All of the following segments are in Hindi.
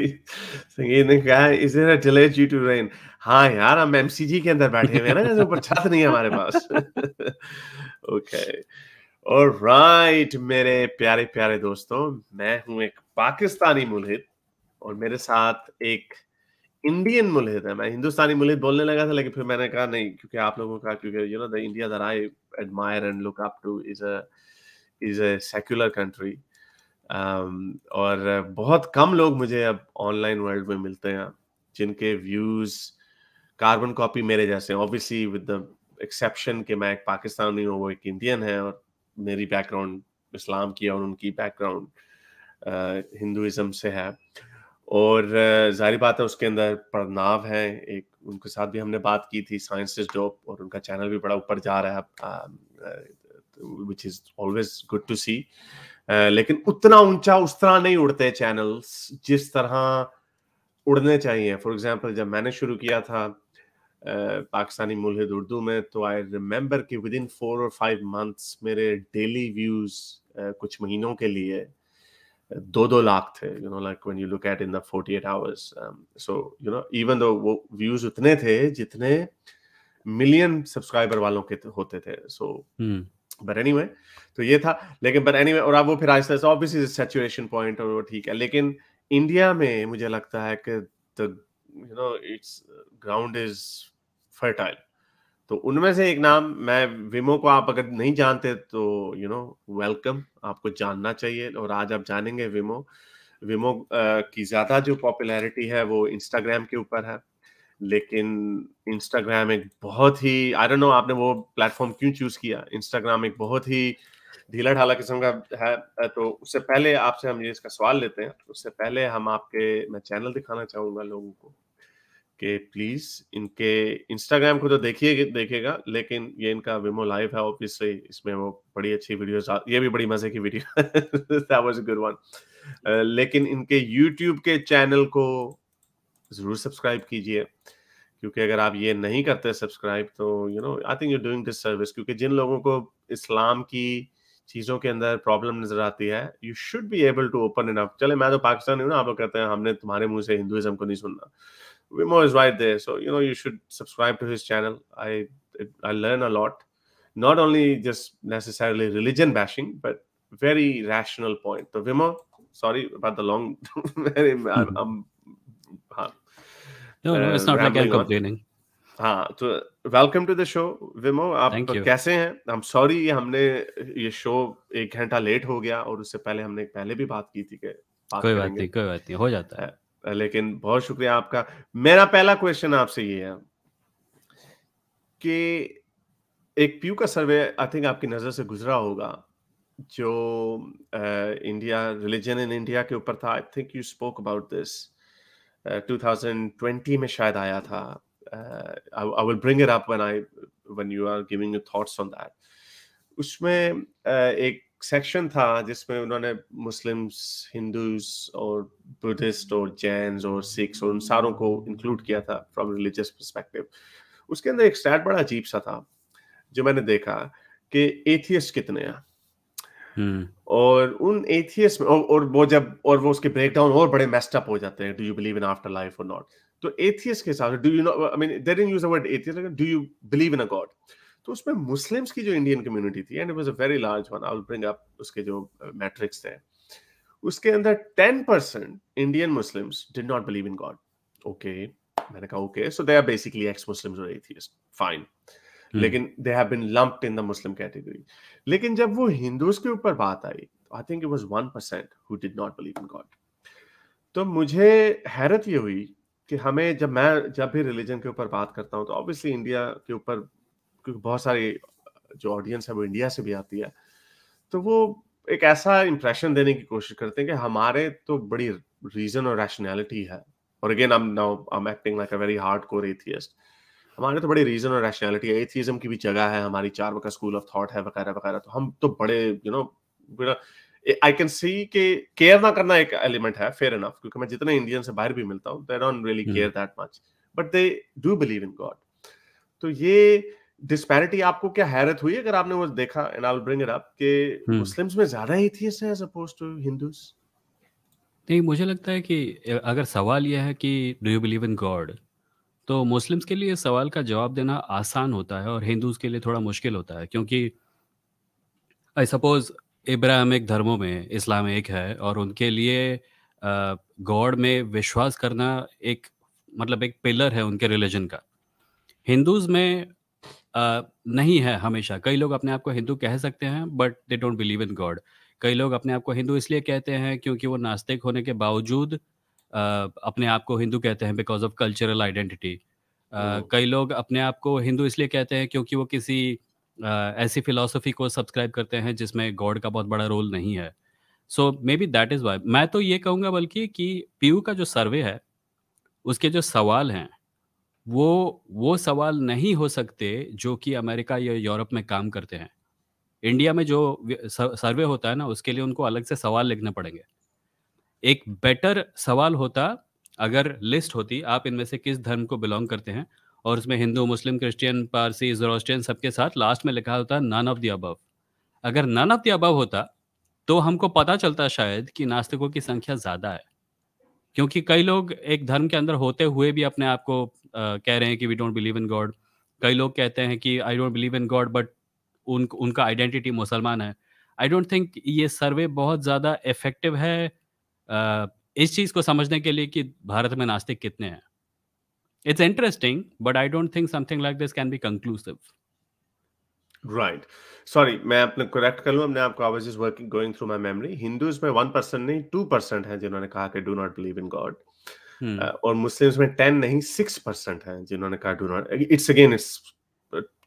संगीत ने कहा is there a delay due to rain हाँ यार हम एमसीजी के अंदर बैठे हुए हैं ना जैसे ऊपर छत नहीं है हमारे पास ओके और राइट मेरे प्यारे प्यारे दोस्तों मैं हूं एक पाकिस्तानी मुलहिद और मेरे साथ एक इंडियन मुलहिद है मैं हिंदुस्तानी मुलहिद बोलने लगा था लेकिन फिर मैंने कहा नहीं क्योंकि आप लोगों का क्योंकि you know the India that I admire and look up to is a is a secular country और बहुत कम लोग मुझे अब ऑनलाइन वर्ल्ड में मिलते हैं जिनके व्यूज कार्बन कॉपी मेरे जैसे ऑब्वियसली विद द एक्सेप्शन के मैं एक पाकिस्तानी हूँ वो एक इंडियन है और मेरी बैकग्राउंड इस्लाम की और उनकी बैकग्राउंड हिंदुज़म से है और जारी बात है उसके अंदर प्रणाव है एक उनके साथ भी हमने बात की थी साइंस डॉप डोप और उनका चैनल भी बड़ा ऊपर जा रहा है which is always good to see लेकिन उतना ऊंचा उस तरह नहीं उड़ते चैनल्स जिस तरह उड़ने चाहिए फॉर एग्जाम्पल जब मैंने शुरू किया था पाकिस्तानी मुलहद उर्दू में तो आई रिमेंबर कि विद इन फोर और फाइव मंथ्स मेरे डेली व्यूज कुछ महीनों के लिए दो दो लाख थे you know like when you look at in the eight hours so you know even though वो व्यूज उतने थे जितने मिलियन सब्सक्राइबर वालों के होते थे so so, hmm. But any anyway, तो ये था लेकिन बट एनी anyway, और अब वो फिर आहिस्ता आहिस्ता ऑब्वियसली सेचुएशन पॉइंट और वो ठीक है लेकिन इंडिया में मुझे लगता है कि the you know it's ground is fertile तो उनमें से एक नाम मैं विमो को आप अगर नहीं जानते तो यू नो वेलकम आपको जानना चाहिए और आज आप जानेंगे विमो विमो uh, की ज़्यादा जो पॉपुलैरिटी है वो इंस्टाग्राम के ऊपर है लेकिन इंस्टाग्राम एक बहुत ही आई डोंट नो आपने वो प्लेटफॉर्म क्यों चूज किया इंस्टाग्राम एक बहुत ही ढीला ढाला किस्म का है तो उससे पहले आपसे हम ये इसका सवाल लेते हैं तो उससे पहले हम आपके मैं चैनल दिखाना चाहूंगा लोगों को कि प्लीज़ इनके इंस्टाग्राम को तो देखिए देखेगा लेकिन ये इनका विमो लाइव है ऑब्वियसली इसमें वो बड़ी अच्छी वीडियोस ये भी बड़ी मज़े की video that was a good one लेकिन इनके यूट्यूब के चैनल को जरूर सब्सक्राइब कीजिए क्योंकि अगर आप ये नहीं करते सब्सक्राइब तो you know I think you doing this service क्योंकि जिन लोगों को इस्लाम की चीजों के अंदर प्रॉब्लम नजर आती है you should be able to open in चले मैं तो पाकिस्तान हूँ ना आप लोग कहते हैं हमने तुम्हारे मुंह से हिंदुजम को नहीं सुनना विमो is right there so you know you should subscribe to his channel I I learn a lot not only just necessarily religion bashing but very rational point तो विमो sorry about the long very I no no it's uh, not like I'm complaining हाँ तो वेलकम टू द शो विमो आप कैसे हैं आई एम सॉरी हमने ये शो एक घंटा लेट हो गया और उससे पहले हमने पहले भी बात की थी कि कोई बात नहीं कोई बात नहीं हो जाता है लेकिन बहुत शुक्रिया आपका मेरा पहला क्वेश्चन आपसे ये है कि एक प्यू का सर्वे आई थिंक आपकी नज़र से गुजरा होगा जो इंडिया रिलीजन इन इंडिया के ऊपर था I think you spoke about this 2020 uh, में शायद आया था I will bring it up when I when you are giving your thoughts on that उसमें uh, एक सेक्शन था जिसमें उन्होंने मुस्लिम्स हिंदूज और बुद्धिस्ट और जैन और सिख्स और उन सारों को इंक्लूड किया था फ्रॉम रिलीजियस परस्पेक्टिव उसके अंदर एक स्टैट बड़ा अजीब सा था जो मैंने देखा कि एथियस्ट कितने हैं हम्म। और उन एथियस में और, और वो जब और वो उसके ब्रेकडाउन और बड़े मेस्ड अप हो जाते हैं do you believe in after life और नॉट तो एथियस के हिसाब से do you I mean they in use the word atheists do you believe in a God तो उसमें मुस्लिम्स की जो इंडियन कम्युनिटी थी and it was a very large one I will bring up उसके जो मैट्रिक्स uh, थे उसके अंदर 10% Indian Muslims did not believe in God okay मैंने कहा okay so they are basically ex Muslims और एथियस्ट फाइन Hmm. लेकिन they have been lumped in the Muslim category लेकिन जब वो हिंदूज के ऊपर बात आई I think it was one percent who did not believe in God तो मुझे हैरत ये हुई कि हमें जब मैं जब भी रिलीजन के ऊपर बात करता हूँ तो ऑब्वियसली इंडिया के ऊपर क्योंकि बहुत सारी जो ऑडियंस है वो इंडिया से भी आती है तो वो एक ऐसा इंप्रेशन देने की कोशिश करते हैं कि हमारे तो बड़ी रीजन और रैशनैलिटी है और again I am now I am acting like a very hardcore atheist हमारे तो बड़े रीजन और रैशनैलिटी है एथिज्म की भी जगह है हमारी चार का स्कूल ऑफ थॉट है वगैरह वगैरह तो हम तो बड़े you know I can see के केयर ना करना एक एलिमेंट है फेयर इनफ क्योंकि मैं जितने इंडियन से बाहर भी मिलता हूँ they don't really care that much but they do believe in God तो ये डिस्पैरिटी आपको क्या हैरत हुई अगर आपने वो देखा and I will bring it up कि मुस्लिम्स हम्म। में ज्यादा एथियस्ट हैं एज अपोज्ड टू हिंदूस नहीं मुझे लगता है कि अगर सवाल यह है कि do you believe in God तो मुस्लिम्स के लिए सवाल का जवाब देना आसान होता है और हिंदूज के लिए थोड़ा मुश्किल होता है क्योंकि आई सपोज इब्राहमिक धर्मों में इस्लाम एक है और उनके लिए गॉड में विश्वास करना एक मतलब एक पिलर है उनके रिलीजन का हिंदूज में आ, नहीं है हमेशा कई लोग अपने आप को हिंदू कह सकते हैं but they don't believe in God कई लोग अपने आप को हिंदू इसलिए कहते हैं क्योंकि वो नास्तिक होने के बावजूद अपने आप को हिंदू कहते हैं बिकॉज ऑफ कल्चरल आइडेंटिटी कई लोग अपने आप को हिंदू इसलिए कहते हैं क्योंकि वो किसी ऐसी फिलोसफी को सब्सक्राइब करते हैं जिसमें गॉड का बहुत बड़ा रोल नहीं है so maybe that is why मैं तो ये कहूँगा बल्कि कि पी का जो सर्वे है उसके जो सवाल हैं वो वो सवाल नहीं हो सकते जो कि अमेरिका या यूरोप में काम करते हैं इंडिया में जो सर्वे होता है ना उसके लिए उनको अलग से सवाल लिखने पड़ेंगे एक बेटर सवाल होता अगर लिस्ट होती आप इनमें से किस धर्म को बिलोंग करते हैं और उसमें Hindu Muslim Christian Parsi Zoroastrian सबके साथ लास्ट में लिखा होता नन ऑफ द अबव अगर नन ऑफ द अबव होता तो हमको पता चलता शायद कि नास्तिकों की संख्या ज़्यादा है क्योंकि कई लोग एक धर्म के अंदर होते हुए भी अपने आप को कह रहे हैं कि we don't believe in God कई लोग कहते हैं कि I don't believe in God but उन उनका आइडेंटिटी मुसलमान है आई डोंट थिंक ये सर्वे बहुत ज़्यादा इफेक्टिव है इस चीज़ को समझने के लिए कि भारत में नास्तिक कितने हैं it's interesting but I don't think something like this can be conclusive right sorry मैं अपने करेक्ट कर लू अपने आपको I was working going through my memory Hindus में वन परसेंट नहीं टू परसेंट है जिन्होंने कहा कि do not believe in God और मुस्लिम्स में टेन नहीं सिक्स परसेंट है जिन्होंने कहा do not it's again it's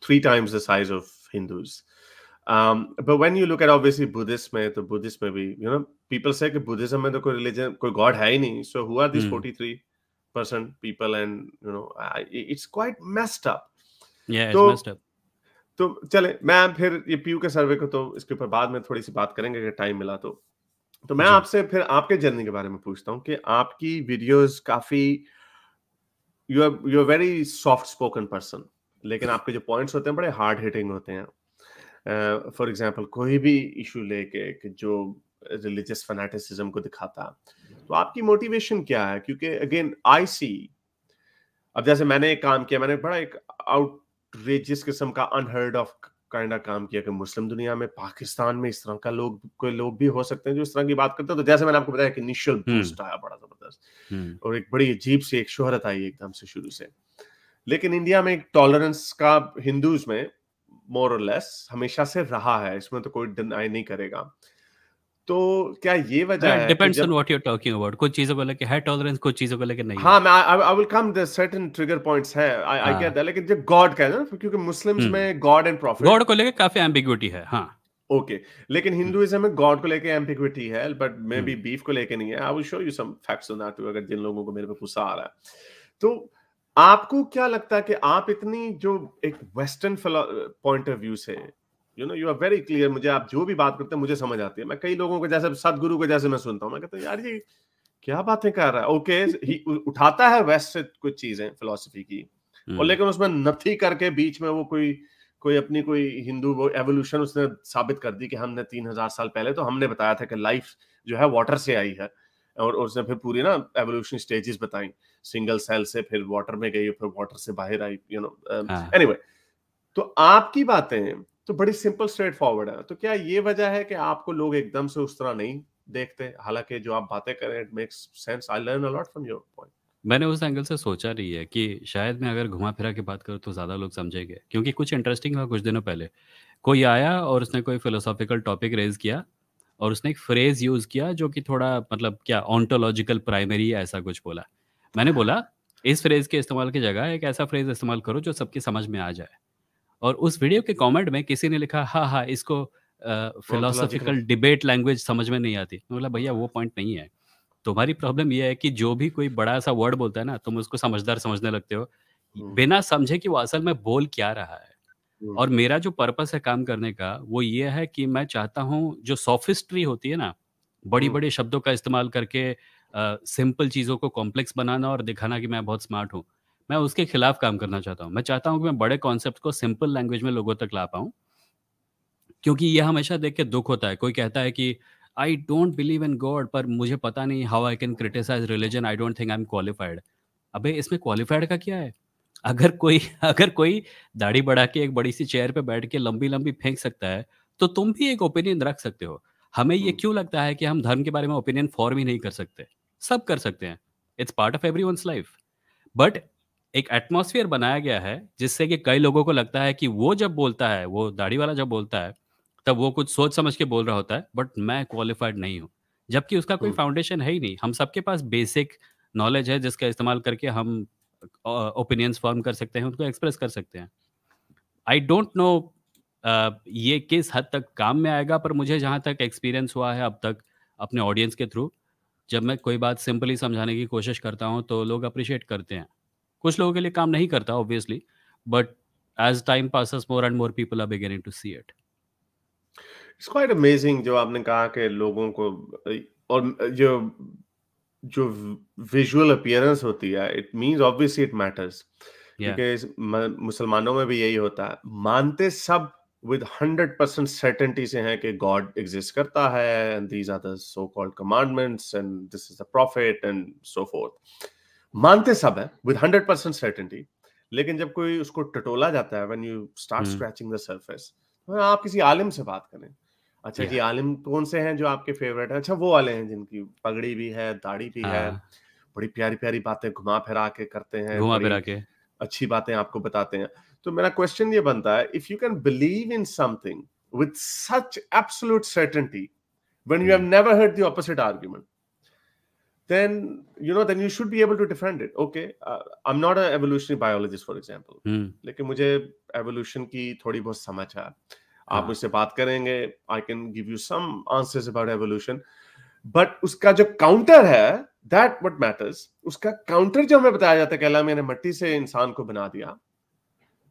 three times the size of Hindus um, but when you look at obviously buddhism mein, to buddhist mein bhi, you know people say कि buddhism mein to koi religion koi god hai nahi so who are these 43 percent people and you know uh, it's quite messed up yeah it's so, messed up तो चले मैं फिर ये पीयू के सर्वे को तो इसके ऊपर बाद में थोड़ी सी बात करेंगे अगर टाइम मिला तो तो मैं आपसे फिर आपके जर्नी के बारे में पूछता हूँ कि आपकी वीडियोस काफी you are you are very soft spoken person लेकिन आपके जो पॉइंट्स होते हैं बड़े हार्ड हिटिंग होते हैं फॉर एग्जाम्पल कोई भी इशू लेके जो रिलीजियस फनाटिसिज्म को दिखाता तो हम्म। आपकी मोटिवेशन क्या है क्योंकि अगेन आई सी अब जैसे मैंने एक काम किया मैंने बड़ा एक आउटरेजियस किस्म का अनहर्ड ऑफ काइंड काम किया कि मुस्लिम दुनिया में पाकिस्तान में इस तरह का लोग कोई लोग भी हो सकते हैं जो इस तरह की बात करते हैं तो जैसे मैंने आपको बताया कि निशल बूस्ट हम्म। आया बड़ा जबरदस्त हम्म। और एक बड़ी अजीब सी एक शोहरत आई एकदम से शुरू से लेकिन इंडिया में एक टॉलरेंस का हिंदूज में मोर और लेस हमेशा से रहा है इसमें तो कोई डिनाई नहीं करेगा तो क्या ये वजह है depends on what you are talking about कुछ चीजों को लेके है टॉलरेंस कुछ चीजों को लेके नहीं हां मैं I will come the certain trigger points है आई आई गेट दैट लेकिन जो गॉड का है ना क्योंकि मुस्लिम्स में गॉड एंड प्रॉफिट गॉड को लेके काफी एम्बिग्युइटी है हां ओके लेकिन हिंदुइज्म में गॉड को लेके एम्बिग्युइटी है बट मे बी बीफ को लेके नहीं है I will show you some facts on that अगर जिन लोगों को मेरे पे गुस्सा आ रहा है तो आपको क्या लगता है कि आप इतनी जो एक वेस्टर्न पॉइंट ऑफ व्यू से you know you are very clear मुझे आप जो भी बात करते हैं मुझे समझ आती है मैं कई लोगों को जैसे सदगुरु को जैसे मैं सुनता हूँ मैं कहता हूँ यार ये क्या बातें कर रहा है ओके okay, उठाता है वेस्ट से कुछ चीजें फिलोसफी की और हम्म। लेकिन उसमें नथी करके बीच में वो कोई कोई अपनी कोई हिंदू वो एवोल्यूशन उसने साबित कर दी कि हमने तीन हजार साल पहले तो हमने बताया था कि लाइफ जो है वाटर से आई है और उसने फिर पूरी ना एवोल्यूशन स्टेजेस बताई सिंगल सेल से फिर वाटर में गई फिर वाटर से बाहर आई यू नो एनीवे तो आपकी बातें तो बड़ी सिंपल स्ट्रेट फॉरवर्ड है तो क्या ये वजह है कि आपको लोग एकदम से उस तरह नहीं देखते हालांकि जो आप बातें करें it makes sense I learn a lot from your point मैंने उस एंगल से सोचा नहीं है कि शायद मैं अगर घुमा फिरा के बात करूँ तो ज़्यादा लोग समझेंगे क्योंकि कुछ इंटरेस्टिंग हुआ कुछ दिनों पहले कोई आया और उसने कोई फिलोसॉफिकल टॉपिक रेज किया और उसने एक फ्रेज यूज़ किया जो कि थोड़ा मतलब क्या ऑन्टोलॉजिकल प्राइमरी ऐसा कुछ बोला मैंने बोला इस फ्रेज के इस्तेमाल की जगह एक ऐसा फ्रेज इस्तेमाल करो जो सबकी समझ में आ जाए और उस वीडियो के कमेंट में किसी ने लिखा हाँ हाँ इसको फिलोसॉफिकल डिबेट लैंग्वेज समझ में नहीं आती बोला भैया वो पॉइंट नहीं है तुम्हारी प्रॉब्लम यह है कि जो भी कोई बड़ा सा वर्ड बोलता है ना तुम उसको समझदार समझने लगते हो हम्म। बिना समझे कि वो असल में बोल क्या रहा है हम्म। और मेरा जो पर्पस है काम करने का वो ये है कि मैं चाहता हूँ जो सॉफिस्ट्री होती है ना बड़ी बड़े हम्म। शब्दों का इस्तेमाल करके सिंपल चीज़ों को कॉम्प्लेक्स बनाना और दिखाना कि मैं बहुत स्मार्ट हूँ मैं उसके खिलाफ काम करना चाहता हूँ मैं चाहता हूँ कि मैं बड़े कॉन्सेप्ट को सिंपल लैंग्वेज में लोगों तक ला पाऊँ क्योंकि यह हमेशा देख के दुख होता है कोई कहता है कि I don't believe in God पर मुझे पता नहीं how I can criticize religion I don't think I am qualified अबे इसमें क्वालिफाइड का क्या है अगर कोई अगर कोई दाढ़ी बढ़ा के एक बड़ी सी चेयर पे बैठ के लंबी लंबी फेंक सकता है तो तुम भी एक ओपिनियन रख सकते हो हमें ये हम्म। क्यों लगता है कि हम धर्म के बारे में ओपिनियन फॉर्म ही नहीं कर सकते सब कर सकते हैं it's part of every life but एक एटमोसफियर बनाया गया है जिससे कि कई लोगों को लगता है कि वो जब बोलता है वो दाढ़ी वाला जब बोलता है तब वो कुछ सोच समझ के बोल रहा होता है बट मैं क्वालिफाइड नहीं हूँ जबकि उसका कोई फाउंडेशन हम्म। है ही नहीं हम सबके पास बेसिक नॉलेज है जिसका इस्तेमाल करके हम ओपिनियंस फॉर्म कर सकते हैं उनको एक्सप्रेस कर सकते हैं आई डोंट नो ये किस हद तक काम में आएगा पर मुझे जहाँ तक एक्सपीरियंस हुआ है अब तक अपने ऑडियंस के थ्रू जब मैं कोई बात सिंपली समझाने की कोशिश करता हूँ तो लोग अप्रिशिएट करते हैं कुछ लोगों के लिए काम नहीं करता obviously but as time passes more and more people are beginning to see it it's quite amazing जो आपने कहा कि लोगों को और जो जो विजुअल अपीयरेंस होती है it means obviously it matters क्योंकि मुसलमानों में भी यही होता है मानते सब विद हंड्रेड परसेंट सर्टेंटी से हैं कि गॉड एग्जिस्ट करता है and these are the so called commandments and this is the prophet and so forth मानते सब है विद हंड्रेड परसेंट सर्टेंटी लेकिन जब कोई उसको टटोला जाता है when you start scratching the surface आप किसी आलिम से बात करें अच्छा yeah. जी आलिम कौन से हैं जो आपके फेवरेट हैं अच्छा वो वाले हैं जिनकी पगड़ी भी है दाढ़ी भी uh. है हाँ। बड़ी प्यारी प्यारी बातें घुमा फिरा के करते हैं घुमा फिरा के अच्छी बातें आपको बताते हैं तो मेरा क्वेश्चन ये बनता है if you can believe in something with such absolute certainty when you have never heard the opposite argument then you know then you should be able to defend it okay uh, i'm not an evolutionary biologist for example hmm. लेकिन मुझे evolution की थोड़ी बहुत समझ है आप हाँ। मुझसे बात करेंगे I can give you some answers about evolution but उसका जो काउंटर है दैट व्हाट मैटर्स उसका काउंटर जो हमें बताया जाता है कि अल्लाह मैंने मिट्टी से इंसान को बना दिया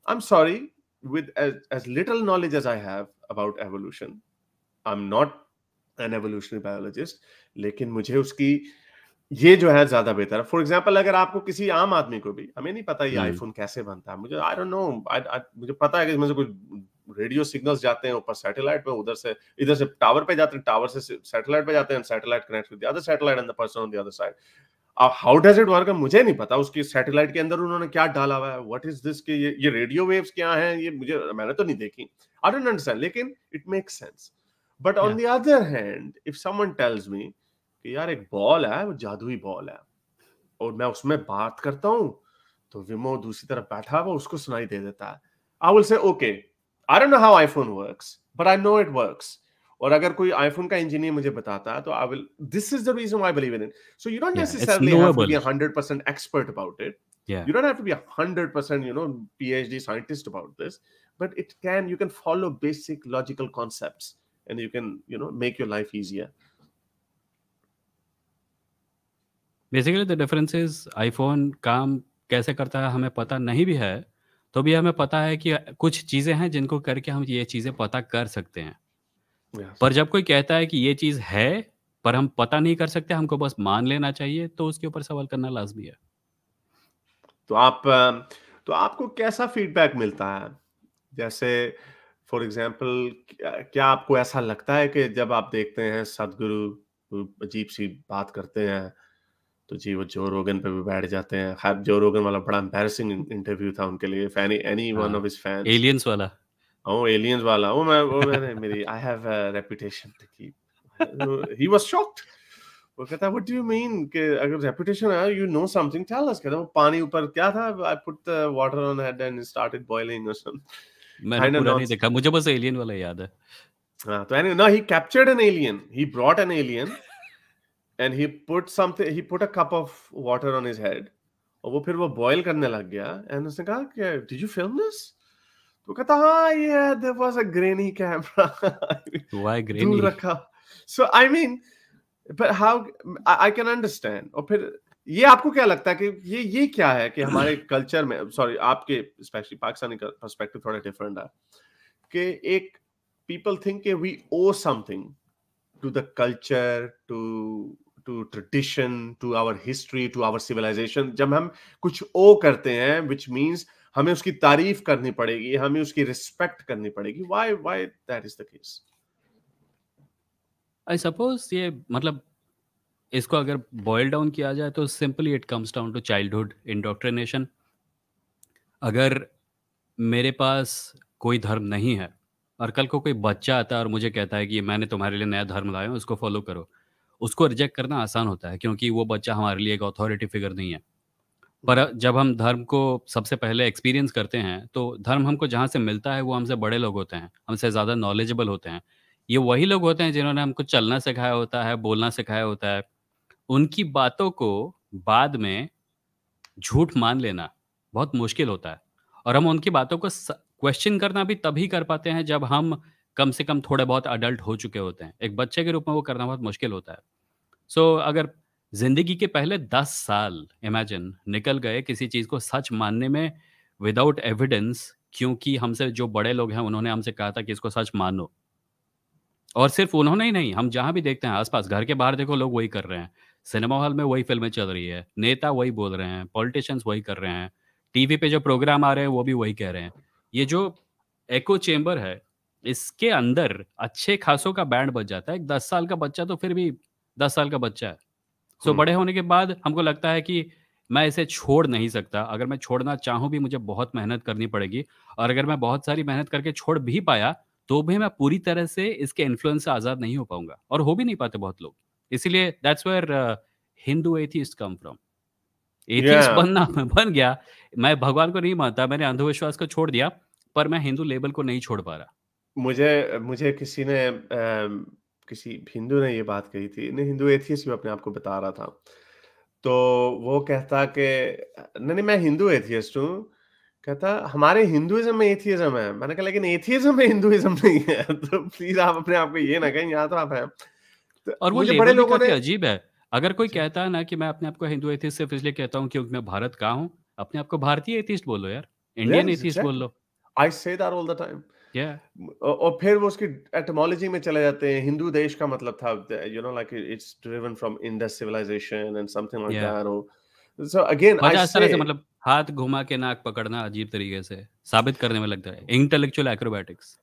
I'm sorry, with as, as little knowledge as I have about evolution, I'm not an evolutionary biologist, लेकिन मुझे उसकी ये जो है ज्यादा बेहतर है फॉर एग्जाम्पल अगर आपको किसी आम आदमी को भी हमें नहीं पता ये आईफोन हम्म। कैसे बनता है मुझे आई डोंट नो मुझे पता है कि इसमें से कुछ रेडियो सिग्नल्स जाते हैं ऊपर सैटेलाइट में उधर से इधर से टावर पे जाते हैं टावर से सैटेलाइट पे जाते हैं satellite connect with the other satellite and the person on the other side अब हाउ डज इट वर्क मुझे नहीं पता उसकी सैटेलाइट के अंदर उन्होंने क्या डाला हुआ है व्हाट इज दिस के ये ये रेडियो वेव्स क्या हैं ये मुझे मैंने तो नहीं देखी आई डोंट अंडरस्टैंड लेकिन it makes sense but on the other hand if someone tells me कि यार एक बॉल है वो जादुई बॉल है और मैं उसमें बात करता हूं तो विमो दूसरी तरफ बैठा हुआ उसको सुनाई दे देता है I will say okay I don't know how iPhone works but I know it works और अगर कोई आईफोन का इंजीनियर मुझे बताता है तो I will this is the reason I believe in so you don't necessarily have to be 100% expert about it you don't have to be 100% you know PhD scientist about this but it can you can follow basic logical concepts and you can you know make your life easier basically the difference is iPhone काम कैसे करता है हमें पता नहीं भी है तो भी हमें पता है कि कुछ चीजें हैं जिनको करके हम ये चीजें पता कर सकते हैं पर जब कोई कहता है कि ये चीज है पर हम पता नहीं कर सकते हमको बस मान लेना चाहिए तो उसके ऊपर सवाल करना लाजमी है तो आप तो आपको कैसा फीडबैक मिलता है जैसे फॉर एग्जाम्पल क्या आपको ऐसा लगता है कि जब आप देखते हैं सदगुरु अजीब सी बात करते हैं तो जी वो जो रोगन पे भी बैठ जाते हैं खैर जो रोगन वाला बड़ा एम्बेसिंग इंटरव्यू था उनके लिए fan any one of his fan aliens वाला Oh, aliens wala. Oh, मैं oh मैंने मेरी I have a reputation to keep. He was shocked. वो कहता what do you mean कि अगर reputation है you know something tell us कहता वो पानी ऊपर क्या था I put the water on head and it started boiling or something मैंने पूरा नहीं देखा मुझे बस alien वाला याद है हाँ तो anyway no he captured an alien he brought an alien and he put something he put a cup of water on his head और वो फिर वो boil करने लग गया and उसने कहा कि did you film this तो कहता हाँ ये there was a grainy camera grainy रखा so I mean but how I can understand और फिर ये आपको क्या लगता है कि ये ये क्या है कि हमारे कल्चर में सॉरी आपके स्पेशली पाकिस्तानी पर्सपेक्टिव थोड़ा डिफरेंट है कि एक पीपल थिंक के we owe something to the culture to to tradition to our history to our civilization जब हम कुछ ओ करते हैं विच मीन्स हमें उसकी तारीफ करनी पड़ेगी हमें उसकी रिस्पेक्ट करनी पड़ेगी why why that is the case I suppose ये मतलब इसको अगर बॉयल डाउन किया जाए तो simply it comes down to childhood indoctrination अगर मेरे पास कोई धर्म नहीं है और कल को कोई बच्चा आता है और मुझे कहता है कि मैंने तुम्हारे लिए नया धर्म लाया उसको फॉलो करो उसको रिजेक्ट करना आसान होता है क्योंकि वो बच्चा हमारे लिए एक अथॉरिटी फिगर नहीं है पर जब हम धर्म को सबसे पहले एक्सपीरियंस करते हैं तो धर्म हमको जहाँ से मिलता है वो हमसे बड़े लोग होते हैं हमसे ज़्यादा नॉलेजेबल होते हैं ये वही लोग होते हैं जिन्होंने हमको चलना सिखाया होता है बोलना सिखाया होता है उनकी बातों को बाद में झूठ मान लेना बहुत मुश्किल होता है और हम उनकी बातों को क्वेश्चन करना भी तभी कर पाते हैं जब हम कम से कम थोड़े बहुत अडल्ट हो चुके होते हैं एक बच्चे के रूप में वो करना बहुत मुश्किल होता है सो so, अगर जिंदगी के पहले दस साल इमेजिन निकल गए किसी चीज को सच मानने में विदाउट एविडेंस क्योंकि हमसे जो बड़े लोग हैं उन्होंने हमसे कहा था कि इसको सच मानो और सिर्फ उन्होंने ही नहीं हम जहां भी देखते हैं आसपास घर के बाहर देखो लोग वही कर रहे हैं सिनेमा हॉल में वही फिल्में चल रही है नेता वही बोल रहे हैं पॉलिटिशियंस वही कर रहे हैं टीवी पे जो प्रोग्राम आ रहे हैं वो भी वही कह रहे हैं ये जो एको चेम्बर है इसके अंदर अच्छे खासों का बैंड बच जाता है एक दस साल का बच्चा तो फिर भी दस साल का बच्चा है सो तो so, हम्म। बड़े होने के बाद हमको लगता है कि मैं इसे छोड़ नहीं सकता अगर मैं छोड़ना चाहूं भी मुझे बहुत मेहनत करनी पड़ेगी और अगर मैं बहुत सारी मेहनत करके छोड़ भी पाया तो भी मैं पूरी तरह से इसके इन्फ्लुएंस से आज़ाद नहीं हो पाऊंगा और हो भी नहीं पाते बहुत लोग इसीलिए that's where Hindu atheist come from atheist बनना मैं बन गया मैं भगवान को नहीं मानता मैंने अंधविश्वास को छोड़ दिया पर मैं हिंदू लेबल को नहीं छोड़ पा रहा मुझे मुझे किसी ने किसी हिंदू ने ये बात कही थी नहीं हिंदू एथियस भी अपने आप को बता रहा था तो वो कहता कि नहीं नहीं मैं हिंदू एथियस्ट हूँ कहता हमारे हिंदुइज्म में एथियज्म है मैंने कहा लेकिन एथियज्म में हिंदुइज्म नहीं है तो प्लीज आप अपने आप को ये ना कहें यहाँ तो आप हैं तो और वो बड़े लोगों ने अजीब है अगर कोई कहता है ना कि मैं अपने आप को हिंदू एथियस्ट सिर्फ इसलिए कहता हूँ क्योंकि मैं भारत का हूँ अपने आप को भारतीय एथियस्ट बोलो यार इंडियन एथियस्ट बोल लो आई say that all the time या और फिर वो उसकी एटमोलॉजी में चले जाते हैं हिंदू देश का मतलब था you know like it's driven from Indus civilization and something like that और सो अगेन आई से मतलब हाथ घुमा के नाक पकड़ना अजीब तरीके से साबित करने में लगता है इंटेलेक्चुअल एक्रोबैटिक्स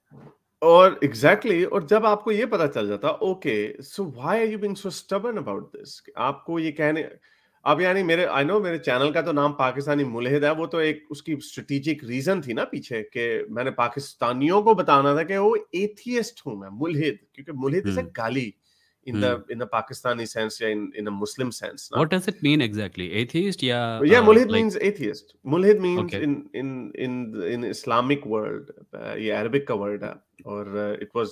और एग्जैक्टली exactly, और जब आपको ये पता चल जाता okay so why are you being so stubborn about this आपको ये कहने अब यानी मेरे आई नो मेरे चैनल का तो नाम पाकिस्तानी मुलहिद है वो तो एक उसकी स्ट्रेटेजिक रीजन थी ना पीछे कि मैंने पाकिस्तानियों को बताना था कि वो एथियस्ट हूं मैं मुलहिद क्योंकि मुलहिद से हम्म। गाली in the in the Pakistani sense या in in a Muslim sense what does it mean exactly atheist या या uh, मुलहिद मींस एथियस्ट मुलहिद means in in in in Islamic world ये अरबिक का वर्ड है और it was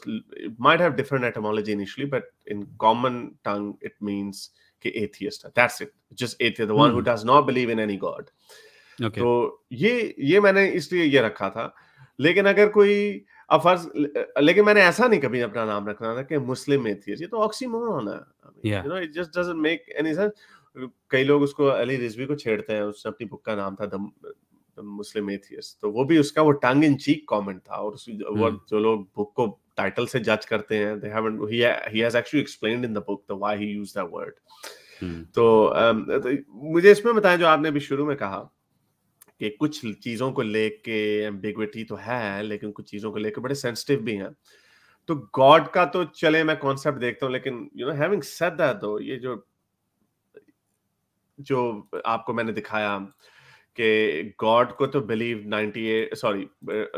might have different etymology initially but in common tongue it means कि एथियस्ट है that's it just atheist the one who does not believe in any God okay. तो ये ये मैंने इसलिए ये रखा था लेकिन अगर कोई अब फर्ज लेकिन मैंने ऐसा नहीं कभी अपना नाम रखना था कि मुस्लिम एथियस्ट ये तो ऑक्सीमोरन है you know it just doesn't make any sense कई लोग उसको अली रिजवी को छेड़ते हैं उसने अपनी बुक का नाम था द मुस्लिम एथियस्ट तो वो भी उसका वो टंग इन चीक कमेंट था और उस hmm. जो लोग बुक को टाइटल से जज करते हैं they haven't he he has actually explained in the book the why he used that word तो मुझे इसमें बताएं जो आपने अभी शुरू में कहा कि कुछ चीज़ों को लेके एम्बिग्विटी तो है लेकिन कुछ चीज़ों को लेके बड़े सेंसिटिव भी हैं तो गॉड का तो चले मैं कॉन्सेप्ट देखता हूँ लेकिन you know having said that though ये जो जो आपको मैंने दिखाया कि गॉड को तो बिलीव 98 सॉरी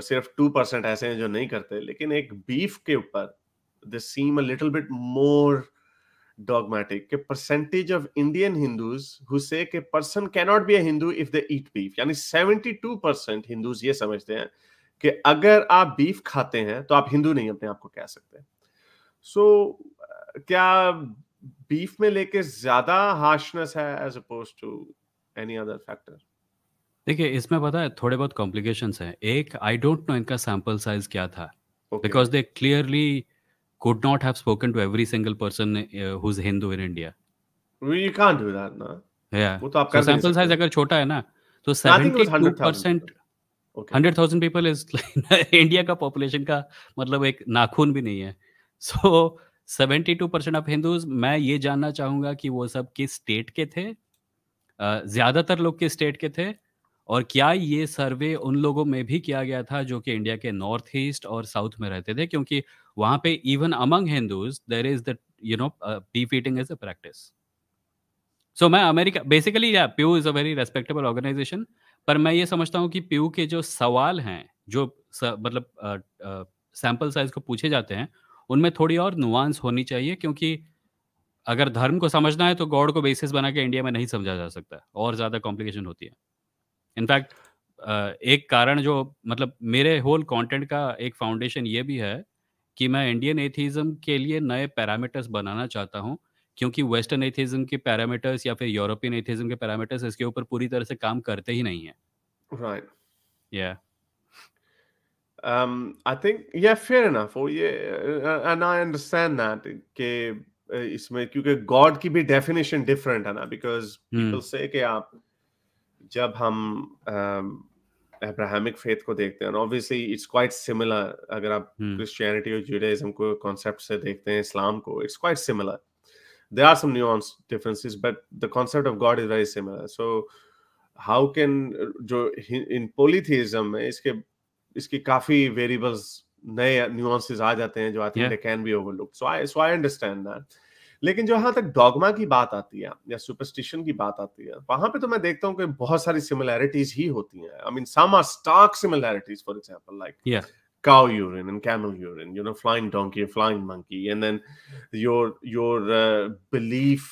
सिर्फ टू परसेंट ऐसे हैं जो नहीं करते लेकिन एक बीफ के ऊपर the seem a little bit more dogmatic के percentage of Indian Hindus who say कि person cannot be a Hindu if they eat beef यानी सेवेंटी टू परसेंट हिंदूज ये समझते हैं कि अगर आप बीफ खाते हैं तो आप हिंदू नहीं अपने आप को कह सकते सो so, क्या बीफ में लेके ज्यादा हार्शनेस है as opposed to any other factor देखिए इसमें पता है थोड़े बहुत कॉम्प्लिकेशंस हैं एक आई डोंट नो इनका सैंपल साइज क्या था because they clearly could not have spoken to every single person uh, who's Hindu in India. You can't do that ना Yeah. वो तो आप So कर अगर छोटा है ना तो स्टार्टिंग में percent hundred thousand people is India का पॉपुलेशन का मतलब एक नाखून भी नहीं है so seventy two percent of Hindus मैं ये जानना चाहूंगा कि वो सब किस स्टेट के थे uh, ज्यादातर लोग किस स्टेट के थे और क्या ये सर्वे उन लोगों में भी किया गया था जो कि इंडिया के नॉर्थ ईस्ट और साउथ में रहते थे क्योंकि वहां पे even among Hindus there is you know beef eating as a practice so मैं अमेरिका बेसिकली या Pew is a very respectable organization पर मैं ये समझता हूँ कि प्यू के जो सवाल हैं जो स, मतलब सैंपल साइज को पूछे जाते हैं उनमें थोड़ी और नुआंस होनी चाहिए क्योंकि अगर धर्म को समझना है तो गॉड को बेसिस बना के इंडिया में नहीं समझा जा सकता और ज़्यादा कॉम्प्लिकेशन होती है इनफैक्ट एक कारण जो मतलब मेरे होल कंटेंट का एक फाउंडेशन ये भी है कि मैं इंडियन एथिज्म के लिए नए पैरामीटर्स बनाना चाहता हूँ क्योंकि वेस्टर्न एथिज्म के पैरामीटर्स या फिर यूरोपियन एथिज्म के पैरामीटर्स इसके ऊपर पूरी तरह से काम करते ही नहीं है राइट या um i think yeah fair enough oh yeah uh, and i understand that ke isme kyunki god ki bhi definition different hai na because hmm. people say ke aap जब हम अब्राहमिक फेथ को देखते हैं ऑब्वियसली इट्स क्वाइट सिमिलर अगर आप क्रिश्चियनिटी हम्म। और जुडाइज्म को कॉन्सेप्ट से देखते हैं इस्लाम को it's quite similar there are some nuance differences but the concept of God is very similar so how can जो इन पोलिथिज्म में इसके इसकी काफी वेरिएबल्स नए न्यूंसिस आ जाते हैं जो I think they can be overlook so I so I understand that लेकिन जहां तक डॉगमा की बात आती है या सुपरस्टिशन की बात आती है वहां पे तो मैं देखता हूँ कि बहुत सारी सिमिलैरिटीज ही होती हैं I mean some are stark similarities for example like cow urine and camel urine you know flying donkey and flying monkey and then your your uh, belief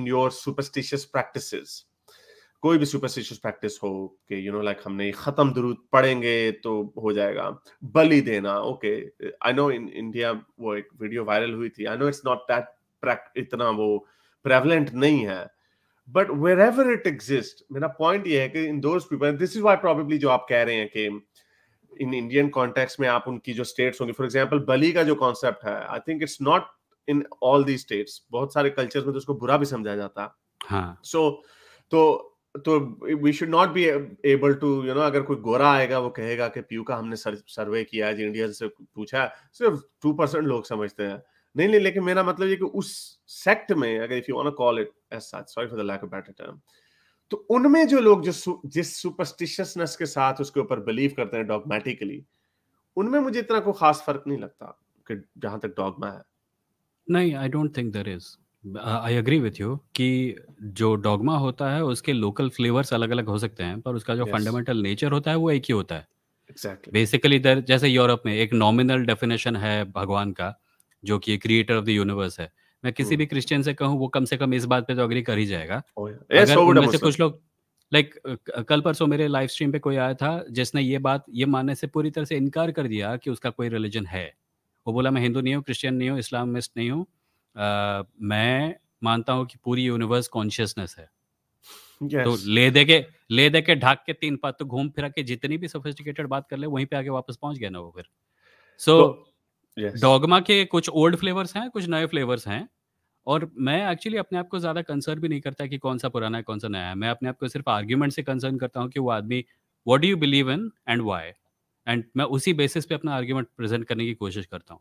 in your superstitious practices कोई भी सुपरस्टिशियस प्रैक्टिस हो कि यू नो लाइक हमने खत्म दरूद पढ़ेंगे तो हो जाएगा बलि देना okay I know in India वो एक वीडियो वायरल हुई थी I know it's not that इतना वो प्रेवलेंट नहीं है but wherever it exist मेरा पॉइंट ये है कि in those people this is why probably जो आप कह रहे हैं कि इन इंडियन कॉन्टेक्स में आप उनकी जो स्टेट्स होंगी फॉर एग्जाम्पल बली का जो कॉन्सेप्ट है I think it's not in all the states बहुत सारे कल्चर में तो उसको बुरा भी समझा जाता है हाँ. सो so, तो तो we should not be able to you know अगर कोई गोरा आएगा वो कहेगा कि पीयू का हमने सर्वे किया है जी इंडिया से पूछा सिर्फ टू परसेंट लोग समझते हैं नहीं नहीं लेकिन मेरा मतलब ये कि उस सेक्ट में अगर if you want to call it as such sorry for the lack of better term तो उनमें जो लोग जो जिस सुपरस्टिशियसनेस के साथ उसके ऊपर बिलीव करते हैं डॉगमेटिकली उनमें मुझे इतना कोई खास फर्क नहीं लगता कि जहां तक डॉगमा है नहीं I don't think there is I agree with you कि जो डॉगमा होता है उसके लोकल फ्लेवर्स अलग अलग हो सकते हैं पर उसका जो फंडामेंटल yes. नेचर होता है वो एक ही होता है बेसिकली exactly. जैसे यूरोप में एक नॉमिनल डेफिनेशन है भगवान का जो कि क्रिएटर ऑफ द यूनिवर्स है मैं किसी हम्म। भी क्रिश्चियन से कहूँ वो कम से कम इस बात पे तो अग्री कर ही जाएगा अगर उनमें से कुछ लोग लाइक कल परसों मेरे लाइव स्ट्रीम पे कोई आया था जिसने ये बात ये मानने से पूरी तरह से इनकार कर दिया कि उसका कोई रिलीजन है वो बोला मैं हिंदू नहीं हूँ क्रिश्चियन नहीं हूँ इस्लामिस्ट नहीं हूँ मैं मानता हूँ कि पूरी यूनिवर्स कॉन्शियसनेस है तो ले दे के ले दे के ढाक के तीन पात तो घूम फिरा के जितनी भी सोफिस्टिकेटेड बात कर ले वहीं पे आके वापस पहुंच गया ना वो फिर सो so, तो डॉगमा yes. के कुछ ओल्ड फ्लेवर्स हैं कुछ नए फ्लेवर्स हैं और मैं एक्चुअली अपने आप को ज्यादा कंसर्न भी नहीं करता कि कौन सा पुराना है कौन सा नया है मैं अपने आप को सिर्फ आर्ग्यूमेंट से कंसर्न करता हूँ कि वो आदमी what do you believe in and why and मैं उसी बेसिस पे अपना आर्ग्यूमेंट प्रेजेंट करने की कोशिश करता हूँ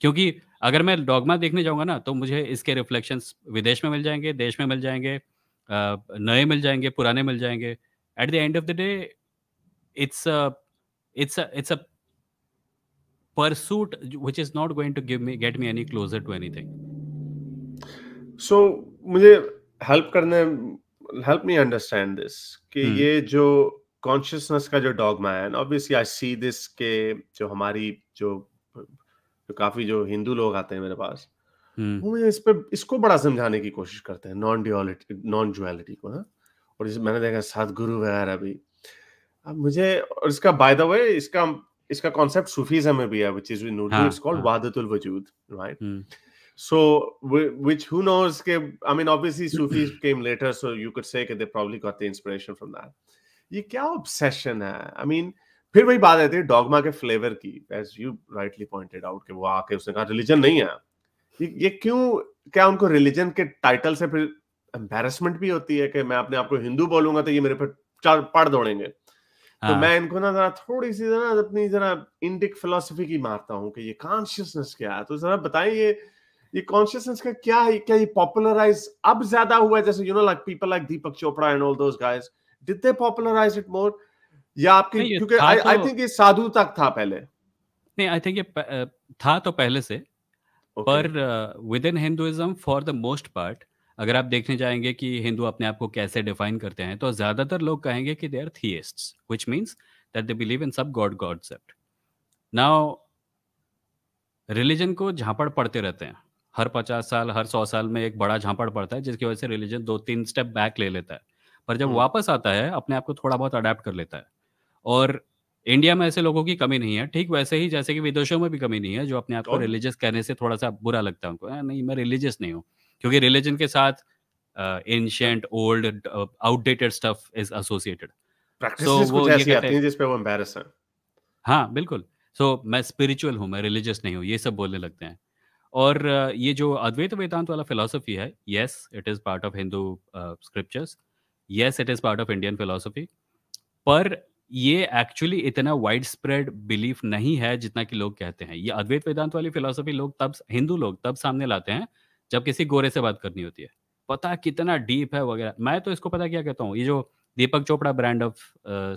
क्योंकि अगर मैं डॉगमा देखने जाऊँगा ना तो मुझे इसके रिफ्लेक्शन विदेश में मिल जाएंगे देश में मिल जाएंगे नए मिल जाएंगे पुराने मिल जाएंगे at the end of the day it's it's it's a pursuit which is not going to give me get me any closer to anything so मुझे help करने help me understand this कि hmm. ये जो कॉन्शियसनेस का जो डॉगमा है ऑब्वियसली आई सी दिस के जो हमारी जो, जो काफी जो हिंदू लोग आते हैं मेरे पास hmm. वो मुझे इस पे इसको बड़ा समझाने की कोशिश करते हैं नॉन ड्यूअलिटी नॉन जुअलिटी को ना हाँ? और इस मैंने देखा सदगुरु वगैरह भी अब मुझे और इसका बाय द वे इसका इसका कॉन्सेप्ट सूफीज में भी है which is we know it's called वादतुल वजूद right so which who knows i mean obviously sufis came later so you could say that they probably got the inspiration from that ये क्या ऑब्सेशन है आई I मीन mean, फिर वही बात आती है डॉगमा के फ्लेवर की as you rightly pointed out कि वो आके उसने कहा रिलीजन नहीं है ये, ये क्यों क्या उनको रिलीजन के टाइटल से फिर एम्बेरसमेंट भी होती है कि मैं अपने आप को हिंदू बोलूंगा तो ये मेरे पर चार पड़ दौड़ेंगे तो हाँ। मैं इनको ना जरा थोड़ी सी जरा अपनी जरा इंडिक फिलोसफी की मारता हूँ कि ये कॉन्शियसनेस क्या है तो जरा बताएं ये ये कॉन्शियसनेस का क्या है क्या ये पॉपुलराइज अब ज्यादा हुआ है जैसे you know like people like Deepak Chopra and all those guys did they popularize it more या आपके क्योंकि आई आई थिंक ये साधु तक था पहले नहीं आई थिंक ये था तो पहले से okay. पर within Hinduism for the most part अगर आप देखने जाएंगे कि हिंदू अपने आप को कैसे डिफाइन करते हैं तो ज्यादातर लोग कहेंगे कि they are theist which means that they believe in सब गॉड कॉन्सेप्ट नाउ रिलीजन को झांपड़ पड़ते रहते हैं हर पचास साल हर सौ साल में एक बड़ा झांपड़ पड़ता है जिसकी वजह से रिलीजन दो तीन स्टेप बैक ले लेता है पर जब हम्म। वापस आता है अपने आप को थोड़ा बहुत अडेप्ट कर लेता है और इंडिया में ऐसे लोगों की कमी नहीं है ठीक वैसे ही जैसे कि विदेशों में भी कमी नहीं है जो अपने आप को रिलीजियस कहने से थोड़ा सा बुरा लगता है उनको नहीं मैं रिलीजियस नहीं हूँ क्योंकि रिलीजन के साथ ancient old outdated stuff is associated so वो ये कहते हैं जिस पे वो एम्बैरस हैं हाँ बिल्कुल सो so, मैं स्पिरिचुअल हूँ मैं रिलीजियस नहीं हूँ ये सब बोलने लगते हैं और ये जो अद्वैत वेदांत वाला फिलोसफी है yes it is part of Hindu scriptures yes it is part of Indian philosophy पर ये एक्चुअली इतना वाइड स्प्रेड बिलीफ नहीं है जितना कि लोग कहते हैं ये अद्वैत वेदांत वाली फिलोसफी लोग तब हिंदू लोग तब सामने लाते हैं जब किसी गोरे से बात करनी होती है पता कितना डीप है वगैरह मैं तो इसको पता क्या कहता हूँ ये जो Deepak Chopra brand of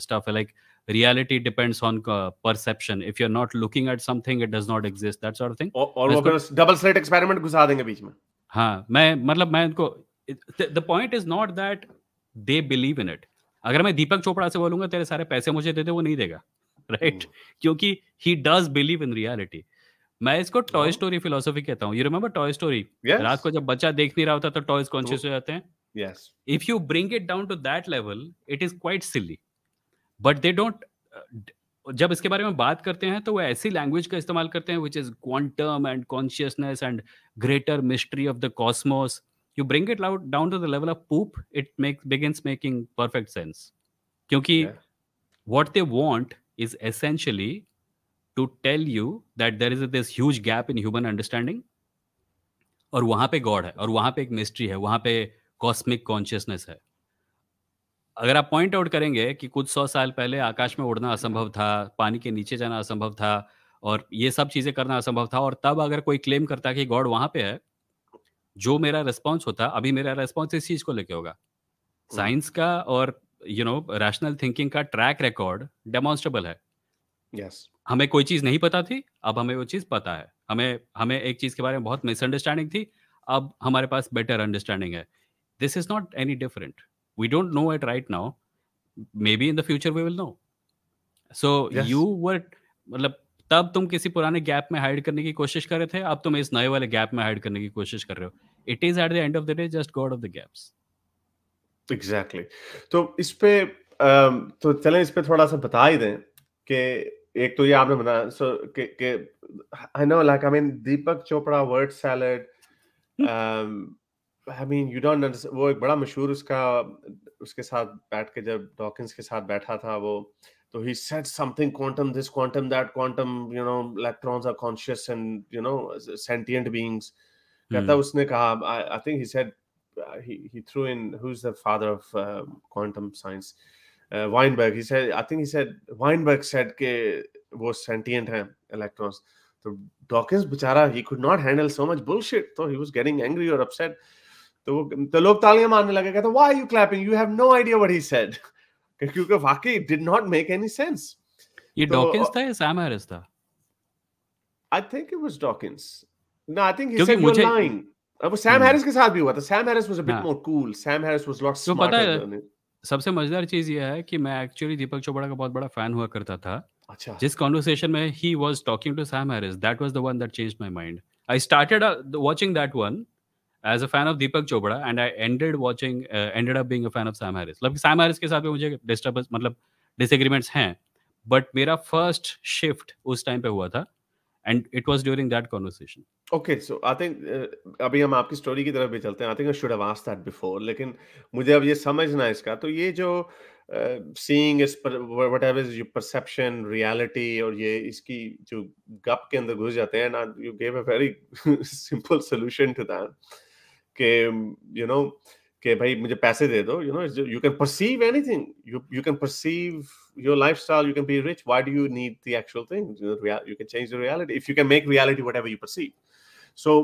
stuff है like reality depends on perception if you're not looking at something it does not exist that sort of thing और, और डबल स्लिट एक्सपेरिमेंट घुसा देंगे बीच में हाँ मैं मतलब मैं इनको the point is not that they believe in it अगर मैं दीपक चोपड़ा से बोलूंगा तेरे सारे पैसे मुझे दे दे वो नहीं देगा राइट right? हम्म। क्योंकि he does believe in reality मैं इसको टॉय स्टोरी फिलोसफी कहता हूँ यू रिमेम्बर टॉय स्टोरी रात को जब बच्चा देख नहीं रहा होता तो टॉयज कॉन्शियस हो जाते हैं yes if you bring it down to that level it is quite silly but they don't uh, जब इसके बारे में बात करते हैं तो वो ऐसी लैंग्वेज का इस्तेमाल करते हैं which is quantum and consciousness and greater mystery of the cosmos you bring it out down to the level of poop it make making perfect sense क्योंकि what they want is essentially to tell you that there is this huge gap in human understanding और वहां पे गॉड है और वहां पे एक मिस्ट्री है वहां पे कॉस्मिक कॉन्शियसनेस है अगर आप पॉइंट आउट करेंगे कि कुछ सौ साल पहले आकाश में उड़ना असंभव था पानी के नीचे जाना असंभव था और ये सब चीजें करना असंभव था और तब अगर कोई क्लेम करता कि गॉड वहां पे है जो मेरा रेस्पॉन्स होता अभी मेरा रेस्पॉन्स इस चीज को लेके होगा साइंस hmm. का और यू नो रैशनल थिंकिंग का ट्रैक रिकॉर्ड डेमोन्स्ट्रेबल है यस yes. हमें कोई चीज नहीं पता थी अब हमें वो चीज पता है हमें हमें एक चीज के बारे में बहुत मिसअंडरस्टैंडिंग थी अब हमारे पास बेटर अंडरस्टैंडिंग है this is not any different we don't know it right now maybe in the future we will know so you were मतलब तब तुम किसी पुराने गैप में हाइड करने की कोशिश कर रहे थे अब तुम इस नए वाले गैप में हाइड करने की कोशिश कर रहे हो it is at the end of the day just God of the gaps exactly तो इस पे तो चलें इस पे थोड़ा सा बता ही दें कि एक तो ये आपने बताया सो के I know like I mean Deepak Chopra word salad I mean you don't वो एक बड़ा मशहूर उसका उसके साथ बैठ के जब डॉकिंस के साथ बैठा था वो तो he said something quantum this quantum that quantum you know electrons are conscious and you know sentient beings कहता hmm. उसने कहा I think he said he he threw in who's the father of uh, quantum science uh, Weinberg. He said, I think he said Weinberg said के वो sentient हैं electrons. तो Dawkins बेचारा he could not handle so much bullshit. So he was getting angry or upset. तो वो तो लोग तालियां मारने लगे कहते why are you clapping? You have no idea what he said. क्योंकि वाकई it did not make any sense. ये Dawkins तो, था या Sam Harris था? I think it was Dawkins. No, I think he said you're lying. वो सैम हैरिस के साथ भी हुआ था Sam Harris was a bit more cool Sam Harris was lot smarter सबसे मजेदार चीज यह है कि मैं एक्चुअली दीपक चोपड़ा का बहुत बड़ा फैन हुआ करता था अच्छा जिस कॉन्वर्सेशन में he was talking to Sam Harris that was the one that change my mind I started watching that one as a fan of Deepak Chopra and I ended watching ended up being a fan of Sam Harris मतलब सैम हैरिस के साथ भी मुझे डिस्टर्बेंस मतलब डिसएग्रीमेंट्स हैं बट मेरा फर्स्ट शिफ्ट उस टाइम पे हुआ था and it was during that conversation okay so I think अभी हम आपकी स्टोरी की तरफ भी चलते हैं I think should have that before लेकिन मुझे अब ये समझना है इसका तो ये जो seeing is whatever is perception reality और ये इसकी जो गप के अंदर घुस जाते हैं and you gave a very simple solution to that कि यू नो you know, कि भाई मुझे पैसे दे दो you know you can perceive anything you you can perceive your lifestyle you can be rich why do you need the actual thing you can change the reality if you can make reality whatever you perceive so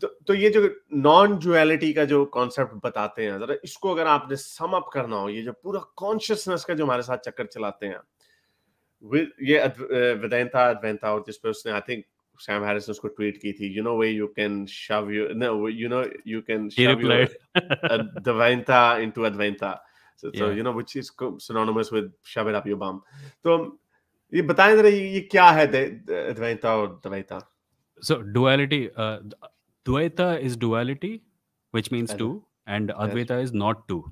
तो, तो ये जो नॉन जुअलिटी का जो कॉन्सेप्ट बताते हैं जरा इसको अगर आपने सम अप करना हो ये जो पूरा कॉन्शियसनेस का जो हमारे साथ चक्कर चलाते हैं ये विदयंता और जिस पर उसने आई थिंक Sam Harris ने उसको ट्वीट की थी you know way you can shove you know you know you can shove your advaita into advaita so, yeah. so you know which is synonymous with shove it up your bum तो ये बताएं जरा ये क्या है advaita और dvaita so duality uh, dvaita is duality which means two and advaita is not two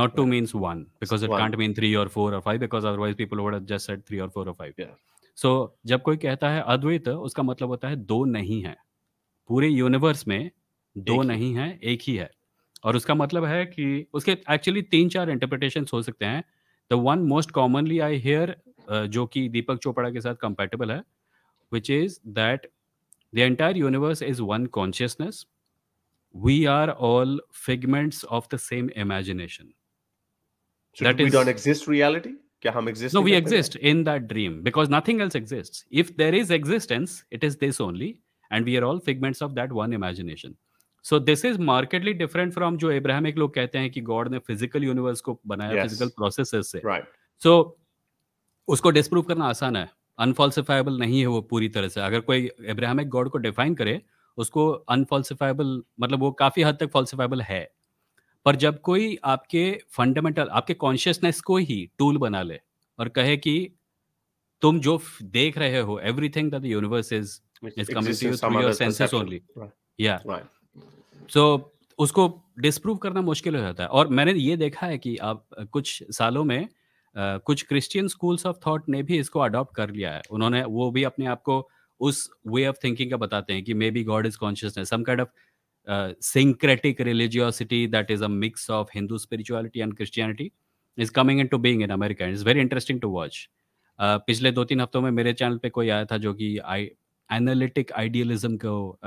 not two means one because it one. can't mean three or four or five because otherwise people would have just said three or four or five yeah so so, जब कोई कहता है अद्वैत उसका मतलब होता है दो नहीं है पूरे यूनिवर्स में दो नहीं है एक ही है और उसका मतलब है कि उसके एक्चुअली तीन चार इंटरप्रिटेशन हो सकते हैं the one most commonly I hear जो कि दीपक चोपड़ा के साथ कंपेटेबल है which is that the entire universe is one consciousness we are all figments of the same imagination that is डॉट एग्जिस्ट रियालिटी क्या हम exist no we exist in that dream because nothing else exist if there is existence it is this only and we are all figments of that one imagination so this is markedly different from जो इब्राहिमिक लोग कहते हैं कि गॉड ने फिजिकल यूनिवर्स को बनाया फिजिकल yes. प्रोसेसेस से राइट right. सो so, उसको डिस्प्रूव करना आसान है अनफॉल्सिफाइबल नहीं है वो पूरी तरह से अगर कोई इब्राहिमिक गॉड को डिफाइन करे उसको अनफॉल्सिफाइबल मतलब वो काफी हद तक फॉल्सिफाइबल है पर जब कोई आपके फंडामेंटल आपके कॉन्शियसनेस को ही टूल बना ले और कहे कि तुम जो देख रहे हो everything that the universe is is coming to you through your senses only या सो उसको डिसप्रूव करना मुश्किल हो जाता है और मैंने ये देखा है कि आप कुछ सालों में कुछ क्रिश्चियन स्कूल्स ऑफ थॉट ने भी इसको अडॉप्ट कर लिया है उन्होंने वो भी अपने आप को उस वे ऑफ थिंकिंग का बताते हैं कि maybe God is consciousness some kind of uh, syncretic religiosity that is a mix of Hindu spirituality and Christianity is coming into being in America. And it's very interesting to watch. Uh, पिछले दो तीन हफ्तों में मेरे चैनल पे कोई आया था जो कि एनालिटिक आइडियलिज्म को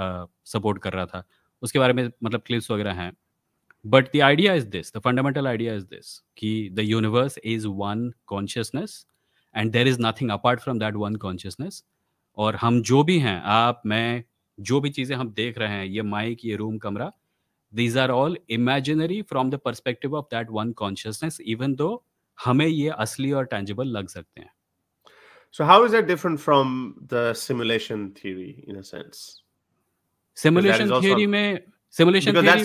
सपोर्ट uh, कर रहा था उसके बारे में मतलब क्लिप्स वगैरह हैं but the idea is this the fundamental idea is this कि the universe is one consciousness and there is nothing apart from that one consciousness और हम जो भी हैं आप मैं जो भी चीजें हम देख रहे हैं ये माइक ये रूम कमरा these are all imaginary from the perspective of that one consciousness even though हमें ये असली और टेंजिबल लग सकते हैं so how is that different from the simulation theory in sense simulation theory में सिमुलेशन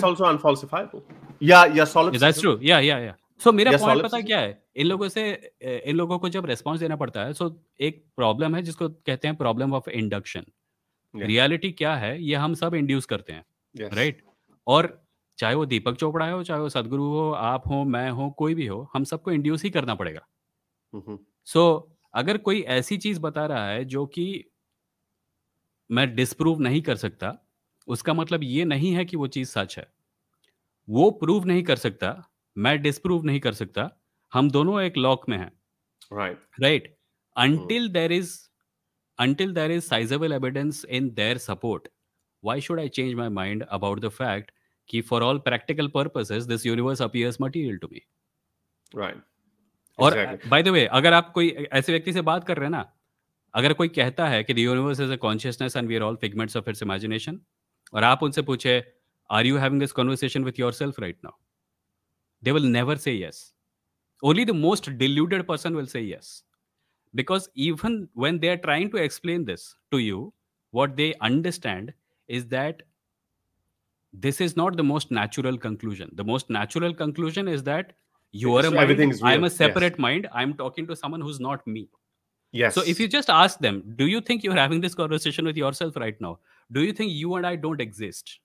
सो मेरा पॉइंट पता क्या है इन लोगों से इन लोगों को जब रेस्पॉन्स देना पड़ता है सो so एक प्रॉब्लम है जिसको कहते हैं प्रॉब्लम ऑफ इंडक्शन रियलिटी क्या है ये हम सब इंड्यूस करते हैं राइट yes. right? और चाहे वो दीपक चोपड़ा हो चाहे वो सदगुरु हो आप हो मैं हो कोई भी हो हम सबको इंड्यूस ही करना पड़ेगा सो mm-hmm. so, अगर कोई ऐसी चीज बता रहा है जो कि मैं डिस्प्रूव नहीं कर सकता उसका मतलब ये नहीं है कि वो चीज सच है वो प्रूव नहीं कर सकता मैं डिस्प्रूव नहीं कर सकता हम दोनों एक लॉक में हैं right right until there is Until there is sizable evidence in their support, why should I change my mind about the fact ki for all practical purposes, this universe appears material to me? Right. और बाय द वे अगर आप कोई ऐसे व्यक्ति से बात कर रहे हैं ना अगर कोई कहता है कि the universe is a consciousness and we are all figments of its imagination और आप उनसे पूछे are you having this conversation with yourself right now they will never say yes only the most diluted person will say yes because even when they are trying to explain this to you what they understand is that this is not the most natural conclusion the most natural conclusion is that you are a mind i'm a separate yes. mind i'm talking to someone who's not me yes so if you just ask them do you think you're having this conversation with yourself right now do you think you and i don't exist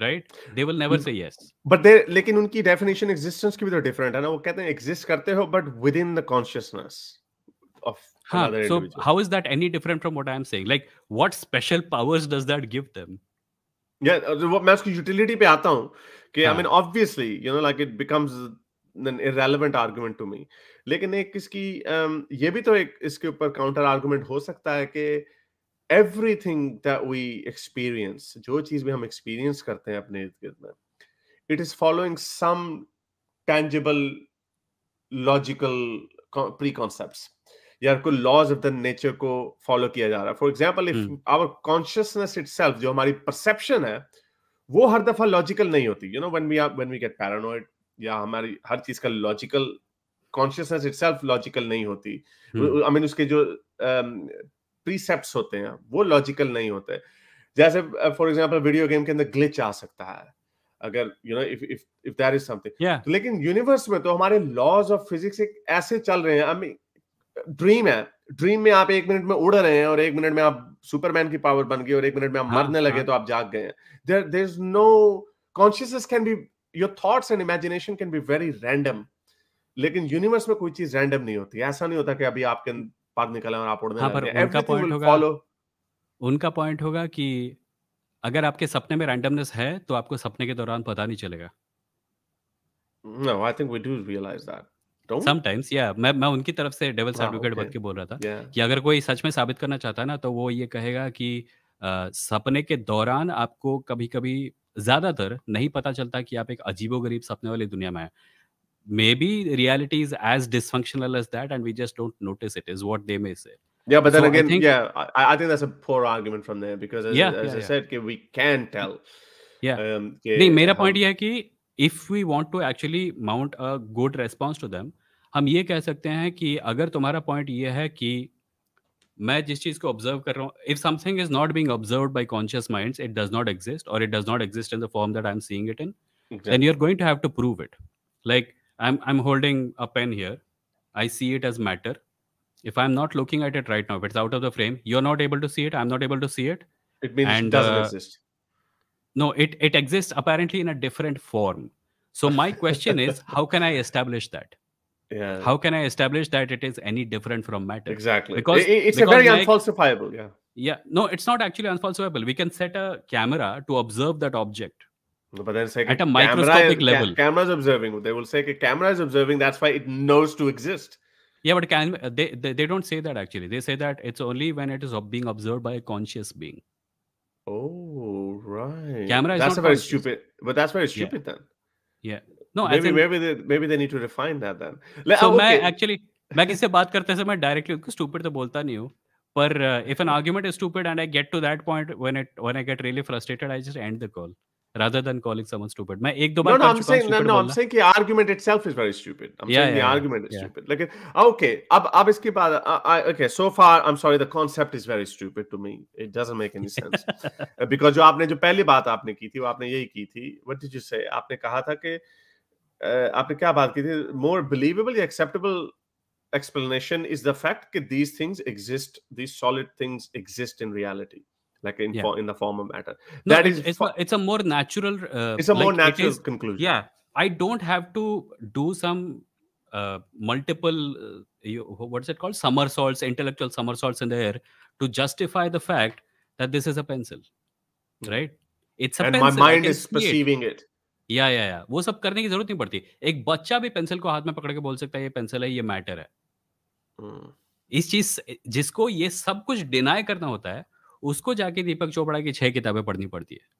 right they will never say yes but they लेकिन उनकी डेफिनेशन एग्जिस्टेंस की भी तो डिफरेंट है ना वो कहते हैं एग्जिस्ट करते हो but within the consciousness of huh. another so individual. how is that any different from what i am saying like what special powers does that give them yeah मैं उसकी utility pe aata hu कि I mean obviously you know like it becomes an irrelevant argument to me लेकिन एक इसकी um, ये भी तो एक इसके ऊपर counter argument ho sakta hai कि everything that we experience जो चीज भी हम experience karte हैं apne इर्द गिर्द में it is following some tangible logical preconcepts या कोई लॉज ऑफ द नेचर को फॉलो किया जा रहा है for example if our consciousness it जो हमारी परसेप्शन है वो हर दफा लॉजिकल नहीं होती you know when we when we get paranoid या हमारी हर चीज का लॉजिकल कॉन्शियसनेस इट लॉजिकल नहीं होती I hmm. Mean I mean, उसके जो प्रीसेप्ट um, होते हैं वो लॉजिकल नहीं होते जैसे फॉर एग्जाम्पल वीडियो गेम के अंदर ग्लिच आ सकता है अगर you know if if if that is something लेकिन यूनिवर्स में तो हमारे लॉज ऑफ फिजिक्स एक ऐसे चल रहे हैं आई मीन ड्रीम है ड्रीम में आप एक मिनट में उड़ रहे हैं और एक मिनट में आप सुपरमैन की पावर बन गए और एक मिनट में आप हाँ, मरने लगे हाँ. तो आप जाग गए हैं there there is no consciousness can be your thoughts and imagination can be very random लेकिन यूनिवर्स में कोई चीज रैंडम नहीं होती ऐसा नहीं होता कि अभी आपके भाग निकले और आप उड़ने हाँ, पर उनका पॉइंट होगा follow. उनका पॉइंट होगा कि अगर आपके सपने में रैंडमनेस है तो आपको सपने के दौरान पता नहीं चलेगा no I think we do realize that sometimes या मैं मैं उनकी तरफ से डेवल्स एडवोकेट बन के बोल रहा था कि अगर कोई सच में साबित करना चाहता है ना तो वो ये कहेगा कि सपने के दौरान आपको कभी कभी ज्यादातर नहीं पता चलता कि आप एक अजीबो गरीब सपने वाली दुनिया में है maybe reality is as dysfunctional as that and we just don't notice it is what they may say Yeah, but then so again, I think, yeah, I, I think that's a poor argument from there because as, yeah, as yeah, I yeah. said, we can tell. Yeah. Um, नहीं मेरा पॉइंट ये है कि if we want to actually mount a good response to them हम ये कह सकते हैं कि अगर तुम्हारा पॉइंट ये है कि मैं जिस चीज को ऑब्जर्व कर रहा हूँ if something is not being observe by conscious minds it does not exist और it does not exist in the form that I am seeing it in then you are going to have to prove it like I am I am holding a pen here I see it as matter if i'm not looking at it right now if it's out of the frame you're not able to see it i'm not able to see it it means and, it doesn't uh, exist no it it exists apparently in a different form so my question is how can i establish that yeah how can i establish that it is any different from matter exactly because it, it's because a very like, unfalsifiable yeah yeah no it's not actually unfalsifiable we can set a camera to observe that object no, but then say at a microscopic is, level camera's observing they will say a camera is observing that's why it knows to exist yeah but can uh, they, they they don't say that actually they say that it's only when it is being observed by a conscious being oh right. Camera that's very stupid, but that's very stupid yeah. then. Yeah. No, maybe maybe they maybe they need to refine that then. Let, so okay. actually मैं किससे बात करते समय डायरेक्टली stupid, स्टूपिड तो बोलता नहीं हूँ पर if an argument is stupid and I get to that point when it when I get really frustrated I just end the call rather than calling someone stupid. मैं एक दो बार no, no, I'm saying, no, no, I'm saying कि argument itself is very stupid. I'm yeah, saying yeah, the argument yeah. is stupid. Like, okay, अब अब इसके बाद, okay, so far, I'm sorry, the concept is very stupid to me. It doesn't make any sense. Because जो आपने जो पहली बात आपने की थी, वो आपने यही की थी. What did you say? आपने कहा था कि आपने क्या बात की थी? More believable या acceptable explanation is the fact that these things exist, these solid things exist in reality. like in yeah. for, in the form of matter. No, that it's, is it's, for, a, it's a more natural. Uh, it's a like more natural is, conclusion. Yeah, I don't have to do some uh, multiple. Uh, you, what is it called? Somersaults, intellectual somersaults in the air to justify the fact that this is a pencil, right? It's a and pencil. And my mind is perceiving it. it. या या या वो सब करने की जरूरत नहीं पड़ती एक बच्चा भी पेंसिल को हाथ में पकड़ के बोल सकता है ये पेंसिल है ये मैटर है hmm. इस चीज जिसको ये सब कुछ डिनाई करना होता है उसको जाके दीपक चोपड़ा की छह किताबें पढ़नी पड़ती है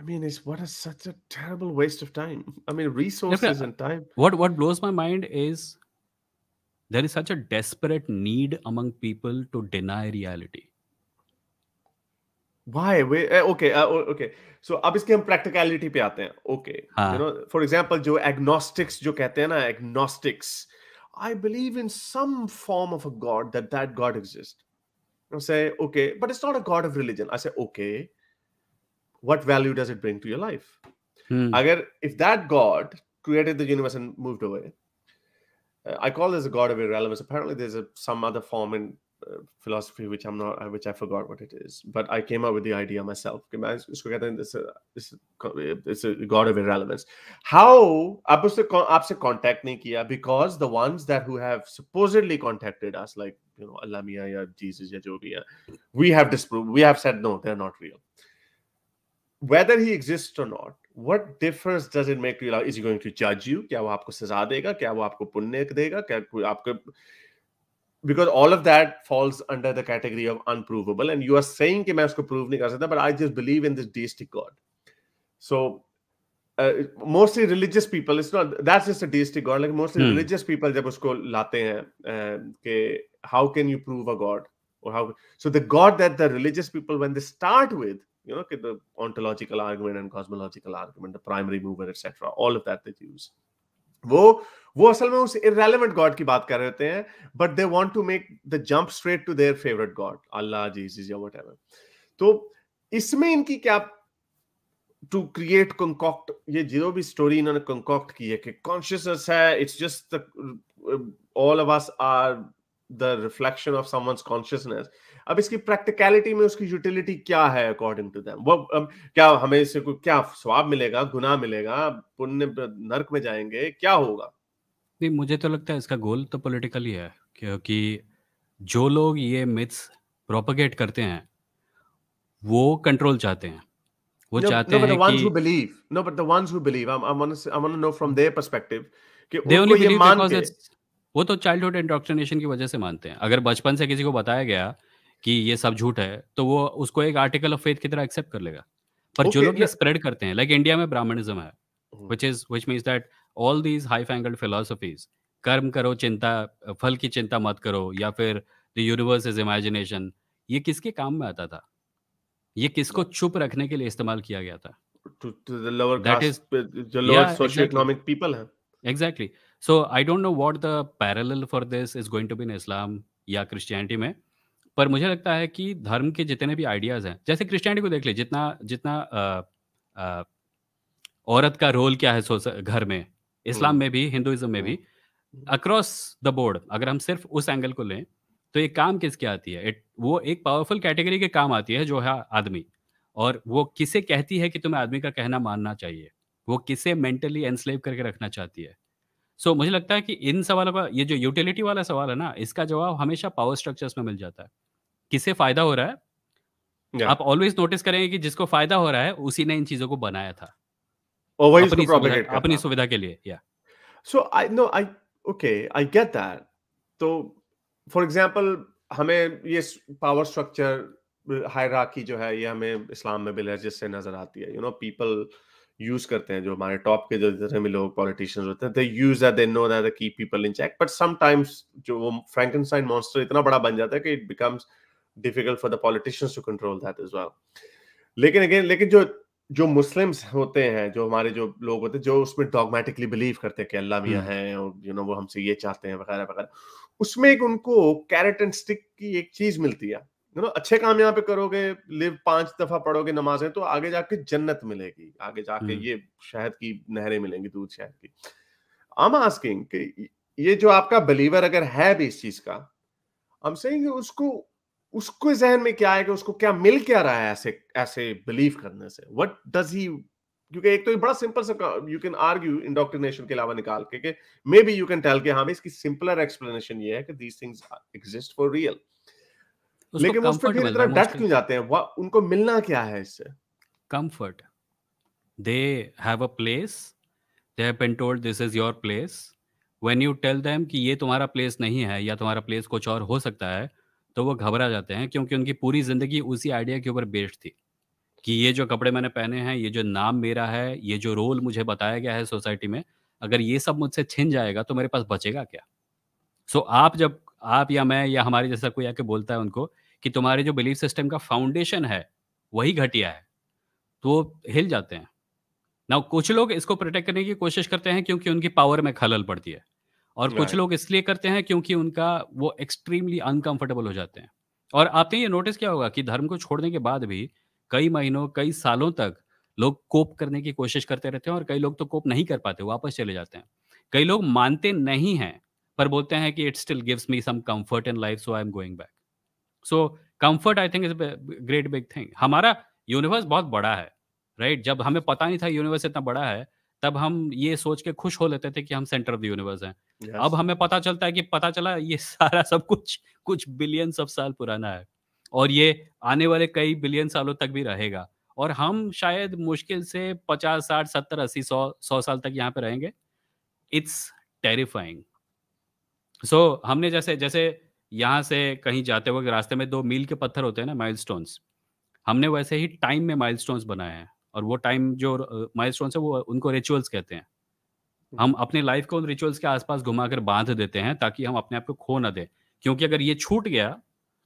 I mean, it's what a such a terrible waste of time. I mean, resources and time. What what blows my mind is there is such a desperate need among people to deny reality. Why? We, okay, uh, okay. So अब इसके हम practicality पे आते हैं. Okay. हाँ. You know, for example, जो agnostics जो कहते हैं ना agnostics, I believe in some form of a god that that god exists. and say, okay, but it's not a god of religion. I say, okay, what value does it bring to your life? Hmm. Agar, if that god created the universe and moved away, uh, I call this a god of irrelevance. Apparently, there's a, some other form in philosophy which i'm not which i forgot what it is but i came up with the idea myself this is it's a god of irrelevance how aapse contact nahi kiya because the ones that who have supposedly contacted us like you know allah mia jesus ya jo we have disproved we have said no they're not real whether he exists or not what difference does it make to you is he going to judge you kya wo aapko saza dega kya wo aapko dega kya aapko because all of that falls under the category of unprovable and you are saying कि मैं उसको prove it, but I just believe in this deistic God so uh, mostly religious people it's not that's just a deistic God like mostly hmm. religious people when उसको लाते हैं uh, how can you prove a God or how so the God that the religious people when they start with you know the ontological argument and cosmological argument the primary mover etc all of that they use वो वो असल में उस इरेलीवेंट गॉड की बात कर रहे होते हैं but they want to make the jump straight to their favourite god Allah Jesus या वट एवर तो इसमें इनकी क्या टू क्रिएट कंकॉक्ट ये जीरो भी स्टोरी इन्होंने कंकॉक्ट की है कि कॉन्शियसनेस है it's just all of us are the reflection of someone's consciousness अब इसकी प्रैक्टिकलिटी में उसकी यूटिलिटी क्या है अकॉर्डिंग टू दैम वो अब क्या हमें इससे कोई क्या स्वाब मिलेगा गुना मिलेगा पुण्य नरक में जाएंगे क्या होगा नहीं मुझे तो लगता है इसका गोल तो पॉलिटिकल ही है क्योंकि जो लोग ये मिथ्स प्रोपोगेट करते हैं वो कंट्रोल चाहते हैं वो no, चाहते no, हैं कि who believe, no but the ones who believe I'm, I'm wanna, I want to know from their perspective कि they only believe because it's वो तो चाइल्डहुड इंडोक्ट्रिनेशन की वजह से मानते हैं अगर बचपन से किसी को बताया गया कि ये सब झूठ है तो वो उसको एक आर्टिकल ऑफ फेथ की तरह एक्सेप्ट कर लेगा पर okay, जो लोग ये स्प्रेड करते हैं लाइक इंडिया में ब्राह्मणिज्म है which is which means that all these high fangled philosophies कर्म करो चिंता फल की चिंता मत करो या फिर द यूनिवर्स इज इमेजिनेशन ये किसके काम में आता था ये किसको चुप रखने के लिए इस्तेमाल किया गया था exactly so I don't know what is, the lower yeah, socioeconomic exactly. people हैं exactly so या क्रिस्टियनिटी में पर मुझे लगता है कि धर्म के जितने भी आइडियाज़ हैं जैसे क्रिश्चियनिटी को देख ले जितना जितना आ, आ, औरत का रोल क्या है घर में इस्लाम हम्म। में भी हिंदुइज्म में भी अक्रॉस द बोर्ड अगर हम सिर्फ उस एंगल को लें तो ये काम किसके आती है इट वो एक पावरफुल कैटेगरी के काम आती है जो है आदमी और वो किसे कहती है कि तुम्हें आदमी का कहना मानना चाहिए वो किसे मेंटली एनस्लेव करके रखना चाहती है सो so, मुझे लगता है कि इन सवालों का ये जो यूटिलिटी वाला सवाल है ना इसका जवाब हमेशा पावर स्ट्रक्चर्स में मिल जाता है किसे फायदा हो रहा है yeah. आप ऑलवेज नोटिस करेंगे कि जिसको फायदा हो रहा है उसी ने इन चीजों को बनाया था oh, अपनी सुविधा, अपनी सुविधा के लिए या so I know I okay I get that तो फॉर एग्जांपल हमें ये पावर स्ट्रक्चर हायराकी जो है ये हमें इस्लाम में बिलहजिस से नजर आती है यू नो पीपल यूज करते हैं जो हमारे टॉप के जो जितने भी लोग पॉलिटिशियंस होते हैं they use that they know that they keep people in check but sometimes जो वो फ्रैंकनस्टाइन मॉन्स्टर इतना बड़ा बन जाता है कि it becomes difficult for the politicians to control that as well लेकिन अगेन लेकिन जो जो मुस्लिम्स होते हैं जो हमारे जो लोग होते हैं जो उसमें डॉगमेटिकली बिलीव करते हैं कि अल्लाह भी हम्म। है और यू नो वो हमसे ये चाहते हैं वगैरह वगैरह उसमें एक उनको कैरेट एंड स्टिक की एक चीज मिलती है नो अच्छे काम यहाँ पे करोगे लिव पांच दफा पढ़ोगे नमाजें तो आगे जाके जन्नत मिलेगी आगे जाके हम्म। ये शहद की नहरें मिलेंगी दूध शहद की आम आस्किंग कि ये जो आपका बिलीवर अगर है भी इस चीज का हम कि उसको उसको जहन में क्या है कि उसको क्या मिल क्या रहा है ऐसे ऐसे बिलीव करने से वट डज ही क्योंकि एक तो ये बड़ा सिंपल सा यू कैन आर्ग्यू इंडोक्ट्रिनेशन के अलावा निकाल के maybe you can tell के हाँ इसकी सिंपलर एक्सप्लेनेशन ये है कि these things exist for real लेकिन उस पर इतना डट क्यों जाते हैं उनको मिलना क्या है इससे comfort they have a place they have been told this is your place when you tell them कि ये तुम्हारा प्लेस नहीं है या तुम्हारा प्लेस कुछ और हो सकता है तो वो घबरा जाते हैं क्योंकि उनकी पूरी जिंदगी उसी आइडिया के ऊपर बेस्ड थी कि ये जो कपड़े मैंने पहने हैं ये जो नाम मेरा है ये जो रोल मुझे बताया गया है सोसाइटी में अगर ये सब मुझसे छिन जाएगा तो मेरे पास बचेगा क्या सो so, आप जब आप या मैं या हमारे जैसा कोई आके बोलता है उनको कि तुम्हारे जो बिलीफ सिस्टम का फाउंडेशन है वही घटिया है तो वो हिल जाते हैं ना कुछ लोग इसको प्रोटेक्ट करने की कोशिश करते हैं क्योंकि उनकी पावर में खलल पड़ती है और कुछ लोग इसलिए करते हैं क्योंकि उनका वो एक्सट्रीमली अनकंफर्टेबल हो जाते हैं और आपने ये नोटिस किया होगा कि धर्म को छोड़ने के बाद भी कई महीनों कई सालों तक लोग कोप करने की कोशिश करते रहते हैं और कई लोग तो कोप नहीं कर पाते वापस चले जाते हैं कई लोग मानते नहीं हैं पर बोलते हैं कि it still gives me some comfort in life so I am going back so comfort I think is great big thing हमारा यूनिवर्स बहुत बड़ा है राइट right? जब हमें पता नहीं था यूनिवर्स इतना बड़ा है तब हम ये सोच के खुश हो लेते थे कि हम सेंटर ऑफ द यूनिवर्स हैं yes. अब हमें पता चलता है कि पता चला ये सारा सब कुछ कुछ बिलियंस ऑफ साल पुराना है और ये आने वाले कई बिलियन सालों तक भी रहेगा और हम शायद मुश्किल से पचास साठ सत्तर अस्सी सौ सौ साल तक यहाँ पे रहेंगे इट्स टेरिफाइंग सो हमने जैसे जैसे यहाँ से कहीं जाते वक्त रास्ते में दो मील के पत्थर होते हैं ना माइल हमने वैसे ही टाइम में माइल बनाए हैं और वो टाइम जो माइल है वो उनको रिचुअल्स कहते हैं हम हम्म। अपने लाइफ को उन रिचुअल्स के आसपास घुमाकर बांध देते हैं ताकि हम अपने आप को खो ना दें क्योंकि अगर ये छूट गया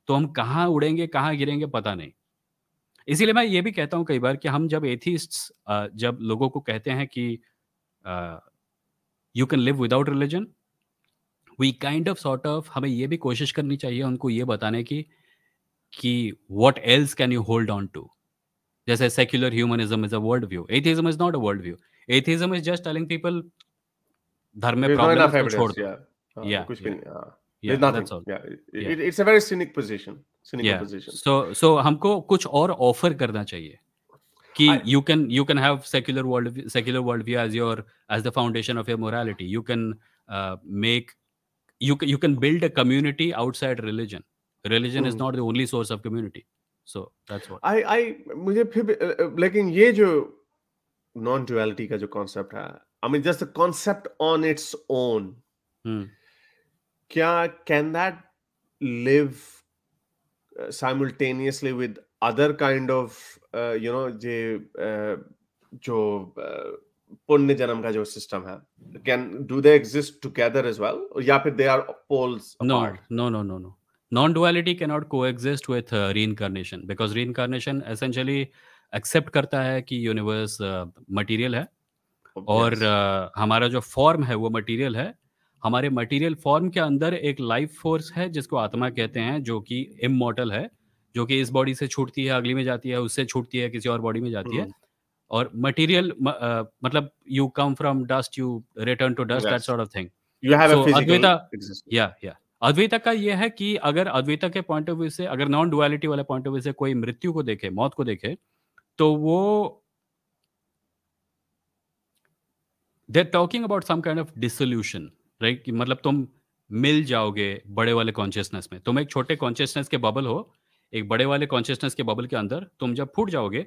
तो हम कहाँ उड़ेंगे कहाँ गिरेंगे पता नहीं इसीलिए मैं ये भी कहता हूँ कई बार कि हम जब एथिस्ट जब लोगों को कहते हैं कि you can live without religion we kind of sort of हमें ये भी कोशिश करनी चाहिए उनको ये बताने की कि what else can you hold on to जैसे secular humanism is a world view atheism is not a world view atheism is just telling people धर्म में प्रॉब्लम छोड़ दो या uh, कुछ भी नहीं हाँ. Yeah, that's all. Yeah. Yeah. It, it's a very cynic position. Cynical yeah. हमको कुछ और ऑफर करना चाहिए कि you can you can have secular world secular world view as your as the foundation of your morality you can make you you can build a community outside religion religion is hmm. not the only source of community so that's what i i mujhe phir like in ye non duality ka jo concept hai i mean just the concept on its own hmm. kya can that live uh, simultaneously with other kind of uh, you know the uh, पुण्य जन्म का जो सिस्टम है can do they exist together as well या फिर they are poles no no no no no non duality can not coexist with reincarnation because reincarnation essentially accept करता है कि यूनिवर्स मटीरियल uh, है Obvious. और uh, हमारा जो फॉर्म है वो मटीरियल है हमारे मटीरियल फॉर्म के अंदर एक लाइफ फोर्स है जिसको आत्मा कहते हैं जो कि इमोटल है जो कि इस बॉडी से छूटती है अगली में जाती है उससे छूटती है किसी और बॉडी में जाती है hmm. और मटेरियल मतलब you come from dust you return to dust that sort of thing you have a have so या अद्वैता का यह है कि अगर अद्वैता के पॉइंट ऑफ व्यू से अगर नॉन डुअलिटी वाले पॉइंट ऑफ व्यू से कोई मृत्यु को देखे मौत को देखे तो वो they're talking about some kind of dissolution right मतलब तुम मिल जाओगे बड़े वाले कॉन्शियसनेस में तुम एक छोटे कॉन्शियसनेस के बबल हो एक बड़े वाले कॉन्शियसनेस के बबल के अंदर तुम जब फूट जाओगे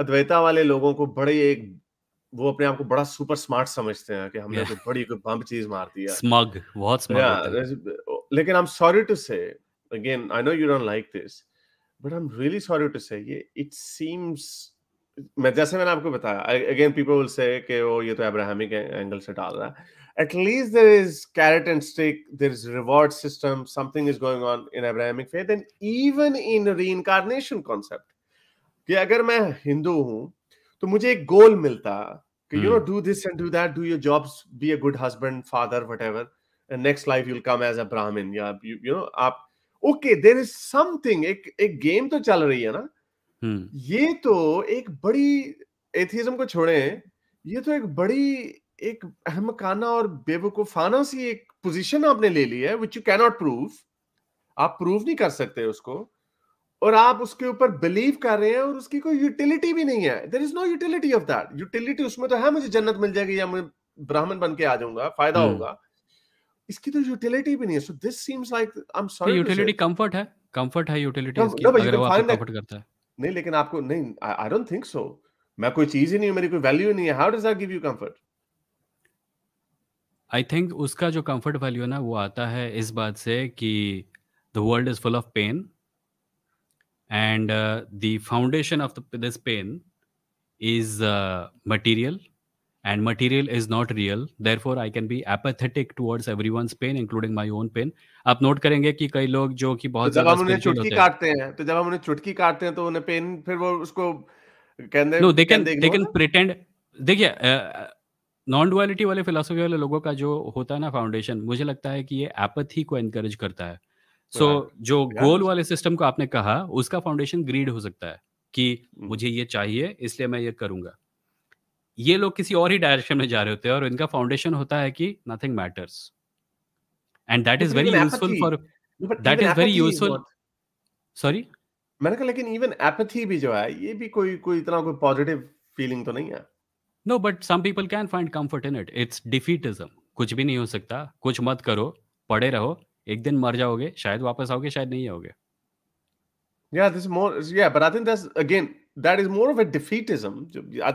अद्वैता वाले लोगों को बड़े एक वो अपने आप को बड़ा सुपर स्मार्ट समझते हैं कि हमने yeah. तो बड़ी कोई बम चीज मार दी है स्मग बहुत स्मग yeah, लेकिन I am sorry to say again I know you don't like this but I am really sorry to say ये इट सीम्स मैं जैसे मैंने आपको बताया अगेन पीपल विल से कि वो ये तो अब्राहमिक एंगल से डाल रहा है at least there is carrot and stick there is reward system something is going on in Abrahamic faith and even in reincarnation concept कि अगर मैं हिंदू हूं तो मुझे एक गोल मिलता कि you know do this and do that do your jobs be a good husband father whatever next life you'll come as a Brahmin या यू नो आप ओके देर इज समथिंग एक एक गेम तो चल रही है ना हम्म। ये तो एक बड़ी एथिज्म को छोड़े ये तो एक बड़ी एक अहमकाना और बेवकूफाना सी एक पोजीशन आपने ले ली है which you can not prove आप प्रूव नहीं कर सकते उसको और आप उसके ऊपर बिलीव कर रहे हैं और उसकी कोई यूटिलिटी भी नहीं है there is no utility of that utility उसमें तो है मुझे जन्नत मिल जाएगी या मैं ब्राह्मण बन के आ जाऊंगा फायदा हम्म। होगा इसकी तो यूटिलिटी भी नहीं है so this seems like I am sorry utility comfort है कंफर्ट है यूटिलिटी इसकी अगर वो आपको कंफर्ट करता है नहीं लेकिन आपको नहीं आई डोंट थिंक सो मैं कोई चीज ही नहीं मेरी कोई वैल्यू नहीं है how does that give you comfort I think उसका जो कंफर्ट वैल्यू है ना वो आता है इस बात से कि the world is full of pain and uh, the foundation of the, this pain is uh, material and material is not real therefore i can be apathetic towards everyone's pain including my own pain आप नोट करेंगे कि कई लोग जो कि बहुत तो जब हम उन्हें चुटकी काटते हैं तो जब हम उन्हें चुटकी काटते हैं तो उन्हें पेन फिर वो उसको कहते no they can they can pretend देखिए नॉन डुअलिटी वाले फिलोसफी वाले लोगों का जो होता है ना फाउंडेशन मुझे लगता है कि ये एपथी को एनकरेज करता है सो so, जो गोल वाले सिस्टम को आपने कहा उसका फाउंडेशन ग्रीड हो सकता है कि हम्म। मुझे ये चाहिए इसलिए मैं ये करूंगा ये लोग किसी और ही डायरेक्शन में जा रहे होते हैं और इनका फाउंडेशन होता है कि nothing matters and that is very useful for that is very useful sorry मैंने कहा लेकिन इवन एपथी भी जो है ये भी कोई कोई इतना कोई पॉजिटिव फीलिंग तो नहीं है no but some people can find comfort in it it's defeatism कुछ भी नहीं हो सकता कुछ मत करो पड़े रहो एक दिन मर जाओगे शायद वापस आओगे शायद नहीं आओगे Yeah, this is more. Yeah, but I think that's again that is more of a defeatism.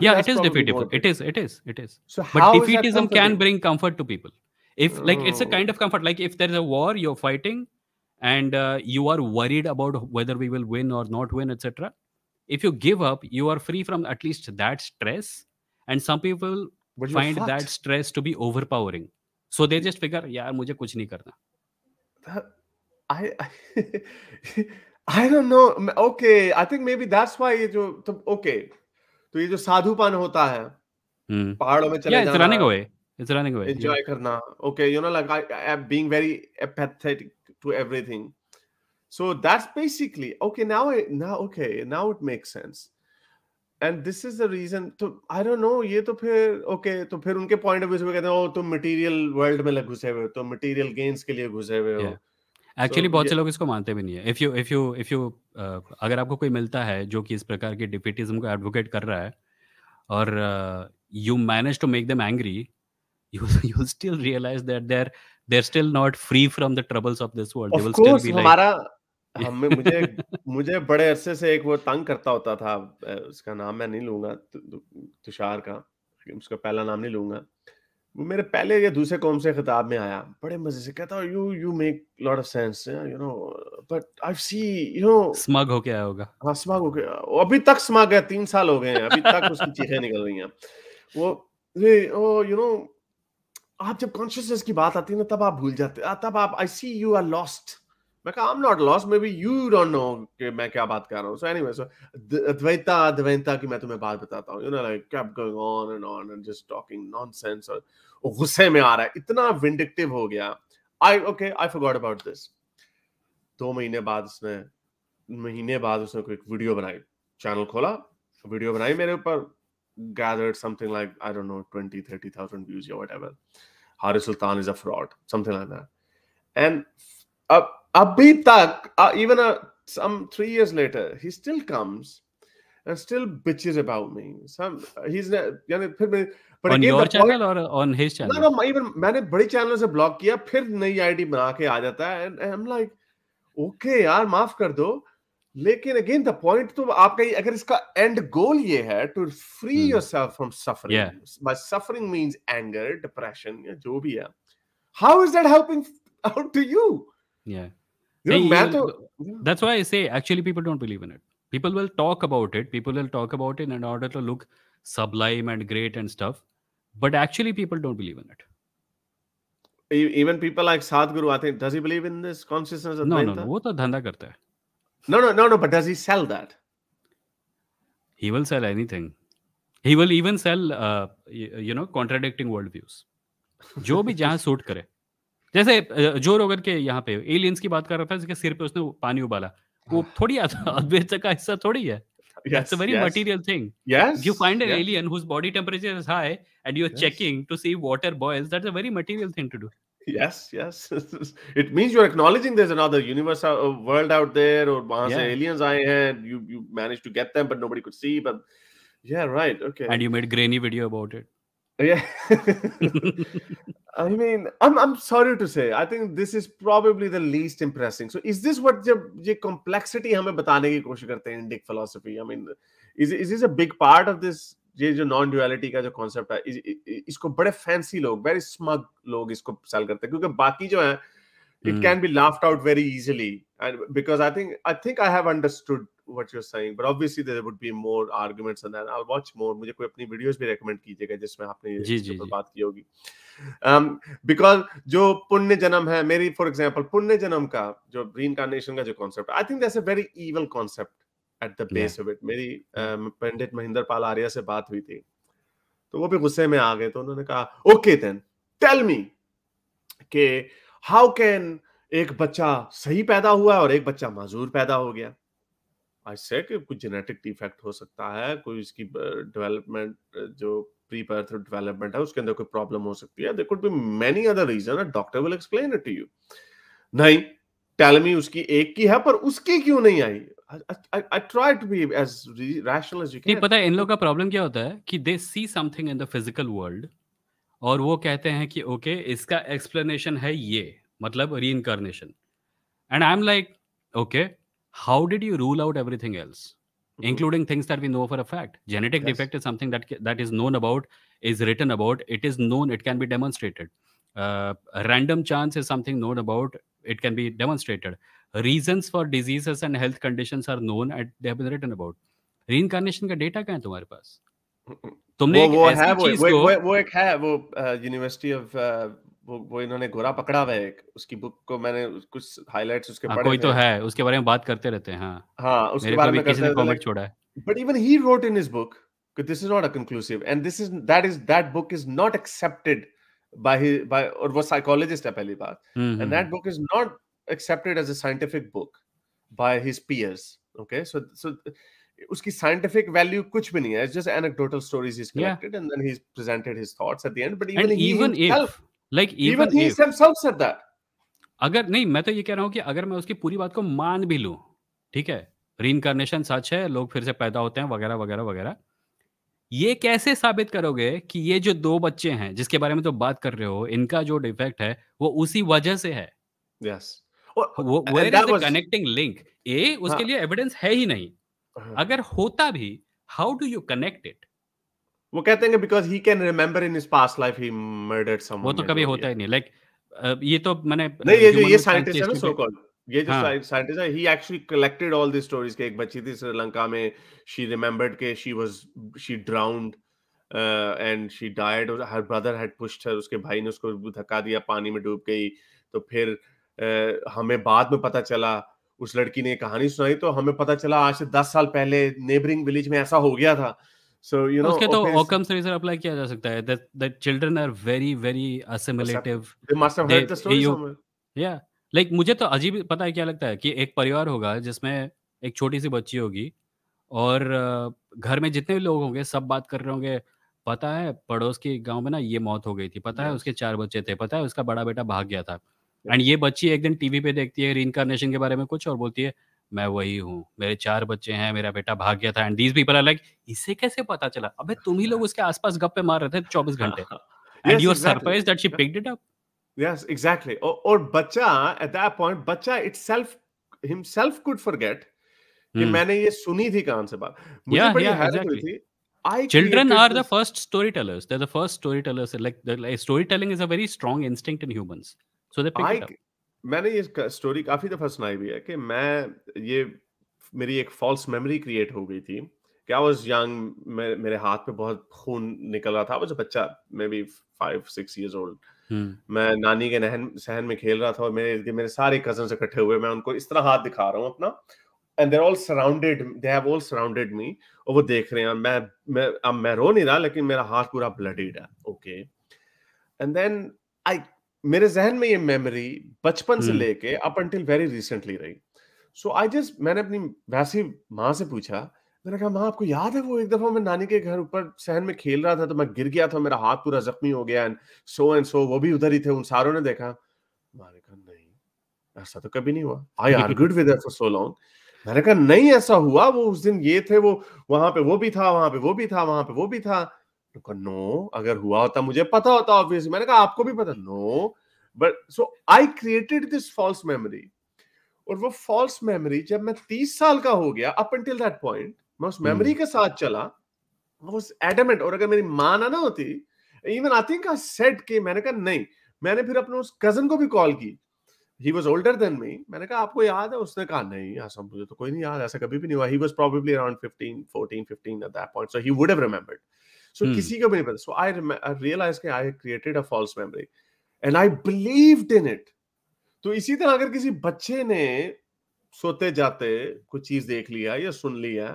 Yeah, it is defeatism. It is. It is. It is. So but how defeatism is can bring comfort to people. If oh. like it's a kind of comfort. Like if there is a war, you're fighting, and uh, you are worried about whether we will win or not win, etc. If you give up, you are free from at least that stress. And some people find fucked. that stress to be overpowering. So they just figure, yeah, mujhe kuch nahi karna. that, I, I I don't know okay I think maybe that's why ये जो तो ओके तो ये जो साधुपन होता है हम्म। पहाड़ों में चले जाना running away it's running away enjoy करना okay you know like I am being very apathetic to everything so that's basically okay now now okay now it makes sense and this is the reason तो आई डोंट नो ये तो फिर ओके okay, तो फिर उनके पॉइंट ऑफ व्यू से कहते हैं ओ तुम मटेरियल वर्ल्ड में घुसे हुए हो तो मटेरियल गेन्स के लिए घुसे हुए हो एक्चुअली बहुत से लोग इसको मानते भी नहीं है if you if you if you अगर आपको कोई मिलता है जो कि इस प्रकार के डिफिटिज्म को एडवोकेट कर रहा है और you manage to make them angry you you still realize that they're they're still not free from the troubles of this world. Of they will course, still be हमारा like, हमें हाँ, मुझे मुझे बड़े अरसे से एक वो तंग करता होता था उसका नाम मैं नहीं लूंगा तुषार का उसका पहला नाम नहीं लूंगा वो मेरे पहले या दूसरे कौम से खिताब में आया बड़े मजे से कहता you you make lot of sense you know but I see you know smug होके आया होगा हाँ स्मग होके अभी तक स्मग है तीन साल हो गए हैं अभी तक उसकी चीखें निकल रही हैं वो ओ यू नो आप जब कॉन्शियसनेस की बात आती है ना तब आप भूल जाते हैं तब आप I see you are lost मैं कहा I am not loss maybe you don't know कि मैं क्या बात कर रहा हूँ सो एनीवे सो अद्वैता अद्वैता की मैं तुम्हें बात बताता हूँ you know like keep going on and on and just talking nonsense और गुस्से में आ रहा है इतना विंडिक्टिव हो गया I okay I forgot about this दो महीने बाद उसने महीने बाद उसने कोई वीडियो बनाई चैनल खोला वीडियो बनाई मेरे ऊपर gathered something like i don't know 20 30000 views or whatever Haris Sultan is a fraud something like that and अब Uh, even some three years later he still comes and still bitches about me some he's यानी फिर मैं but on your channel or on his channel no no even मैंने बड़े चैनल से ब्लॉक किया फिर नई ID and, and I'm like okay यार माफ कर दो लेकिन अगेन द पॉइंट तो आपका अगर इसका एंड गोल ये है to free yourself from suffering by suffering means anger depression जो भी है how is that helping out to you yeah that's why I say actually people don't believe in it. People will talk about it. People will talk about it in order to look sublime and great and stuff. But actually, people don't believe in it. Even people like Sadhguru, I think, does he believe in this consciousness? No, no, no. वो तो धंधा No, no, no, no. But does he sell that? He will sell anything. He will even sell, uh, you know, contradicting worldviews. जो भी जहाँ जैसे जो रोगन के यहाँ पे एलियंस की बात कर रहा था जिसके सिर पे उसने पानी उबाला वो थोड़ी अद्वैत का हिस्सा थोड़ी है That's yes, a very yes. material thing. Yes. If you find an yes. alien whose body temperature is high and you're yes. checking to see water boils, that's a very material thing to do. Yes, yes. it means you're acknowledging there's another universe, a world out there, or yeah. se aliens I had. You you managed to get them, but nobody could see. But yeah, right. Okay. And you made grainy video about it. Yeah. I mean, I'm I'm sorry to say, I think this is probably the least impressing. So is this what the complexity हमें बताने philosophy? I mean, is is this a big part of this non duality concept? Duality का जो कॉन्सेप्ट है इस, इसको बड़े फैंसी लोग वेरी स्मग लोग इसको सेल करते हैं क्योंकि बाकी जो है it can be what you're saying but obviously there would be more arguments arguments and I'll watch more मुझे कोई अपनी वीडियोस भी रेकमेंड कीजिएगा जिसमें आपने जी, जी, जी. बात की होगी बिकॉज um, जो पुण्य जन्म है मेरी फॉर एग्जांपल पुण्य जन्म का जो रीइंकार्नेशन का जो concept I think that's a very evil concept at the base of it मेरी um, पंडित महेंद्र पाल आर्या से बात हुई थी तो वो भी गुस्से में आ गए तो उन्होंने कहा ओके देन टेल मी कि हाउ कैन एक बच्चा सही पैदा हुआ और एक बच्चा माजूर पैदा हो गया आज से कि कुछ जेनेटिक डिफेक्ट हो सकता है कोई इसकी डेवलपमेंट जो प्री बर्थ डेवलपमेंट है उसके अंदर कोई प्रॉब्लम हो सकती है there could be many other reason doctor will explain it to you नहीं टैलमी उसकी एक की है पर उसकी क्यों नहीं आई पता इन लोग का प्रॉब्लम क्या होता है कि they see something in the physical world और वो कहते हैं कि ओके okay, इसका एक्सप्लेनेशन है ये मतलब reincarnation and I am like okay how did you rule out everything else mm-hmm. including things that we know for a fact genetic yes. defect is something that that is known about is written about it is known it can be demonstrated uh, random chance is something known about it can be demonstrated reasons for diseases and health conditions are known and they have been written about reincarnation data? Data कहाँ है तुम्हारे पास तुमने वो, एक वो है, वो, वो, वो एक है वो यूनिवर्सिटी ऑफ वो वो इन्होंने घोड़ा पकड़ा हुआ है उसकी बुक को मैंने कुछ हाइलाइट्स उसके पढ़े हाँ, कोई तो है उसके बारे में बात करते रहते हैं हाँ हाँ उसके बारे में किसी ने कमेंट छोड़ा है but even he wrote in his book कि this is not a conclusive and this is that is that book is not accepted by by और वो साइकोलॉजिस्ट है पहली बात and that book is not accepted as a scientific book by his peers okay so so उसकी साइंटिफिक वैल्यू कुछ भी नहीं है it's just anecdotal stories he is collected and then he is presented his thoughts at the end but even even if like even he himself said that अगर नहीं मैं तो ये कह रहा हूँ कि अगर मैं उसकी पूरी बात को मान भी लूं ठीक है रीइनकारनेशन सच है लोग फिर से पैदा होते हैं वगैरह वगैरह वगैरह ये कैसे साबित करोगे कि ये जो दो बच्चे हैं जिसके बारे में तो बात कर रहे हो इनका जो डिफेक्ट है वो उसी वजह से है यस कनेक्टिंग लिंक ए उसके हाँ. लिए एविडेंस है ही नहीं हाँ. अगर होता भी how do you connect it वो कहते हैं because he can remember in his past life he murdered someone वो तो कभी होता ही नहीं लाइक like, ये तो मैंने नहीं ये जो ये साइंटिस्ट है ना सो कॉल्ड ये जो साइंटिस्ट हाँ। है he actually collected all this stories के एक बच्ची थी श्रीलंका में शी रिमेंबर्ड के she was she drowned and she died her brother had pushed her उसके भाई ने उसको धक्का दिया पानी में डूब गई तो फिर uh, हमें बाद में पता चला उस लड़की ने कहानी सुनाई तो हमें पता चला आज से दस साल पहले नेबरिंग विलेज में ऐसा हो गया था so you know उसके तो ओकम सीरीज अप्लाई किया जा सकता है that that children are very very assimilative they must have heard they, the story you, somewhere yeah like मुझे तो अजीब पता है क्या लगता है कि एक परिवार होगा जिसमें एक छोटी सी बच्ची होगी और घर में जितने भी लोग होंगे सब बात कर रहे होंगे पता है पड़ोस के गांव में ना ये मौत हो गई थी पता है उसके चार बच्चे थे पता है उसका बड़ा बेटा भाग गया था एंड ये बच्ची एक दिन टीवी पे देखती है रीइनकारनेशन के बारे में कुछ और बोलती है मैं वही हूँ मेरे चार बच्चे हैं मेरा बेटा भाग गया था and these people are like इसे कैसे पता चला अबे तुम ही लोग उसके आसपास गप्पे मार रहे थे चौबीस हाँ, घंटे and you are surprised that she picked it up yes exactly और बच्चा एट दैट पॉइंट बच्चा इटसेल्फ हिमसेल्फ कुड फॉरगेट कि hmm. मैंने ये सुनी थी कहां से बात मुझे yeah, बड़ी yeah, exactly. हुई थी children are the first storytellers they're the first storytellers like, the, like storytelling is a very strong instinct in humans so they pick I, it up मैंने ये स्टोरी काफी दफा सुनाई भी है कि मैं ये मेरी एक फॉल्स मेमोरी क्रिएट हो गई थी क्या वॉज यंग मेरे हाथ पे बहुत खून निकल रहा था वो जो बच्चा maybe five six years old मैं नानी के नहन सहन में खेल रहा था और मेरे मेरे सारे कजन इकट्ठे हुए मैं उनको इस तरह हाथ दिखा रहा हूँ अपना and there all surrounded they have all surrounded me और वो देख रहे हैं मैं मैं अब मैं रो नहीं रहा लेकिन मेरा हाथ पूरा ब्लडीड है ओके एंड देन आई मेरे जहन में ये मेमोरी बचपन से लेके अप अंटिल वेरी रिसेंटली रही सो आई जस्ट मैंने अपनी वैसी माँ से पूछा मैंने कहा माँ आपको याद है वो एक दफा मैं नानी के घर ऊपर सहन में खेल रहा था तो मैं गिर गया था मेरा हाथ पूरा जख्मी हो गया एंड सो एंड सो वो भी उधर ही थे उन सारों ने देखा मैंने कहा नहीं ऐसा तो कभी नहीं हुआ I are good with for so long मैंने कहा नहीं ऐसा हुआ वो उस दिन ये थे वो वहां पे वो भी था वहां पे वो भी था वहां पे वो भी था कहा नो अगर हुआ होता मुझे पता होता ऑब्वियसली मैंने कहा आपको भी पता no but so I created this false memory और वो फॉल्स मेमोरी जब मैं तीस साल का हो गया अप अंटिल दैट पॉइंट मैं उस मेमोरी हम्म। के साथ चला वाज एडमेंट और अगर मेरी माँ ना ना होती even I think I said के मैंने कहा नहीं मैंने फिर अपने उस कजन को भी कॉल की he was older than me मैंने कहा आपको याद है उसने कहा नहीं ऐसा मुझे तो कोई नहीं याद ऐसा कभी भी नहीं हुआ he was probably around fifteen fourteen fifteen at that point so he would have remembered so so, hmm. किसी को भी नहीं पता सो आई रियलाइज के I created a false memory and I believed in it तो इसी तरह अगर किसी बच्चे ने सोते जाते कुछ चीज देख लिया या सुन लिया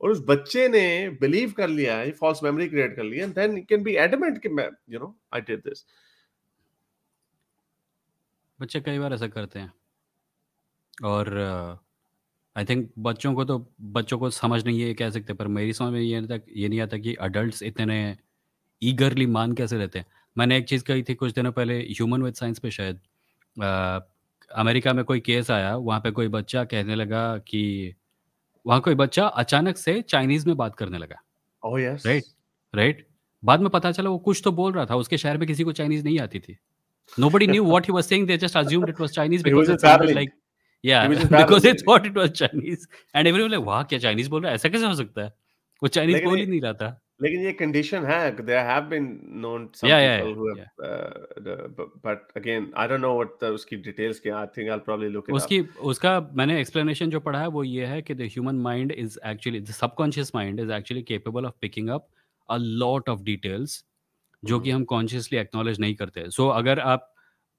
और उस बच्चे ने बिलीव कर लिया है फॉल्स मेमोरी क्रिएट कर लिया and then can be adamant कि मैं you know I did this बच्चे कई बार ऐसा करते हैं और uh... आई थिंक बच्चों को तो बच्चों को समझ नहीं है कह सकते पर मेरी समझ में ये नहीं था ये नहीं आता कि अडल्ट इतने ईगरली मान कैसे रहते हैं मैंने एक चीज़ कही थी कुछ दिनों पहले ह्यूमन विथ साइंस पे शायद आ, अमेरिका में कोई केस आया वहाँ पे कोई बच्चा कहने लगा कि वहाँ कोई बच्चा अचानक से चाइनीज में बात करने लगा राइट oh, राइट बाद में पता चला वो कुछ तो बोल रहा था उसके शहर में किसी को चाइनीज नहीं आती थी nobody knew what he was saying they just assumed it was Chinese because it like yeah because they thought it was chinese and everyone like wow kya chinese bol raha hai aisa kaise ho sakta hai वो चाइनीज बोल ही नहीं रहा था लेकिन ये कंडीशन है there have been known some people who have but again I don't know what उसकी डिटेल्स क्या I think I will probably look it उसकी up. उसका मैंने एक्सप्लेनेशन जो पढ़ा है वो ये है कि the human mind is actually the subconscious mind is actually capable of picking up a lot of details जो कि mm-hmm. हम कॉन्शियसली एक्नॉलेज नहीं करते सो so, अगर आप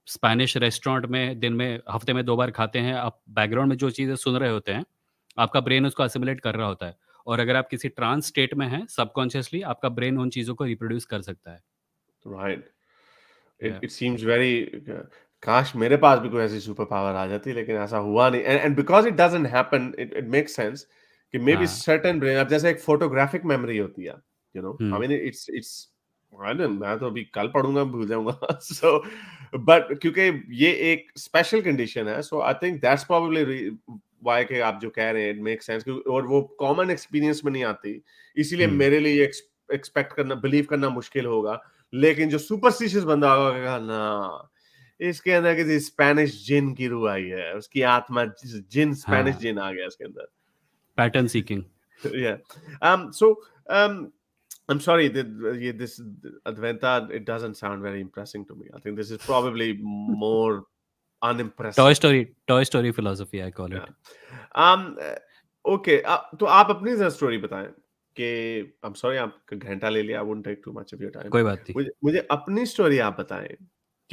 स्पेनिश रेस्टोरेंट में दिन में हफ्ते में दो बार खाते हैं आप बैकग्राउंड में जो चीज़ें सुन रहे होते हैं आपका ब्रेन उसको असिमुलेट कर रहा होता है और अगर आप किसी ट्रांस स्टेट में हैं सबकॉन्शियसली आपका ब्रेन उन चीज़ों को रिप्रोड्यूस कर सकता है राइट इट सीम्स वेरी काश मेरे पास भी कोई ऐसी सुपर पावर आ जाती लेकिन ऐसा हुआ नहीं and because it doesn't happen it it make sense कि मे बी हाँ। सर्टन ब्रेन अब जैसे एक फोटोग्राफिक मेमोरी होती है you know I hmm. Mean it's it's Anand मैं तो अभी कल पढ़ूंगा भूल जाऊंगा सो बट क्योंकि ये एक स्पेशल कंडीशन है so I think that's probably why के आप जो कह रहे हैं मेक सेंस और वो कॉमन एक्सपीरियंस में नहीं आती इसीलिए hmm. मेरे लिए एक्सपेक्ट करना बिलीव करना मुश्किल होगा लेकिन जो सुपरस्टिशियस बंदा होगा कहेगा ना इसके अंदर किसी स्पेनिश जिन की रूह आई है उसकी आत्मा जिन स्पेनिश हाँ. जिन आ गया इसके अंदर पैटर्न सीकिंग या so I'm sorry the, uh, this Adventa it doesn't sound very impressive to me. I think this is probably more unimpressive. Toy Story, Toy Story philosophy, I call yeah. it. Um, okay, uh, you tell your जरा स्टोरी बताएं कि आई एम सॉरी आपका घंटा ले लिया I won't take too much of your time कोई बात नहीं मुझे, मुझे अपनी स्टोरी आप बताएं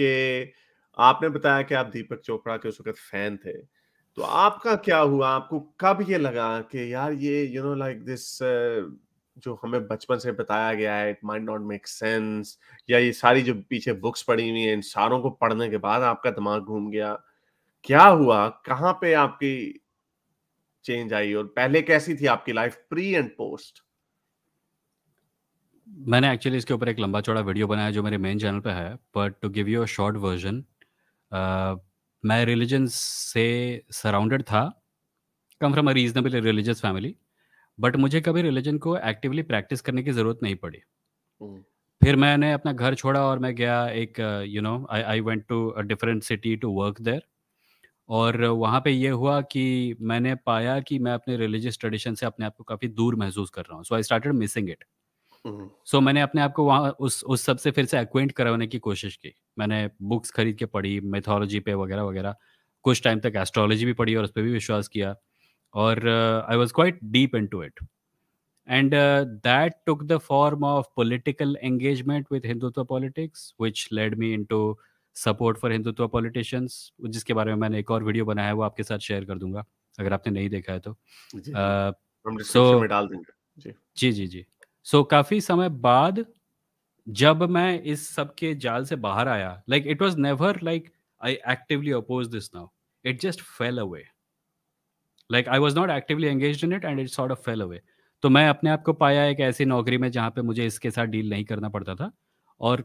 कि आपने बताया कि आप दीपक चोपड़ा के उस वक्त फैन थे तो आपका क्या हुआ आपको कब ये लगा कि यार ये यू नो लाइक दिस जो हमें बचपन से बताया गया है it might not make sense या ये सारी जो पीछे बुक्स पढ़ी हुई है इन सारों को पढ़ने के बाद आपका दिमाग घूम गया क्या हुआ कहाँ पे आपकी चेंज आई और पहले कैसी थी आपकी लाइफ प्री एंड पोस्ट मैंने एक्चुअली इसके ऊपर एक लंबा चौड़ा वीडियो बनाया जो मेरे मेन चैनल पे है but to give you a short version मैं रिलीजन से सराउंडेड था come from a reasonable religious family but मुझे कभी रिलीजन को एक्टिवली प्रैक्टिस करने की ज़रूरत नहीं पड़ी हम्म। फिर मैंने अपना घर छोड़ा और मैं गया एक you know I I went to a different city to work there और वहाँ पे ये हुआ कि मैंने पाया कि मैं अपने रिलीजियस ट्रेडिशन से अपने आप को काफ़ी दूर महसूस कर रहा हूँ so I started missing it so मैंने अपने आप को वहाँ उस उस सब से फिर से एक्वेंट करवाने की कोशिश की मैंने बुक्स खरीद के पढ़ी मेथोलॉजी पे वगैरह वगैरह कुछ टाइम तक एस्ट्रोलॉजी भी पढ़ी और उस पर भी विश्वास किया और I was quite deep into it and that took the form of political engagement with Hindutva politics which led me into support for Hindutva politicians जिसके बारे में मैंने एक और वीडियो बनाया है वो आपके साथ शेयर कर दूंगा अगर आपने नहीं देखा है तो सो uh, so, देंगे जी जी जी सो so, काफी समय बाद जब मैं इस सब के जाल से बाहर आया like it was never like I actively oppose this now it just fell away like I was not actively engage in it and it sort of fell away तो मैं अपने आप को पाया एक ऐसी नौकरी में जहाँ पे मुझे इसके साथ डील नहीं करना पड़ता था और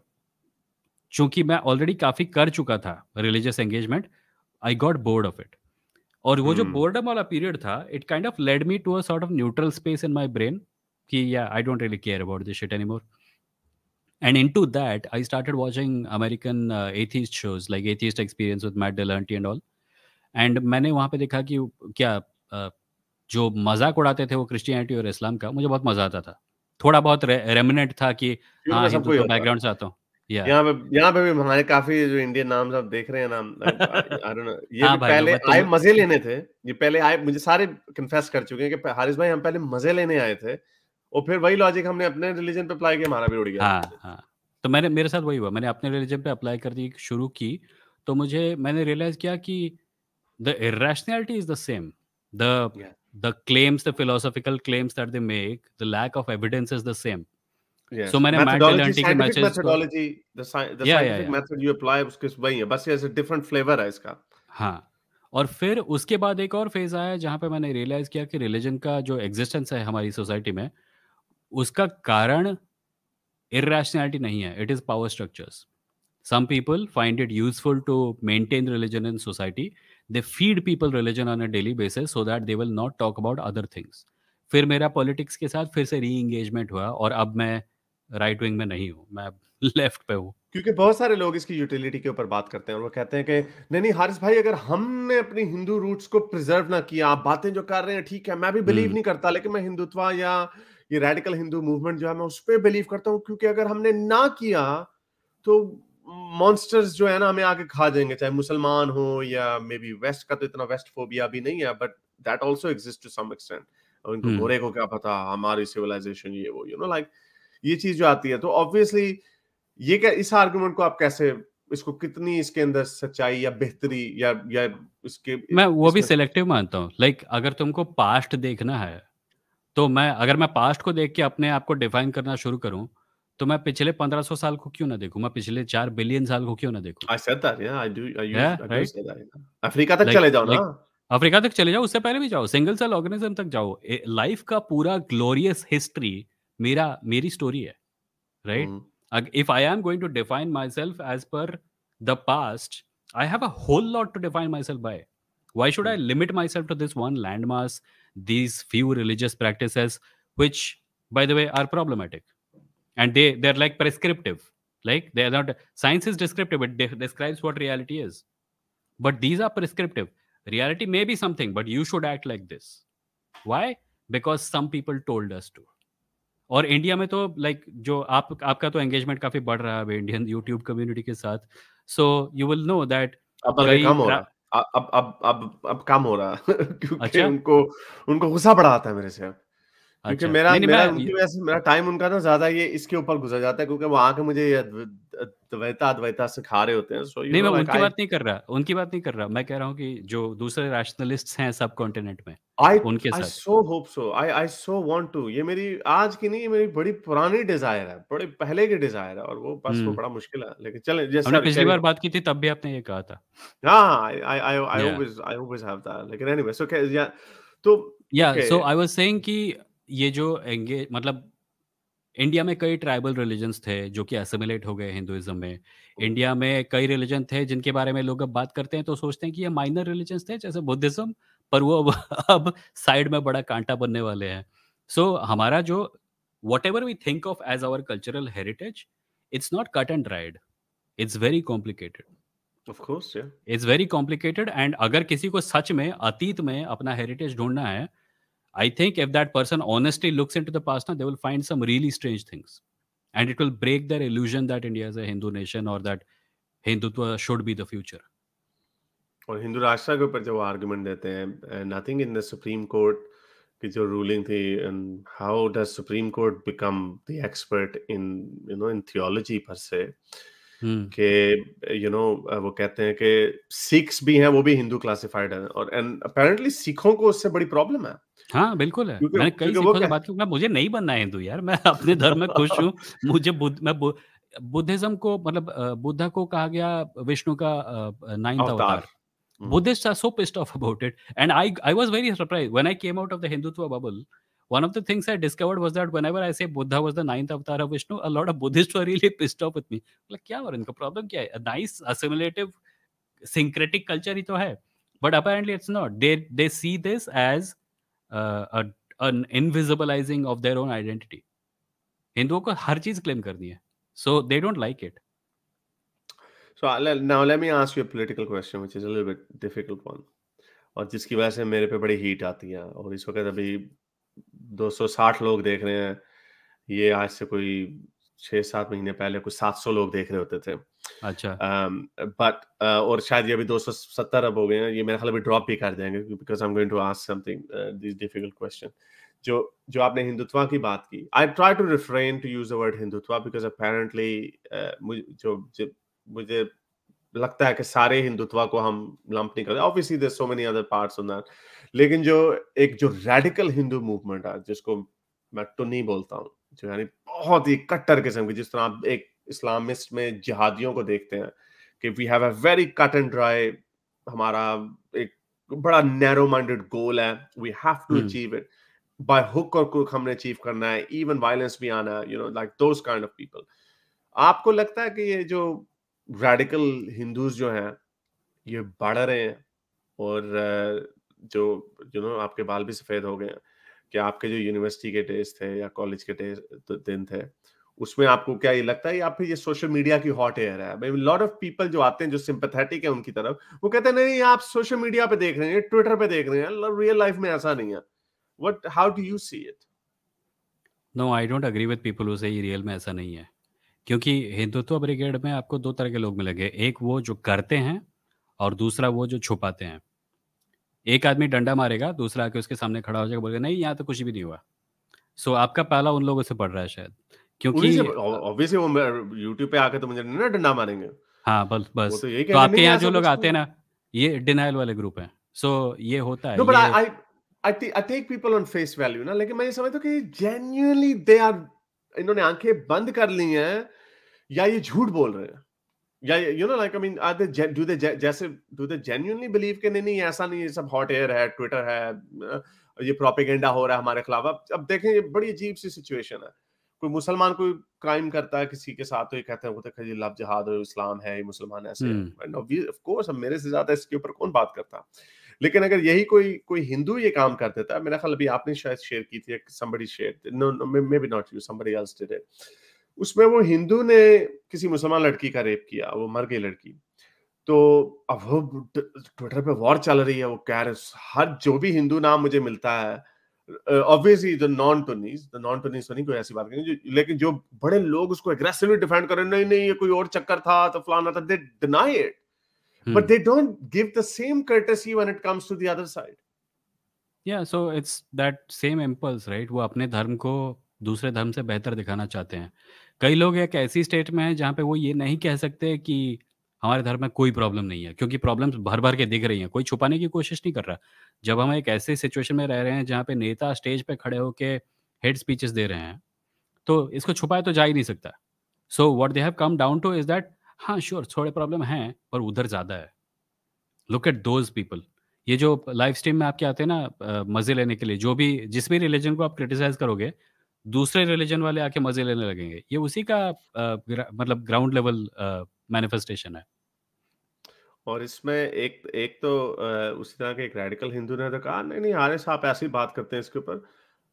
चूंकि मैं ऑलरेडी काफ़ी कर चुका था religious engagement I got bored of it और वो hmm. जो बोर्डम हम्म। वाला पीरियड था it kind of led me to a sort of neutral space in my brain कि या I don't really care about this shit any more and into that I watching watching American atheist shows like atheist experience with Matt delanty and all and मैंने वहाँ पे देखा कि क्या जो मजाक उड़ाते थे वो क्रिश्चियनिटी और इस्लाम का मुझे बहुत मजा आता था थोड़ा बहुत रेमिनेंट था कि तो हाँ हिंदू तो बैकग्राउंड से आता हूँ यहाँ पे यहाँ पे भी हमारे काफी जो इंडियन नाम आप देख रहे हैं नाम मतलब, ये हाँ पहले तो आए मजे लेने थे ये पहले आए मुझे सारे कन्फेस कर चुके हैं कि हारिस भाई हम पहले मजे लेने आए थे और फिर वही लॉजिक हमने अपने रिलीजन पे अप्लाई किया हमारा भी उड़ गया हाँ हाँ तो मैंने मेरे साथ वही हुआ मैंने अपने रिलीजन पे अप्लाई कर दी शुरू की तो मुझे मैंने रियलाइज किया कि the irrationality is the same the yeah. the claims the philosophical claims that they make the lack of evidence is the same Yes. So मैंने methodology, scientific methodology, the, the yeah, scientific yeah, yeah. method you apply uske hai bas ye बस a different flavor hai iska ha और फिर उसके बाद एक और फेज आया जहां पे मैंने रियलाइज किया कि रिलीजन का जो एग्जिस्टेंस है हमारी सोसाइटी में उसका कारण इेशनैलिटी नहीं है it is power structures some people find it useful to maintain religion in society they feed people religion on a daily basis so that they will not talk about other things फिर मेरा पॉलिटिक्स के साथ फिर से री इंगेजमेंट हुआ और अब मैं राइट विंग में नहीं हूँ मैं लेफ्ट पे हूँ क्योंकि बहुत सारे लोग इसकी यूटिलिटी के ऊपर बात करते हैं और वो कहते हैं कि नहीं नहीं हारिस भाई अगर हमने अपनी हिंदू रूट्स को प्रिजर्व ना किया आप बातें जो कर रहे हैं ठीक है मैं भी बिलीव हम्म। नहीं करता लेकिन मैं हिंदुत्व या ये रेडिकल हिंदू मूवमेंट जो है मैं उस पर बिलीव करता हूँ क्योंकि अगर हमने ना किया तो मॉन्स्टर्स जो है ना हमें आके खा देंगे चाहे मुसलमान हो या मे बी वेस्ट का तो इतना वेस्ट फोबिया भी नहीं है but that also exist to some extent उनको हम्म। गोरे को क्या पता हमारी सिविलाइजेशन ये वो यू नो लाइक ये चीज जो आती है तो ऑब्वियसली ये क्या इस आर्गुमेंट को आप कैसे इसको कितनी इसके अंदर सच्चाई या बेहतरी या या इसके मैं वो भी सिलेक्टिव मानता हूँ लाइक like, अगर तुमको पास्ट देखना है तो मैं अगर मैं पास्ट को देख के अपने आप को डिफाइन करना शुरू करूँ तो मैं पिछले 1500 साल को क्यों ना देखूं मैं पिछले 4 बिलियन साल को क्यों ना देखूं आई सेड दैट या I do I use I said that Africa तक like, चले जाओ ना अफ्रीका तक चले जाओ उससे पहले भी जाओ सिंगल सेल ऑर्गेनिज्म तक जाओ लाइफ का पूरा ग्लोरियस हिस्ट्री मेरा मेरी स्टोरी है right if I am going to define myself as per the past I have a whole lot to define myself by why should i hmm. limit myself to this one landmark these few religious practices which by the way are problematic and they they're like prescriptive like they are not science is descriptive it de- describes what reality is but these are prescriptive reality may be something but you should act like this why because some people told us to और इंडिया में तो लाइक like, जो आप आपका तो एंगेजमेंट काफी बढ़ रहा है इंडियन यूट्यूब कम्युनिटी के साथ so you will know that अब कम हो रहा अब अब अब अब कम हो रहा क्योंकि अच्छा? उनको उनको गुस्सा बड़ा आता है मेरे से क्योंकि अच्छा। मेरा नहीं, मेरा नहीं, मेरा, उनकी मेरा टाइम उनका ना तो ज्यादा ये इसके ऊपर गुजर जाता है क्योंकि वो आके मुझे अद्वैता अद्वैता सिखा रहे होते हैं सो so, नहीं मैं उनकी बात नहीं कर रहा उनकी बात नहीं कर रहा मैं कह रहा हूँ कि जो दूसरे रैशनलिस्ट हैं सब कॉन्टिनेंट में I, उनके I साथ so hope so I I so want to ये मेरी आज की नहीं ये मेरी बड़ी पुरानी डिजायर है बड़े पहले की डिजायर है और वो बस वो हम्म। बड़ा मुश्किल है लेकिन चले जैसे पिछली बार बात की थी तब भी आपने ये कहा था हाँ I I I always I always have that लेकिन एनीवे सो या तो या सो आई वाज सेइंग कि ये जो एंगे मतलब इंडिया में कई ट्राइबल रिलीजन्स थे जो कि असिमिलेट हो गए हिंदुइज्म में इंडिया में कई रिलीजन थे जिनके बारे में लोग अब बात करते हैं तो सोचते हैं कि ये माइनर रिलीजन्स थे जैसे बुद्धिज्म पर वो अब अब साइड में बड़ा कांटा बनने वाले हैं सो so, हमारा जो whatever we think of as our cultural heritage it's not cut and dried it's very complicated of course it's very complicated and अगर किसी को सच में अतीत में अपना हेरिटेज ढूंढना है I think if that person honestly looks into the past now, they will find some really strange things. And it will break their illusion that India is a Hindu nation or that Hindutva should be the future. और हिंदू राष्ट्र के ऊपर जो आर्गुमेंट देते हैं nothing in the Supreme Court की जो रूलिंग थी and how does Supreme Court become the expert in you know in theology per se कि यू नो वो कहते हैं कि सिख्स भी हैं वो भी हिंदू क्लासिफाइड है और एंड अपेरेंटली सिखों को उससे बड़ी प्रॉब्लम है हाँ बिल्कुल है मैंने कई सिखों से बात की मुझे नहीं बनना है हिंदू यार मैं अपने धर्म में खुश हूँ मुझे बुद्ध मैं बुद्धिज्म को मतलब बुद्धा को कहा गया विष्णु का ninth avatar Buddhist are so pissed off about it and I I was very surprise when I came out of the Hindutva bubble one of the things I discovered was that whenever I say Buddha was the ninth avatar of Vishnu a lot of Buddhist were really pissed off with me like क्या और इनका प्रॉब्लम क्या है नाइस असिमिलेटिव सिंक्रेटिक कल्चर ही तो है but apparently it's not they they see this as uh, a, an invisibilizing of their own identity hindu ko har cheez claim karni hai so they don't like it So now let me ask you a political question, which is a little bit difficult one, और जिसकी वजह से मेरे पे बड़ी हीट आती है और इस वक्त अभी 260 लोग देख रहे हैं ये आज से कोई छह सात महीने पहले कुछ सात सौ लोग देख रहे होते थे अच्छा बट uh, और शायद ये अभी दो सौ सत्तर अब हो गए हैं ये मेरे ख्याल अभी ड्रॉप भी कर देंगे because I am going to ask something this difficult question जो जो आपने हिंदुत्व की बात की I try to refrain to use the word Hindutva because apparently जो मुझे लगता है कि सारे हिंदुत्व को हम लंप नहीं करते obviously there so many other parts on that लेकिन जो एक जो रेडिकल हिंदू मूवमेंट है जिसको मैं टुन्नी तो बोलता हूँ जो यानी बहुत ही कट्टर किस्म की जिस तरह आप एक इस्लामिस्ट में जिहादियों को देखते हैं कि we have a very cut and dry हमारा एक बड़ा नैरो माइंडेड गोल है we have to achieve it by hook और कुक हमने अचीव करना है इवन वायलेंस भी आना है you know like those kind of people आपको लगता है कि ये जो रेडिकल हिंदूज जो हैं ये बढ़ रहे हैं और जो यू नो आपके बाल भी सफेद हो गए हैं कि आपके जो यूनिवर्सिटी के डेज थे या कॉलेज के डेज दिन थे उसमें आपको क्या ये लगता है या फिर ये सोशल मीडिया की हॉट एयर है लॉट ऑफ पीपल जो आते हैं जो सिंपथेटिक है उनकी तरफ वो कहते हैं नहीं आप सोशल मीडिया पे देख रहे हैं ट्विटर पे देख रहे हैं रियल लाइफ में ऐसा नहीं है what how do you see it no I don't agree with people who say real में ऐसा नहीं है क्योंकि हिंदुत्व ब्रिगेड में आपको दो तरह के लोग मिलेंगे एक वो जो करते हैं और दूसरा वो जो छुपाते हैं एक आदमी डंडा मारेगा दूसरा आके उसके सामने खड़ा हो जाएगा बोलेगा नहीं यहाँ तो कुछ भी नहीं हुआ सो so, आपका पहला उन लोगों से पड़ रहा है शायद क्योंकि ऑब्वियसली वो यूट्यूब पे आके तो मुझे ना डंडा मारेंगे हाँ बस बस तो, तो आपके यहाँ जो लोग आते हैं ना ये डिनाइल वाले ग्रुप है सो so, ये होता है no, but ये... I, I, I take ना लेकिन मैं ये समझता हूँ कि genuinely they are इन्होंने आंखें बंद कर ली हैं या ये झूठ बोल रहे हैं yeah you know like i mean are they do they जैसे do they genuinely believe कि नहीं नहीं ऐसा नहीं ये सब हॉट एयर है ट्विटर है ये प्रोपेगेंडा हो रहा है हमारे खिलाफ अब अब देखें ये बड़ी अजीब सी सिचुएशन है कोई मुसलमान कोई क्राइम करता है किसी के साथ तो ये कहते हैं वो देखा तो ये लव जहाद और इस्लाम है ये मुसलमान ऐसे एंड ऑफ कोर्स अब मेरे से ज्यादा इसके ऊपर कौन बात करता लेकिन अगर यही कोई कोई हिंदू ये काम कर देता है मेरा ख्याल अभी आपने शायद शेयर की थी somebody share no maybe not you somebody else did it उसमें वो हिंदू ने किसी मुसलमान लड़की का रेप किया वो मर गई लड़की तो अब वो ट्विटर पे वॉर चल रही है वो कह रहे हर जो भी हिंदू नाम मुझे मिलता है obviously the non tonies the non tonies तो नहीं कोई ऐसी बात नहीं लेकिन जो बड़े लोग उसको एग्रेसिवली डिफेंड कर रहे नहीं नहीं ये कोई और चक्कर था तो फलाना था they deny it but they don't give the same courtesy when it comes to the other side या so it's that same impulse right वो अपने धर्म को दूसरे धर्म से बेहतर दिखाना चाहते हैं कई लोग एक ऐसी स्टेट में है जहाँ पे वो ये नहीं कह सकते कि हमारे धर्म में कोई प्रॉब्लम नहीं है क्योंकि प्रॉब्लम्स भर भर के दिख रही हैं कोई छुपाने की कोशिश नहीं कर रहा जब हम एक ऐसे सिचुएशन में रह रहे हैं जहाँ पे नेता स्टेज पे खड़े होके हेड स्पीचेस दे रहे हैं तो इसको छुपाए तो जा ही नहीं सकता so what they have come down to is that हाँ श्योर थोड़े प्रॉब्लम हैं पर उधर ज़्यादा है लुक एट दोज पीपल ये जो लाइफ स्ट्रीम में आपके आते हैं ना मज़े लेने के लिए जो भी जिस भी रिलीजन को आप क्रिटिसाइज करोगे दूसरे रिलीजन वाले आके मजे लेने लगेंगे ये उसी का आ, ग्रा, मतलब ग्राउंड लेवल मैनिफेस्टेशन है और इसमें एक एक तो अ, उसी तरह के एक रेडिकल हिंदू ने तो कहा नहीं नहीं आर्य साहब ऐसी बात करते हैं इसके ऊपर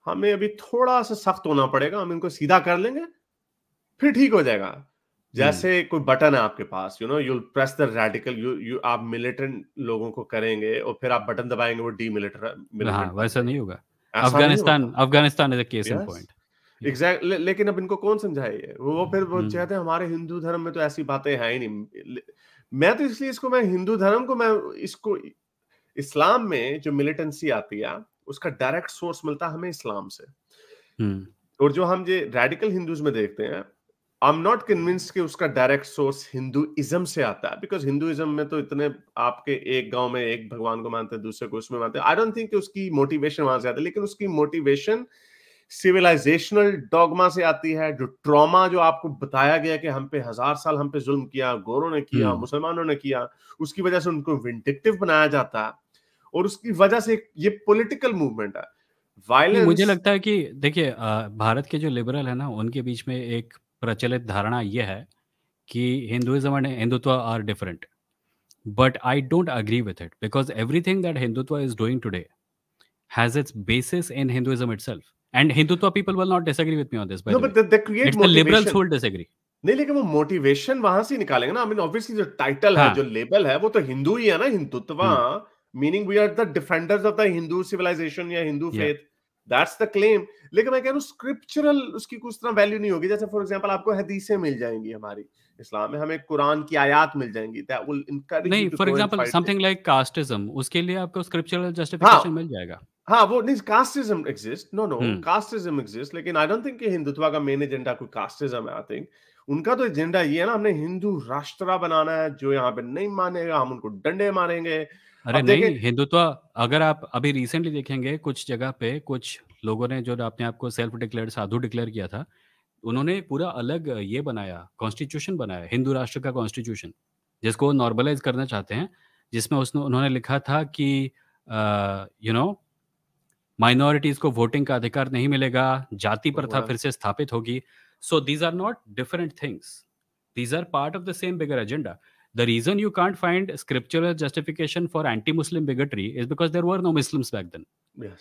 हमें अभी थोड़ा सा सख्त होना पड़ेगा हम इनको सीधा कर लेंगे फिर ठीक हो जाएगा हम्म। जैसे कोई बटन है आपके पास you know you press the radical you you आप मिलिटेंट लोगों को करेंगे और फिर आप बटन दबाएंगे वो डी मिलिटर हाँ, वैसा नहीं होगा Afghanistan Afghanistan is a case in point exactly, लेकिन अब इनको कौन समझाए ये वो वो फिर वो चाहते हैं हमारे हिंदू धर्म में तो ऐसी बातें हैं ही नहीं मैं तो इसलिए इसको मैं हिंदू धर्म को मैं इसको इस्लाम में जो मिलिटेंसी आती है उसका डायरेक्ट सोर्स मिलता हमें इस्लाम से और जो हम जो रेडिकल हिंदूज में देखते हैं आई एम नॉट कन्विंस कि उसका डायरेक्ट सोर्स हिंदुइज्म से आता है बिकॉज हिंदुइज्म में तो इतने आपके एक गांव में एक भगवान को मानते हैं दूसरे को उसमें मानते हैं आई डोंट थिंक उसकी मोटिवेशन वहां से आती है लेकिन उसकी मोटिवेशन motivation सिविलाइजेशनल डॉगमा से आती है जो ट्रॉमा जो आपको बताया गया कि हम पे हजार साल हम पे जुल्म किया गोरों ने किया हम्म। मुसलमानों ने किया उसकी वजह से उनको विंडिक्टिव बनाया जाता है और उसकी वजह से ये पॉलिटिकल मूवमेंट है वायलेंस मुझे लगता है कि देखिए भारत के जो लिबरल है ना उनके बीच में एक प्रचलित धारणा यह है कि Hinduism and Hindutva are different but I don't agree with it because everything that Hindutva is doing today has its basis in Hinduism itself and Hindutva people will not disagree with me on this but no but but create they, they create disagree नहीं लेकिन वो मोटिवेशन वहां से निकालेंगे ना आई मीन ऑब्वियसली जो टाइटल है हाँ। जो लेबल है वो तो हिंदू ही है ना Hindutva meaning we are the defenders of the Hindu civilisation या Hindu faith that's the claim लेकिन मैं कह रहा हूँ स्क्रिप्चरल उसकी कुछ तरह वैल्यू नहीं होगी जैसे फॉर एग्जांपल आपको हदीसें मिल जाएंगी हमारी इस्लाम में हमें कुरान की आयत मिल जाएंगी दैट विल इनकरेज नहीं for example something like casteism उसके लिए आपको स्क्रिप्चरल जस्टिफिकेशन हाँ। मिल जाएगा हाँ वो नहीं casteism exist no no casteism exist लेकिन आई डोंट थिंक कि हिंदुत्व का मेन एजेंडा कोई कास्टिज्म है आई थिंक उनका तो एजेंडा ये है ना हमने हिंदू राष्ट्र बनाना है जो यहाँ पे नहीं मानेगा हम उनको डंडे मारेंगे अरे नहीं हिंदुत्व अगर आप अभी रिसेंटली देखेंगे कुछ जगह पे कुछ लोगों ने जो अपने आप को सेल्फ डिक्लेयर साधु डिक्लेयर किया था उन्होंने पूरा अलग ये बनाया कॉन्स्टिट्यूशन बनाया हिंदू राष्ट्र का कॉन्स्टिट्यूशन जिसको नॉर्मलाइज करना चाहते हैं जिसमें उसने उन्होंने लिखा था कि यू नो माइनॉरिटीज को वोटिंग का अधिकार नहीं मिलेगा जाति प्रथा फिर से स्थापित होगी so these are not different things these are part of the same bigger agenda the reason you can't find scripture justification for anti Muslim bigotry is because there were no Muslim back then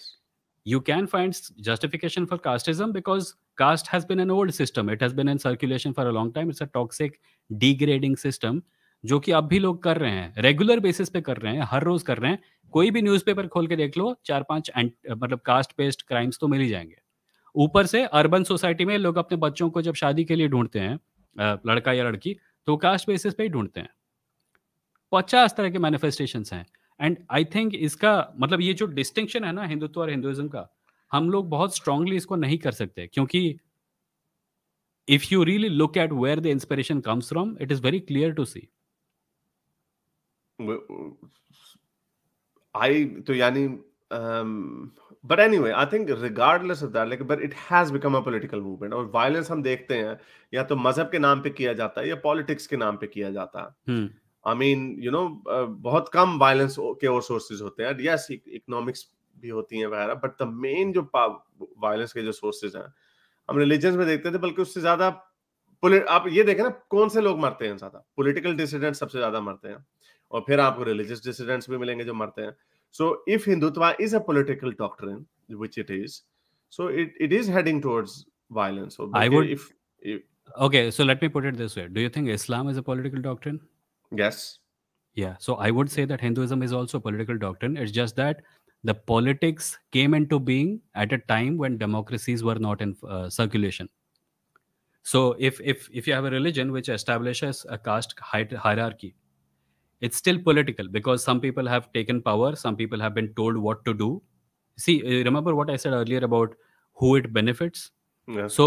you can find justification for casteism because caste has been an old system it has been in circulation for a long time it's a toxic degrading system जो कि अब भी लोग कर रहे हैं रेगुलर बेसिस पे कर रहे हैं हर रोज कर रहे हैं कोई भी न्यूज़पेपर खोल के देख लो चार पांच मतलब कास्ट बेस्ड क्राइम्स तो मिल ही जाएंगे ऊपर से अर्बन सोसाइटी में लोग अपने बच्चों को जब शादी के लिए ढूंढते हैं लड़का या लड़की तो कास्ट बेसिस पे ही ढूंढते हैं पचास तरह के मैनिफेस्टेशन हैं एंड आई थिंक इसका मतलब ये जो डिस्टिंक्शन है ना हिंदुत्व और हिंदुइज्म का हम लोग बहुत स्ट्रांगली इसको नहीं कर सकते क्योंकि if you really look at where the inspiration comes from it is very clear to see I to तो yani um, but anyway i think regardless of that like but it has become a political movement और violence हम देखते हैं या तो मजहब के नाम पे किया जाता है या पॉलिटिक्स के नाम पे किया जाता है आई मीन यू नो बहुत कम वायलेंस के और सोर्सेज होते हैं यस इकोनॉमिक्स e-, भी होती हैं वगैरह बट द मेन जो वायलेंस के जो सोर्सेज हैं हम रिलीजन में देखते थे बल्कि उससे ज्यादा आप ये देखें ना कौन से लोग मरते हैं ज्यादा पॉलिटिकल डिसिडेंट सबसे ज्यादा मरते हैं और फिर आपको रिलीजियस डिसिडेंट्स भी मिलेंगे जो मरते हैं so if Hindutva is a political doctor which it is so it it is heading towards violence or i would if, if okay so let me put it this way do you think islam is a political doctrine yes yeah so i would say that hinduism is also a political doctrine it's just that the politics came into being at a time when democracies were not in uh, circulation so if if if you have a religion which establishes a caste hierarchy it's still political because some people have taken power some people have been told what to do see uh, remember what i said earlier about who it benefits So,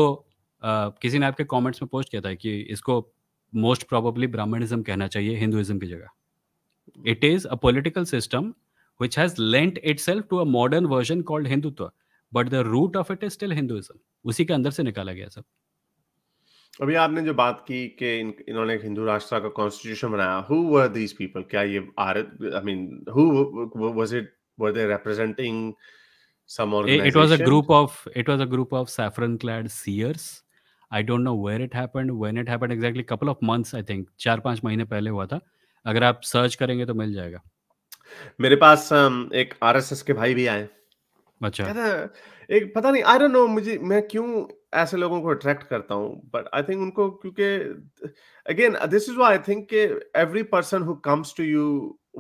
uh, किसी ने आपके कमेंट्स में पोस्ट किया था कि इसको मोस्ट प्रोबेबली ब्राह्मणिज्म कहना चाहिए हिंदुइज्म की जगह it is a political system which has lent itself to a modern version called Hindutva. But the root of it is still Hinduism. उसी के अंदर से निकाला गया सब अभी आपने जो बात की कि इन, इन्होंने हिंदू राष्ट्र का कॉन्स्टिट्यूशन बनाया हु वर दीज पीपल क्या ये आरत I mean who was it were they representing some organisation it was a group of it was a group of saffron clad seers I don't know where it happened when it happened exactly couple of months I think 4-5 महीने पहले हुआ था अगर आप सर्च करेंगे तो मिल जाएगा मेरे पास um, एक आरएसएस के भाई भी आए अच्छा एक पता नहीं आई डोंट नो मुझे मैं क्यों ऐसे लोगों को अट्रैक्ट करता हूँ बट आई थिंक उनको क्योंकि again this is I think के every person who comes to you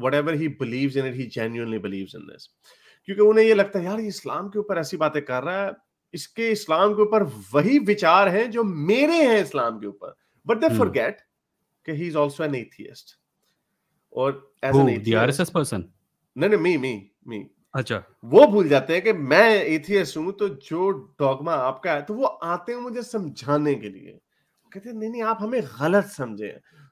whatever he believes in it he genuinely believes in this क्योंकि उन्हें ये लगता है यार ये इस्लाम के ऊपर ऐसी बातें कर रहा है इसके इस्लाम के ऊपर वही विचार हैं जो मेरे हैं इस्लाम के ऊपर बट दे फॉरगेट कि he is also an atheist और एज एन एथियस्ट पर्सन नहीं नहीं मी मी मी अच्छा वो भूल जाते हैं कि मैं एथियस हूं तो जो डॉगमा आपका है तो वो आते हैं मुझे समझाने के लिए कहते हैं नहीं नहीं आप हमें गलत समझे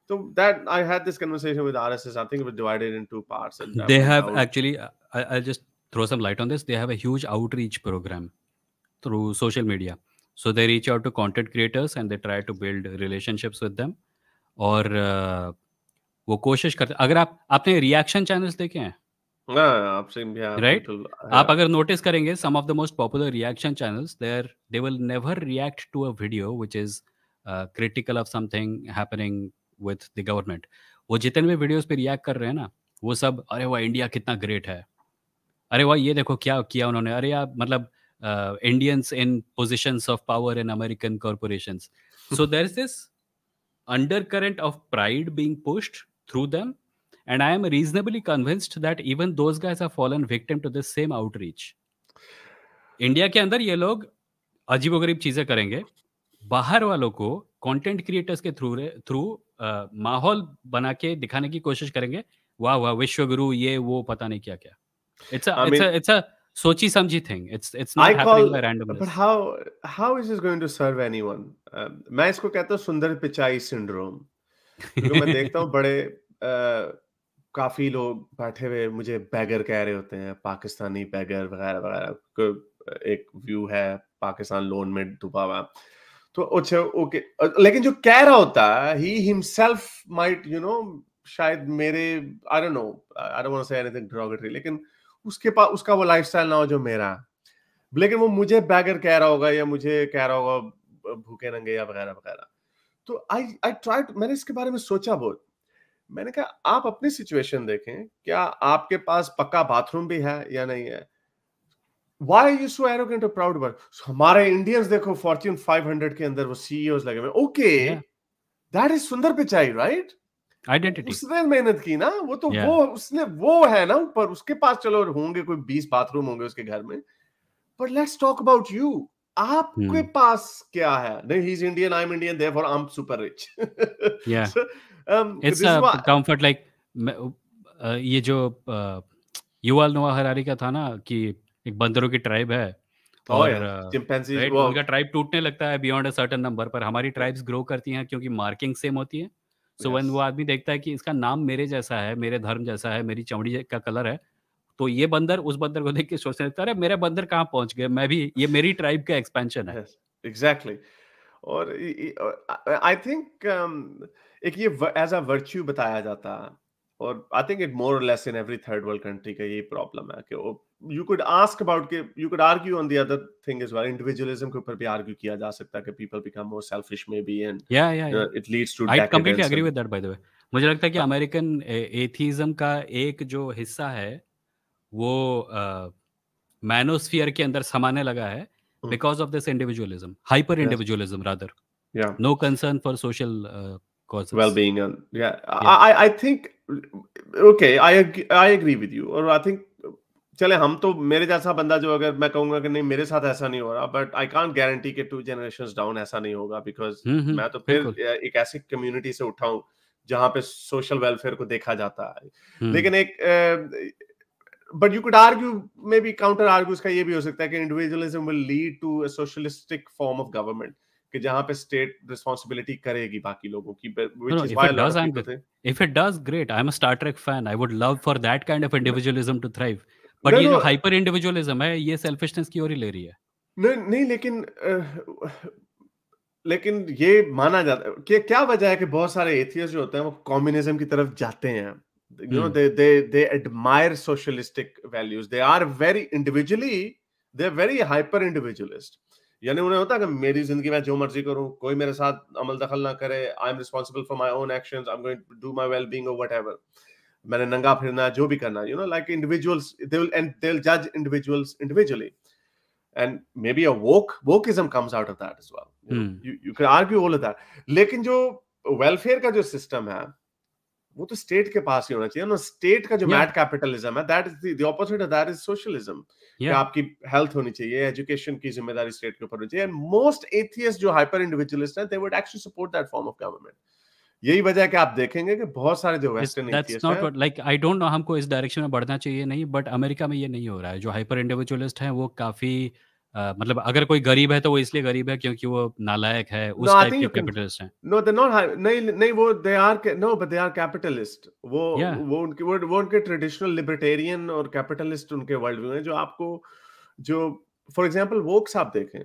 तो that I had this conversation with RSS I think we divided in two parts they have actually I will just throw some light on this they have a huge outreach programme through social media so they reach out to content creators and they try to build relationships with them और uh, वो कोशिश करते अगर आप आपने रिएक्शन चैनल्स देखे हैं राइट हाँ, हाँ, हाँ, आप अगर नोटिस करेंगे some of the most popular reaction channels there they will never react to a video which is critical of something happening with the government वो जितने भी वीडियोस पे रिएक्ट कर रहे हैं ना वो सब अरे वाह इंडिया कितना ग्रेट है अरे वाह ये देखो क्या किया उन्होंने अरे यार मतलब Indians in position of power in American corporation so there is this under current of pride being pushed through them And I am reasonably convinced that even those guys have fallen victim to this same outreach. India के अंदर ये लोग अजीबोगरीब चीजें करेंगे बाहर वालों को कंटेंट क्रिएटर्स के थ्रू थ्रू माहौल बना के दिखाने की कोशिश करेंगे वाह वाह विश्व गुरु ये वो पता नहीं क्या क्या it's it's it's a sochi samjhi thing it's it's not I happening call, by randomness but how how is this going to serve anyone uh, मैं इसको कहता हूँ सुंदर पिचाई सिंड्रोम जो मैं देखता हूँ बड़े uh, काफी लोग बैठे हुए मुझे बैगर कह रहे होते हैं पाकिस्तानी बैगर वगैरह वगैरह एक व्यू है पाकिस्तान लोन में डूबा हुआ तो अच्छा ओके लेकिन जो कह रहा होता है he himself might you know शायद मेरे I don't know I don't want to say anything derogatory लेकिन उसके पास उसका वो लाइफस्टाइल ना हो जो मेरा लेकिन वो मुझे बैगर कह रहा होगा या मुझे कह रहा होगा भूखे नंगे या वगैरह वगैरह तो आई आई ट्राई मैंने इसके बारे में सोचा बहुत मैंने कहा आप अपनी सिचुएशन देखें क्या आपके पास पक्का बाथरूम भी है या नहीं है वाई यू सो एरोगेंट और प्राउड वर्क हमारे इंडियंस देखो फॉर्च्यून 500 के अंदर वो सीईओ e लगे हुए ओके दैट इज सुंदर पिचाई राइट आइडेंटिटी उसने मेहनत की ना वो तो yeah. वो उसने वो है ना ऊपर उसके पास चलो होंगे कोई बीस बाथरूम होंगे उसके घर में but let's talk about you आपके hmm. पास क्या है नहीं he is Indian I am Indian therefore I am super rich um, it's a uh, what... Uh, ये जो uh, युवाल नोवा हरारी का था ना कि एक बंदरों की ट्राइब है oh, और उनका ट्राइब टूटने लगता है बियॉन्ड अ सर्टेन नंबर पर हमारी ट्राइब्स ग्रो करती हैं क्योंकि मार्किंग सेम होती है सो so yes. वो आदमी देखता है कि इसका नाम मेरे जैसा है मेरे धर्म जैसा है मेरी चमड़ी का कलर है तो ये बंदर उस बंदर को देख के सोचने लगता है मेरा बंदर कहाँ पहुंच गया मैं भी ये मेरी ट्राइब का एक्सपेंशन है एग्जैक्टली yes, exactly. और आई थिंक एक ये एज अ वर्च्यू बताया जाता है और I think it more less in every third world country का ये प्रॉब्लम है कि यू कुड आस्क अबाउट के you could argue on the other thing is well individualism के ऊपर भी आर्ग्यू किया जा सकता है कि people become more selfish maybe and या या it leads to I completely agree with that by the way मुझे लगता है कि अमेरिकन हाँ। एथीज्म का एक जो हिस्सा है वो मैनोस्फियर के अंदर समाने लगा है because of this individualism hyper individualism rather no concern for social causes well-being and yeah, yeah. i i think okay i i agree with you or i think चले हम तो मेरे जैसा बंदा जो अगर मैं कहूंगा कि नहीं मेरे साथ ऐसा नहीं हो रहा बट आई कांट गारंटी कि टू जनरेशन डाउन ऐसा नहीं होगा बिकॉज हम्म, हम्म, मैं तो फिर एक ऐसी कम्युनिटी से उठा हूँ जहां पे सोशल वेलफेयर को देखा जाता है हम्म। लेकिन एक but you could argue maybe counter argue इसका ये भी हो सकता है कि individualism will lead to socialistic form of government कि जहां पे स्टेट रिस्पांसिबिलिटी करेगी बाकी लोगों की which is why does I if it does great I am a Star Trek fan I would love for that kind of individualism to thrive but ये जो हाइपर इंडिविजुअलिज्म है ये सेल्फिशनेस की ओर ही ले रही है नहीं नहीं लेकिन लेकिन ये माना जाता है कि क्या वजह है कि बहुत सारे एथियस जो होते हैं वो कम्युनिज्म की तरफ जाते हैं you know they they they admire socialistic values they are very individually they are very hyper individualist यानी उन्हें होता है कि मेरी जिंदगी में जो मर्जी करूं कोई मेरे साथ अमल दखल ना करे I am responsible for my own action I am going to do my well being what मैंने नंगा फिरना जो भी करना you know like individuals they will and they will जज individuals individually and maybe a woke wokeism comes out of that as well hmm. you, you can argue all of that लेकिन जो welfare का जो system है वो तो स्टेट के पास ही होना चाहिए ना स्टेट का जो मैट कैपिटलिज्म है that is the opposite of that is socialism कि आपकी हेल्थ होनी चाहिए एजुकेशन की जिम्मेदारी स्टेट के ऊपर होनी चाहिए एंड मोस्ट एथियस्ट जो हाइपर इंडिविजुअलिस्ट हैं they would actually support that form of government यही वजह है कि आप देखेंगे कि बहुत सारे जो western that's not like I don't know हमको इस डायरेक्शन में बढ़ना चाहिए नहीं बट अमेरिका में ये नहीं हो रहा है जो हाइपर इंडिविजुअलिस्ट हैं वो काफी मतलब अगर कोई गरीब है तो वो इसलिए गरीब है क्योंकि वो नालायक है उस टाइप के कैपिटलिस्ट हैं नो दे नॉट नहीं नहीं वो they are no but they are capitalist वो वो उनके वो, वो उनके ट्रेडिशनल लिबर्टेरियन और कैपिटलिस्ट उनके वर्ल्ड व्यू है जो आपको जो फॉर एग्जांपल वोक्स आप देखें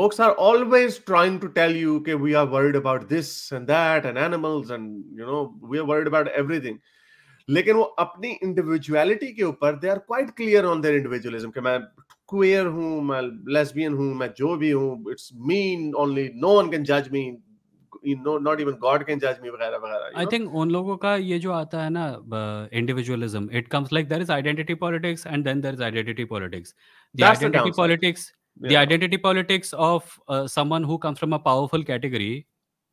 wokes are always trying to tell you के we are world about this and that and animals and you know we are world about everything लेकिन वो अपनी इंडिविजुअलिटी के ऊपर they are quite clear on there individualism कि मैं क्वेयर हूँ मैं लेस्बियन हूँ मैं जो भी हूँ it's mean only no one can जज me not even God can जज मी वगैरह वगैरह आई थिंक उन लोगों का ये जो आता है ना individualism it comes like there is identity politics and then there is identity politics the identity politics the yeah. identity politics of uh, someone who comes from a powerful category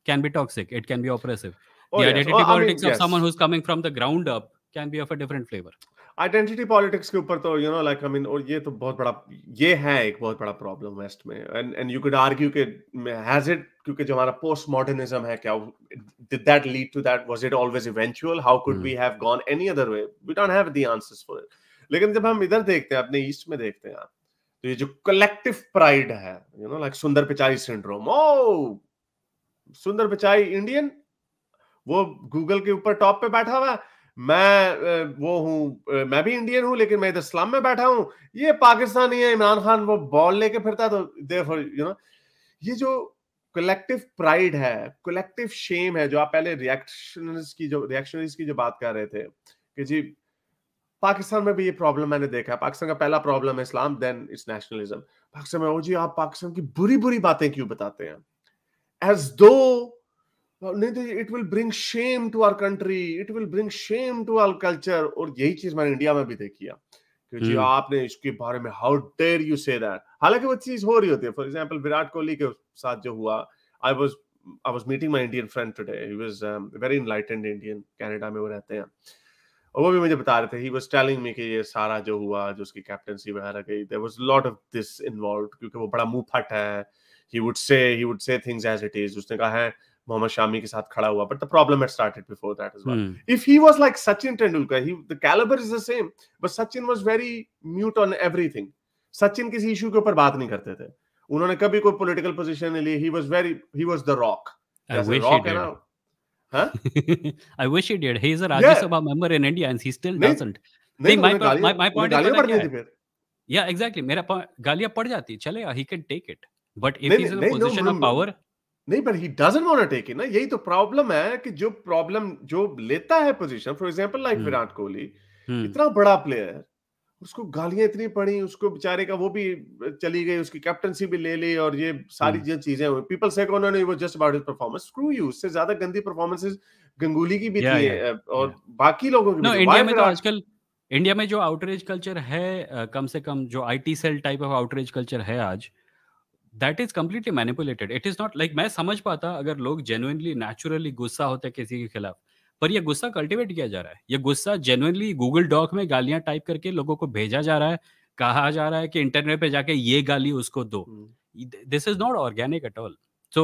can be toxic it can be oppressive oh, the yes. identity oh, politics I mean, yes. of someone who's coming from the ground up can be of a different flavor identity politics के ऊपर तो you know like I mean और ये तो बहुत बड़ा ये है एक बहुत बड़ा प्रॉब्लम वेस्ट में and and you could argue के हैज इट क्योंकि जो हमारा पोस्ट मॉडर्निज्म है क्या did that lead to that was it always eventual how could we have gone any other way we don't have the answers for it लेकिन जब हम इधर देखते हैं अपने ईस्ट में देखते हैं तो ये जो कलेक्टिव प्राइड है you know like Sundar Pichai syndrome O oh! सुंदर पिचाई इंडियन वो गूगल के ऊपर टॉप पे बैठा हुआ है मैं वो हूँ मैं भी इंडियन हूं लेकिन मैं इधर स्लम में बैठा हूं ये पाकिस्तानी है इमरान खान वो बॉल लेके फिरता है तो देर यू नो ये जो कलेक्टिव प्राइड है कलेक्टिव शेम है जो आप पहले रिएक्शनरीज की जो रिएक्शनरीज की जो बात कर रहे थे कि जी पाकिस्तान में भी ये प्रॉब्लम मैंने देखा पाकिस्तान का पहला प्रॉब्लम है Islam then it's nationalism Pakistan में ओ जी आप पाकिस्तान की बुरी बुरी बातें क्यों बताते हैं as though it will bring shame to our country it will bring shame to our culture और यही चीज मैंने इंडिया में भी देखी है जी हम्म। आपने इसके बारे में how dare you say that हालांकि वो चीज हो रही होती है फॉर एग्जांपल विराट कोहली के साथ जो हुआ I was I was meeting my Indian friend today he was very enlightened Indian Canada में वो रहते हैं और वो भी मुझे बता रहे थे ही वाज टेलिंग मी कि ये सारा जो हुआ जो उसकी कैप्टनसी वगैरह गई there was lot of this involved क्योंकि वो बड़ा मुंह फट है he would say he would say things as it is उसने कहा है मोहम्मद शामी के साथ खड़ा हुआ but the problem had started before that as well if he was like Sachin Tendulkar he the calibre is the same but Sachin was very mute on everything Sachin किसी इशू के ऊपर बात नहीं करते थे उन्होंने कभी कोई पॉलिटिकल पोजीशन नहीं ली he was very he was the rock I wish he did हां I wish he did he is a Rajya Sabha member in India and he still doesn't नहीं माय माय पॉइंट इज गालियां पड़ती थी फिर या एग्जैक्टली मेरा गालियां पड़ जाती चलेगा he can take it but if he is in position of power नहीं but he doesn't want to take it ना यही तो प्रॉब्लम है कि जो प्रॉब्लम जो लेता है position for example like Virat Kohli hmm. इतना बड़ा प्लेयर उसको गालियां इतनी पड़ी उसको बेचारे का वो भी चली गई उसकी कैप्टनसी भी ले ली और ये सारी हम्म। जो चीजें हुई पीपल से उन्होंने वो just about his performance screw you उससे ज्यादा गंदी परफॉर्मेंसेस गंगुली की भी yeah, थी yeah, और yeah. बाकी लोगों की no, इंडिया में तो आजकल इंडिया में जो आउटरेज कल्चर है कम से कम जो IT cell type of outrage culture है आज that is completely manipulated it is not like मैं समझ पाता अगर लोग जेनुअनली नेचुरली गुस्सा होता है किसी के खिलाफ पर यह गुस्सा कल्टिवेट किया जा रहा है यह गुस्सा जेनुअनली गूगल डॉक में गालियां टाइप करके लोगों को भेजा जा रहा है कहा जा रहा है कि इंटरनेट पे जाके ये गाली उसको दो this is not organic at all so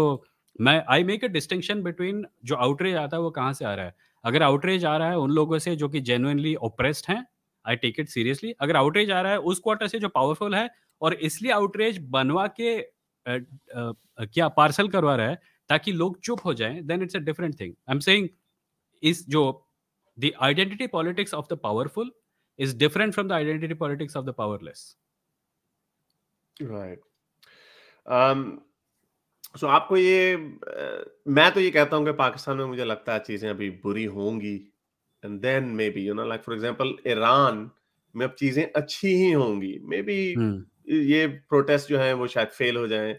मैं I make a distinction between जो आउटरेज आता है वो कहाँ से आ रहा है अगर आउटरेज आ रहा है उन लोगों से जो कि जेनुअनली ओप्रेस्ड हैं आई टेक इट सीरियसली अगर आउटरेज आ रहा है उस क्वार्टर से जो पावरफुल है और इसलिए आउटरेज बनवा के क्या पार्सल करवा रहा है ताकि लोग चुप हो जाएं then it's a different thing I am saying is जो the identity politics of the powerful is different from the identity politics of the powerless right so आपको ये मैं तो ये कहता हूं कि पाकिस्तान में मुझे लगता है चीजें अभी बुरी होंगी and then maybe you know like for example Iran में अब चीजें अच्छी ही होंगी मे बी hmm. ये प्रोटेस्ट जो है वो शायद फेल हो जाए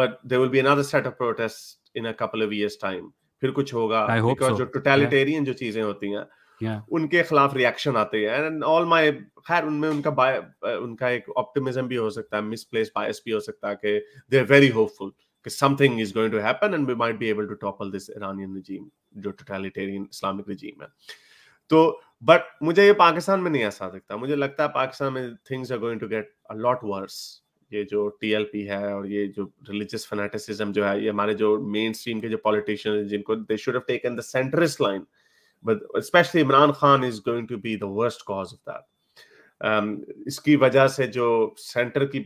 but there will be another set of protest in a couple of years time फिर कुछ होगा बिकॉज so. जो टोटेलिटेरियन yeah. जो चीजें होती हैं yeah. उनके खिलाफ रिएक्शन आते हैं एंड ऑल माय खैर उनमें उनका बाय उनका एक ऑप्टिमिज्म भी हो सकता है मिसप्लेस बायस भी हो सकता है कि दे आर वेरी होपफुल कि something is going to happen and we might be able to topple this Iranian regime जो टोटेलिटेरियन इस्लामिक रिजीम है तो बट मुझे ये पाकिस्तान में नहीं ऐसा दिखता मुझे लगता है पाकिस्तान में things are going to get a lot worse ये जो टीएलपी है और ये जो रिलीजियस फेनाटिसिज्म जो है ये हमारे जो मेन स्ट्रीम के जो पॉलिटिशियन हैं जिनको they should have taken the centrist line but specially Imran Khan is going to be the worst cause of that इसकी वजह से जो सेंटर की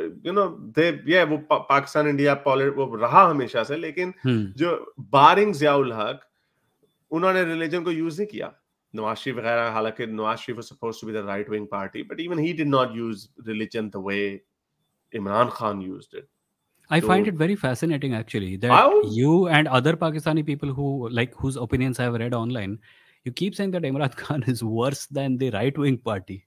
यू नो दे ये वो पा, पाकिस्तान इंडिया वो रहा हमेशा से लेकिन hmm. जो बारिंग जियाउल हक उन्होंने रिलीजन को यूज नहीं किया Nawaz Sharif Halakid, हालांकि was supposed to be the right wing party but even he did not use religion the way Imran Khan used it I so, find it very fascinating actually that you and other Pakistani people who like whose opinions I've read online you keep saying that Imran Khan is worse than the right wing party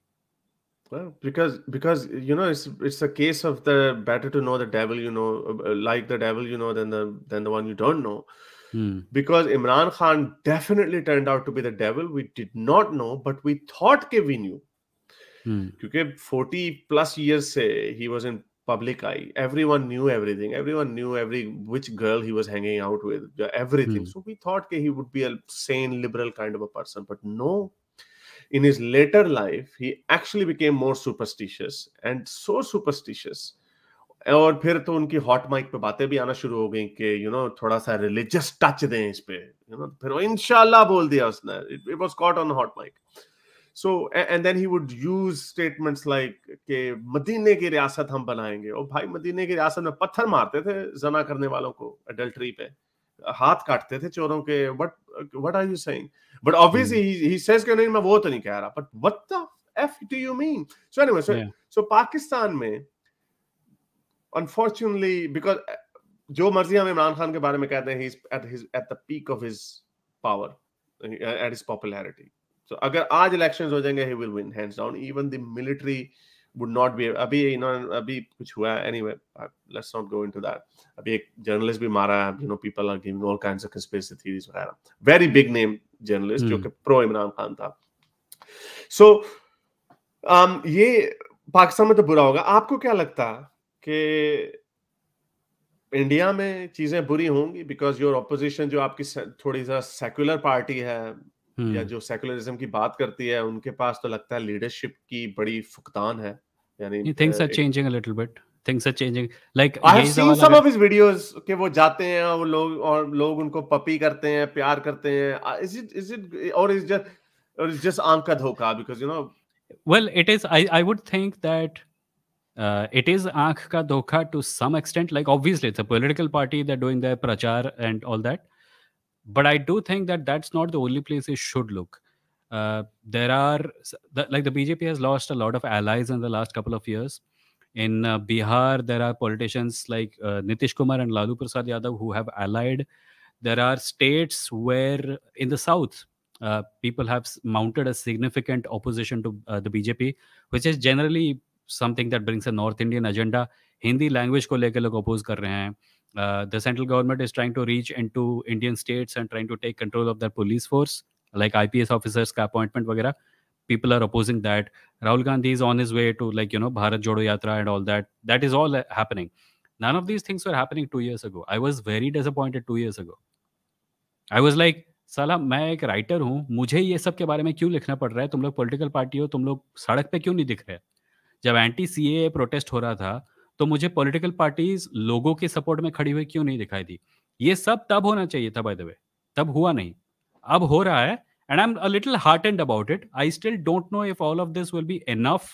well because because you know it's it's a case of the better to know the devil you know uh, uh, like the devil you know than the than the one you don't know Hmm. because Imran Khan definitely turned out to be the devil. We did not know, but we thought ke we knew. Because hmm. 40 plus years say he was in public eye. Everyone knew everything. Everyone knew every which girl he was hanging out with. Everything. Hmm. So we thought ke he would be a sane, liberal kind of a person. But no. In his later life, he actually became more superstitious and so superstitious. और फिर तो उनकी हॉट माइक पे बातें भी आना शुरू हो गई कि यू नो थोड़ा सा रिलीजियस टच दें इस पे यू नो फिर इनशाला बोल दिया उसने it was caught on hot mic so and then he would use statements like के मदीने की रियासत हम बनाएंगे और भाई मदीने की रियासत में पत्थर मारते थे जना करने वालों को एडल्ट्री पे हाथ काटते थे चोरों के but what are you saying but obviously he says कि नहीं मैं वो तो नहीं कह रहा but what the F do you mean so anyway so Pakistan में unfortunately because जो मर्जी हम इमरान खान के बारे में कहते हैं he's at his at the peak of his power at his popularity so अगर आज elections हो जाएंगे he will win hands down even the military would not be अभी इन्होंने अभी कुछ हुआ है anyway let's not go into that अभी एक journalist भी मारा है you know people are giving all kinds of conspiracy theories वगैरह very big name journalist mm. जो कि प्रो इमरान खान था सो so, um, ये पाकिस्तान में तो बुरा होगा आपको क्या लगता है कि इंडिया में चीजें बुरी होंगी बिकॉज योर ऑपोजिशन जो आपकी थोड़ी सा सेक्युलर पार्टी है या हम्म। जो सेक्युलरिज्म की बात करती है उनके पास तो लगता है लीडरशिप की बड़ी फुकदान है यानी things are changing a little bit things are changing like I have seen some of his videos के वो जाते हैं और लोग और लोग उनको पपी करते हैं प्यार करते हैं इज इट इज इट और इज जस्ट और इज जस्ट आंख का धोखा because you know well it is I I would think that uh, it is aankh ka dhokha to some extent. Like obviously, it's a political party; they're doing their prachar and all that. But I do think that that's not the only place it should look. Uh, there are the, like the BJP has lost a lot of allies in the last couple of years. In uh, Bihar, there are politicians like uh, Nitish Kumar and Lalu Prasad Yadav who have allied. There are states where in the south, uh, people have mounted a significant opposition to uh, the BJP, which is generally something that brings a North Indian agenda Hindi language को लेकर लोग अपोज कर रहे हैं the central government is trying to reach into Indian states and trying to take control of the police force like I P S officers का अपॉइंटमेंट वगैरह people are opposing that Rahul Gandhi is on his way to like you know Bharat Jodo Yatra and all that that is all happening none of these things are happening two years ago I was very disappointed two years ago I was like सलाह मैं एक राइटर हूँ मुझे ये सब के बारे में क्यों लिखना पड़ रहा है तुम लोग पोलिटिकल पार्टी हो तुम लोग सड़क पर क्यों नहीं दिख रहे जब एंटी सी प्रोटेस्ट हो रहा था तो मुझे पॉलिटिकल पार्टीज लोगों के सपोर्ट में खड़ी हुई क्यों नहीं दिखाई दी ये सब तब होना चाहिए था बाय द वे तब हुआ नहीं अब हो रहा है and I am a little heartened about it I still don't know if all of this will be enough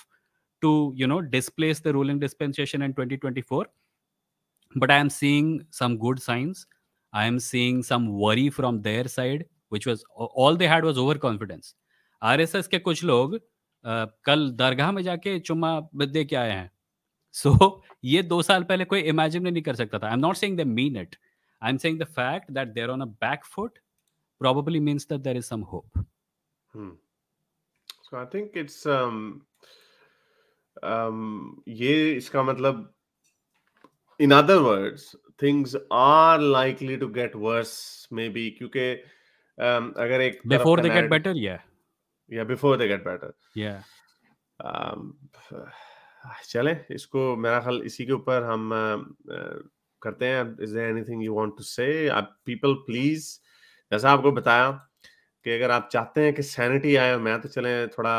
to you know displace the ruling dispensation in twenty but I am seeing some good signs I am seeing some worry from their side which was all they had was overconfidence आर के कुछ लोग कल दरगाह में जाके चुम्मा दे के आए हैं सो so, ये दो साल पहले कोई इमेजिन नहीं कर सकता था I am not saying they mean it I am saying the fact that they're on a back foot probably means that there is some hope so I think it's ये इसका मतलब in other words things are likely to get worse maybe क्योंकि um, अगर एक बिफोर दे गेट बेटर या या बिफोर दे गेट बेटर चले इसको मेरा ख्याल इसी के ऊपर हम करते हैं is there anything you want to say people please जैसा आपको बताया कि अगर आप चाहते हैं कि सैनिटी आए मैं तो चले थोड़ा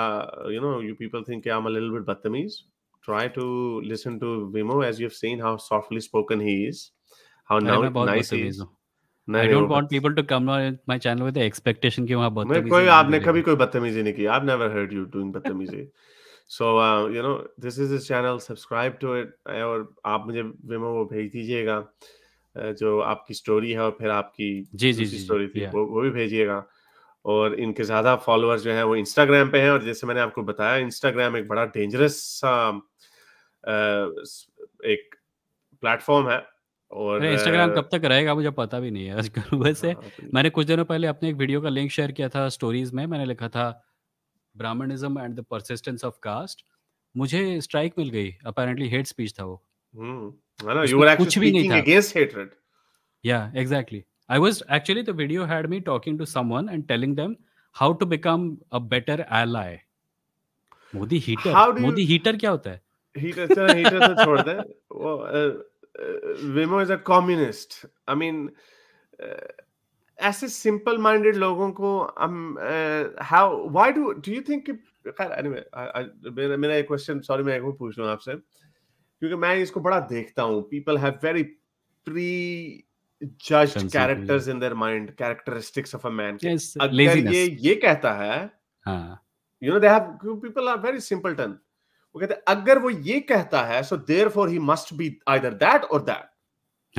you know you people think I am a little bit बदतमीज try to listen to Vimo as you've seen how softly spoken he is how now nice he is. I don't want people to come on my channel with expectation कि वहां बदतमीजी कोई आपने कभी कोई बदतमीजी नहीं की I have never heard you doing बदतमीजी so you know this is this channel subscribe to it और आप मुझे विमो वो भेज दीजिएगा जो आपकी स्टोरी है और फिर आपकी जी जी, जी स्टोरी थी वो, वो भी भेजिएगा और इनके ज़्यादा फॉलोअर्स जो हैं वो इंस्टाग्राम पे हैं और जैसे मैंने आपको बताया इंस्टाग्राम एक बड़ा डेंजरस um, सा एक प्लेटफॉर्म है और इंस्टाग्राम कब तक रहेगा मुझे पता भी नहीं है आजकल वैसे हाँ, तो मैंने कुछ दिनों पहले अपने एक वीडियो का लिंक शेयर किया था स्टोरीज में मैंने लिखा था Brahminism and the persistence of caste मुझे स्ट्राइक मिल गई अपेरेंटली हेट स्पीच था वो हम्म, कुछ भी नहीं था अगेंस्ट हेटरेड या exactly I was actually the video had me talking to someone and telling them how to become a better ally Modi hater Modi hater क्या होता है हीटर चलो हीटर तो छोड़ दे वो uh, Vimo is a communist. I mean, uh, ऐसे सिंपल माइंडेड लोगों को how why do do you think खैर एनीवे मेरा एक क्वेश्चन सॉरी मैं एक और पूछ रहा हूँ आपसे क्योंकि मैं इसको बड़ा देखता हूँ people have very prejudged characters in their mind characteristics of a man अगर ये ये कहता है हां you know they have people are very simpleton वो कहते हैं अगर वो ये कहता है so therefore he must be either that और दैट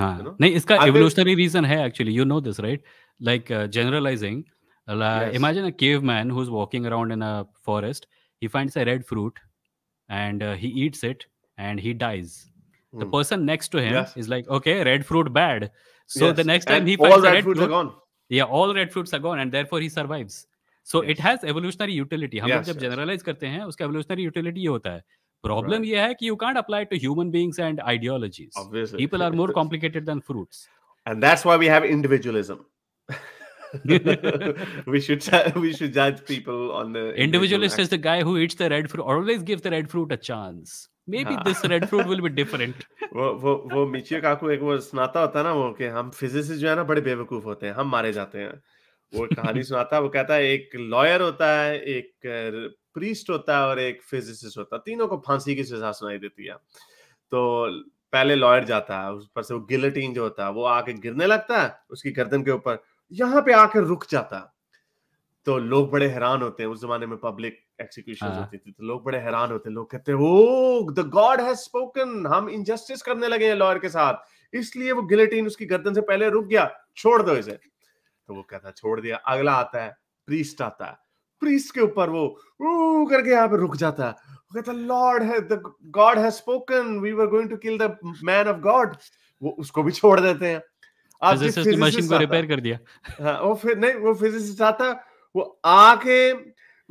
हाँ you know? नहीं इसका एवोल्यूशनरी रीजन है actually you know this right like generalising imagine a caveman who's walking around in a forest he finds a red fruit and uh, he eats it and he dies mm. the person next to him yes. is like okay red fruit bad so yes. the next time and he finds all red, red fruits fruit, are gone yeah all red fruits are gone and therefore he survives so it has evolutionary utility हम जब जनरलाइज yes. करते हैं उसका एवोल्यूशनरी यूटिलिटी ये होता है प्रॉब्लम right. ये है कि you can't apply to human beings and ideologies people are more complicated than fruits and that's why we have individualism we should we should judge people on the individualist is the guy who eats the red fruit always gives the red fruit a chance maybe this red fruit will be different वो वो वो मिचियो काकू एक वो सुनाता होता है ना वो कि हम फिजिसिस्ट जो है ना बड़े बेवकूफ होते हैं हम मारे जाते हैं वो कहानी सुनाता है वो कहता है एक लॉयर होता है एक प्रीस्ट होता है और एक फिजिसिस्ट होता है तीनों को फांसी की सजा सुनाई देती है तो पहले लॉयर जाता है उस पर से वो गिलटीन जो होता है वो आके गिरने लगता है उसकी गर्दन के ऊपर यहाँ पे आके रुक जाता है तो लोग बड़े हैरान होते हैं उस जमाने में पब्लिक एक्सिक्यूशन हाँ। होती थी तो लोग बड़े हैरान होते हैं लोग कहते हैं oh the God has spoken हम इनजस्टिस करने लगे हैं लॉयर के साथ इसलिए वो गिलेटिन उसकी गर्दन से पहले रुक गया छोड़ दो इसे तो वो कहता है छोड़ दिया अगला आता है प्रीस्ट आता है प्रीस्ट के ऊपर वो ऊ करके यहाँ पे रुक जाता है वो कहता लॉर्ड है the God has spoken we were going to kill the man of God वो उसको भी छोड़ देते हैं फिजिसिस्ट मशीन को रिपेयर कर दिया हाँ, वो फिर नहीं वो फिजिसिस्ट आता वो आके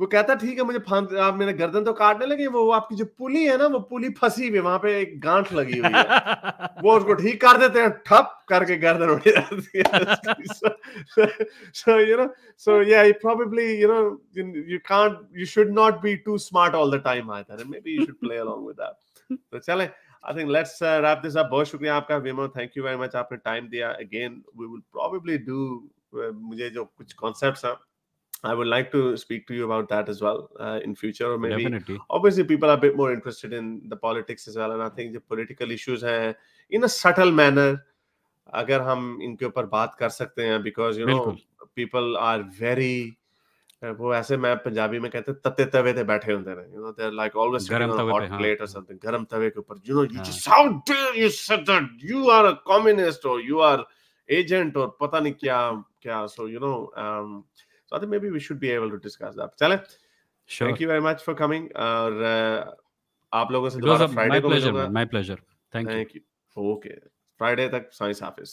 वो कहता ठीक है मुझे फांद आप मेरे गर्दन तो काटने लगे वो आपकी जो पुली है ना वो पुली फंसी हुई वहां पे एक गांठ लगी हुई है वो उसको ठीक कर देते हैं ठप करके गर्दन उड़ जाती है सो you know so yeah you probably you know you can't you should not be too smart all the time I think maybe you should play along with that तो चलें I think let's wrap this up बहुत शुक्रिया आपका विमो थैंक यू वेरी मच आपने टाइम दिया again we will probably do मुझे जो कुछ कॉन्सेप्ट्स हैं I would like to speak to you about that as well uh, in future, or maybe Definitely. obviously people are a bit more interested in the politics as well, and I think the political issues are in a subtle manner अगर हम इनके ऊपर बात कर सकते हैं because you know people are very वो ऐसे मैं पंजाबी में कहते हैं तते तवे थे बैठे होते हैं you know they are like always गरम तवे पे प्लेट और समथिंग गरम तवे के ऊपर you know you just how dare you said that you are a communist और यू आर एजेंट और पता नहीं क्या क्या so you know So I think maybe we should be able to discuss that. chale sure. Thank you very much for coming. और uh, आप लोगों से दोबारा फ्राइडे को मिलूंगा. My pleasure. Thank, Thank you. you. Okay. friday tak साइंस हाफिज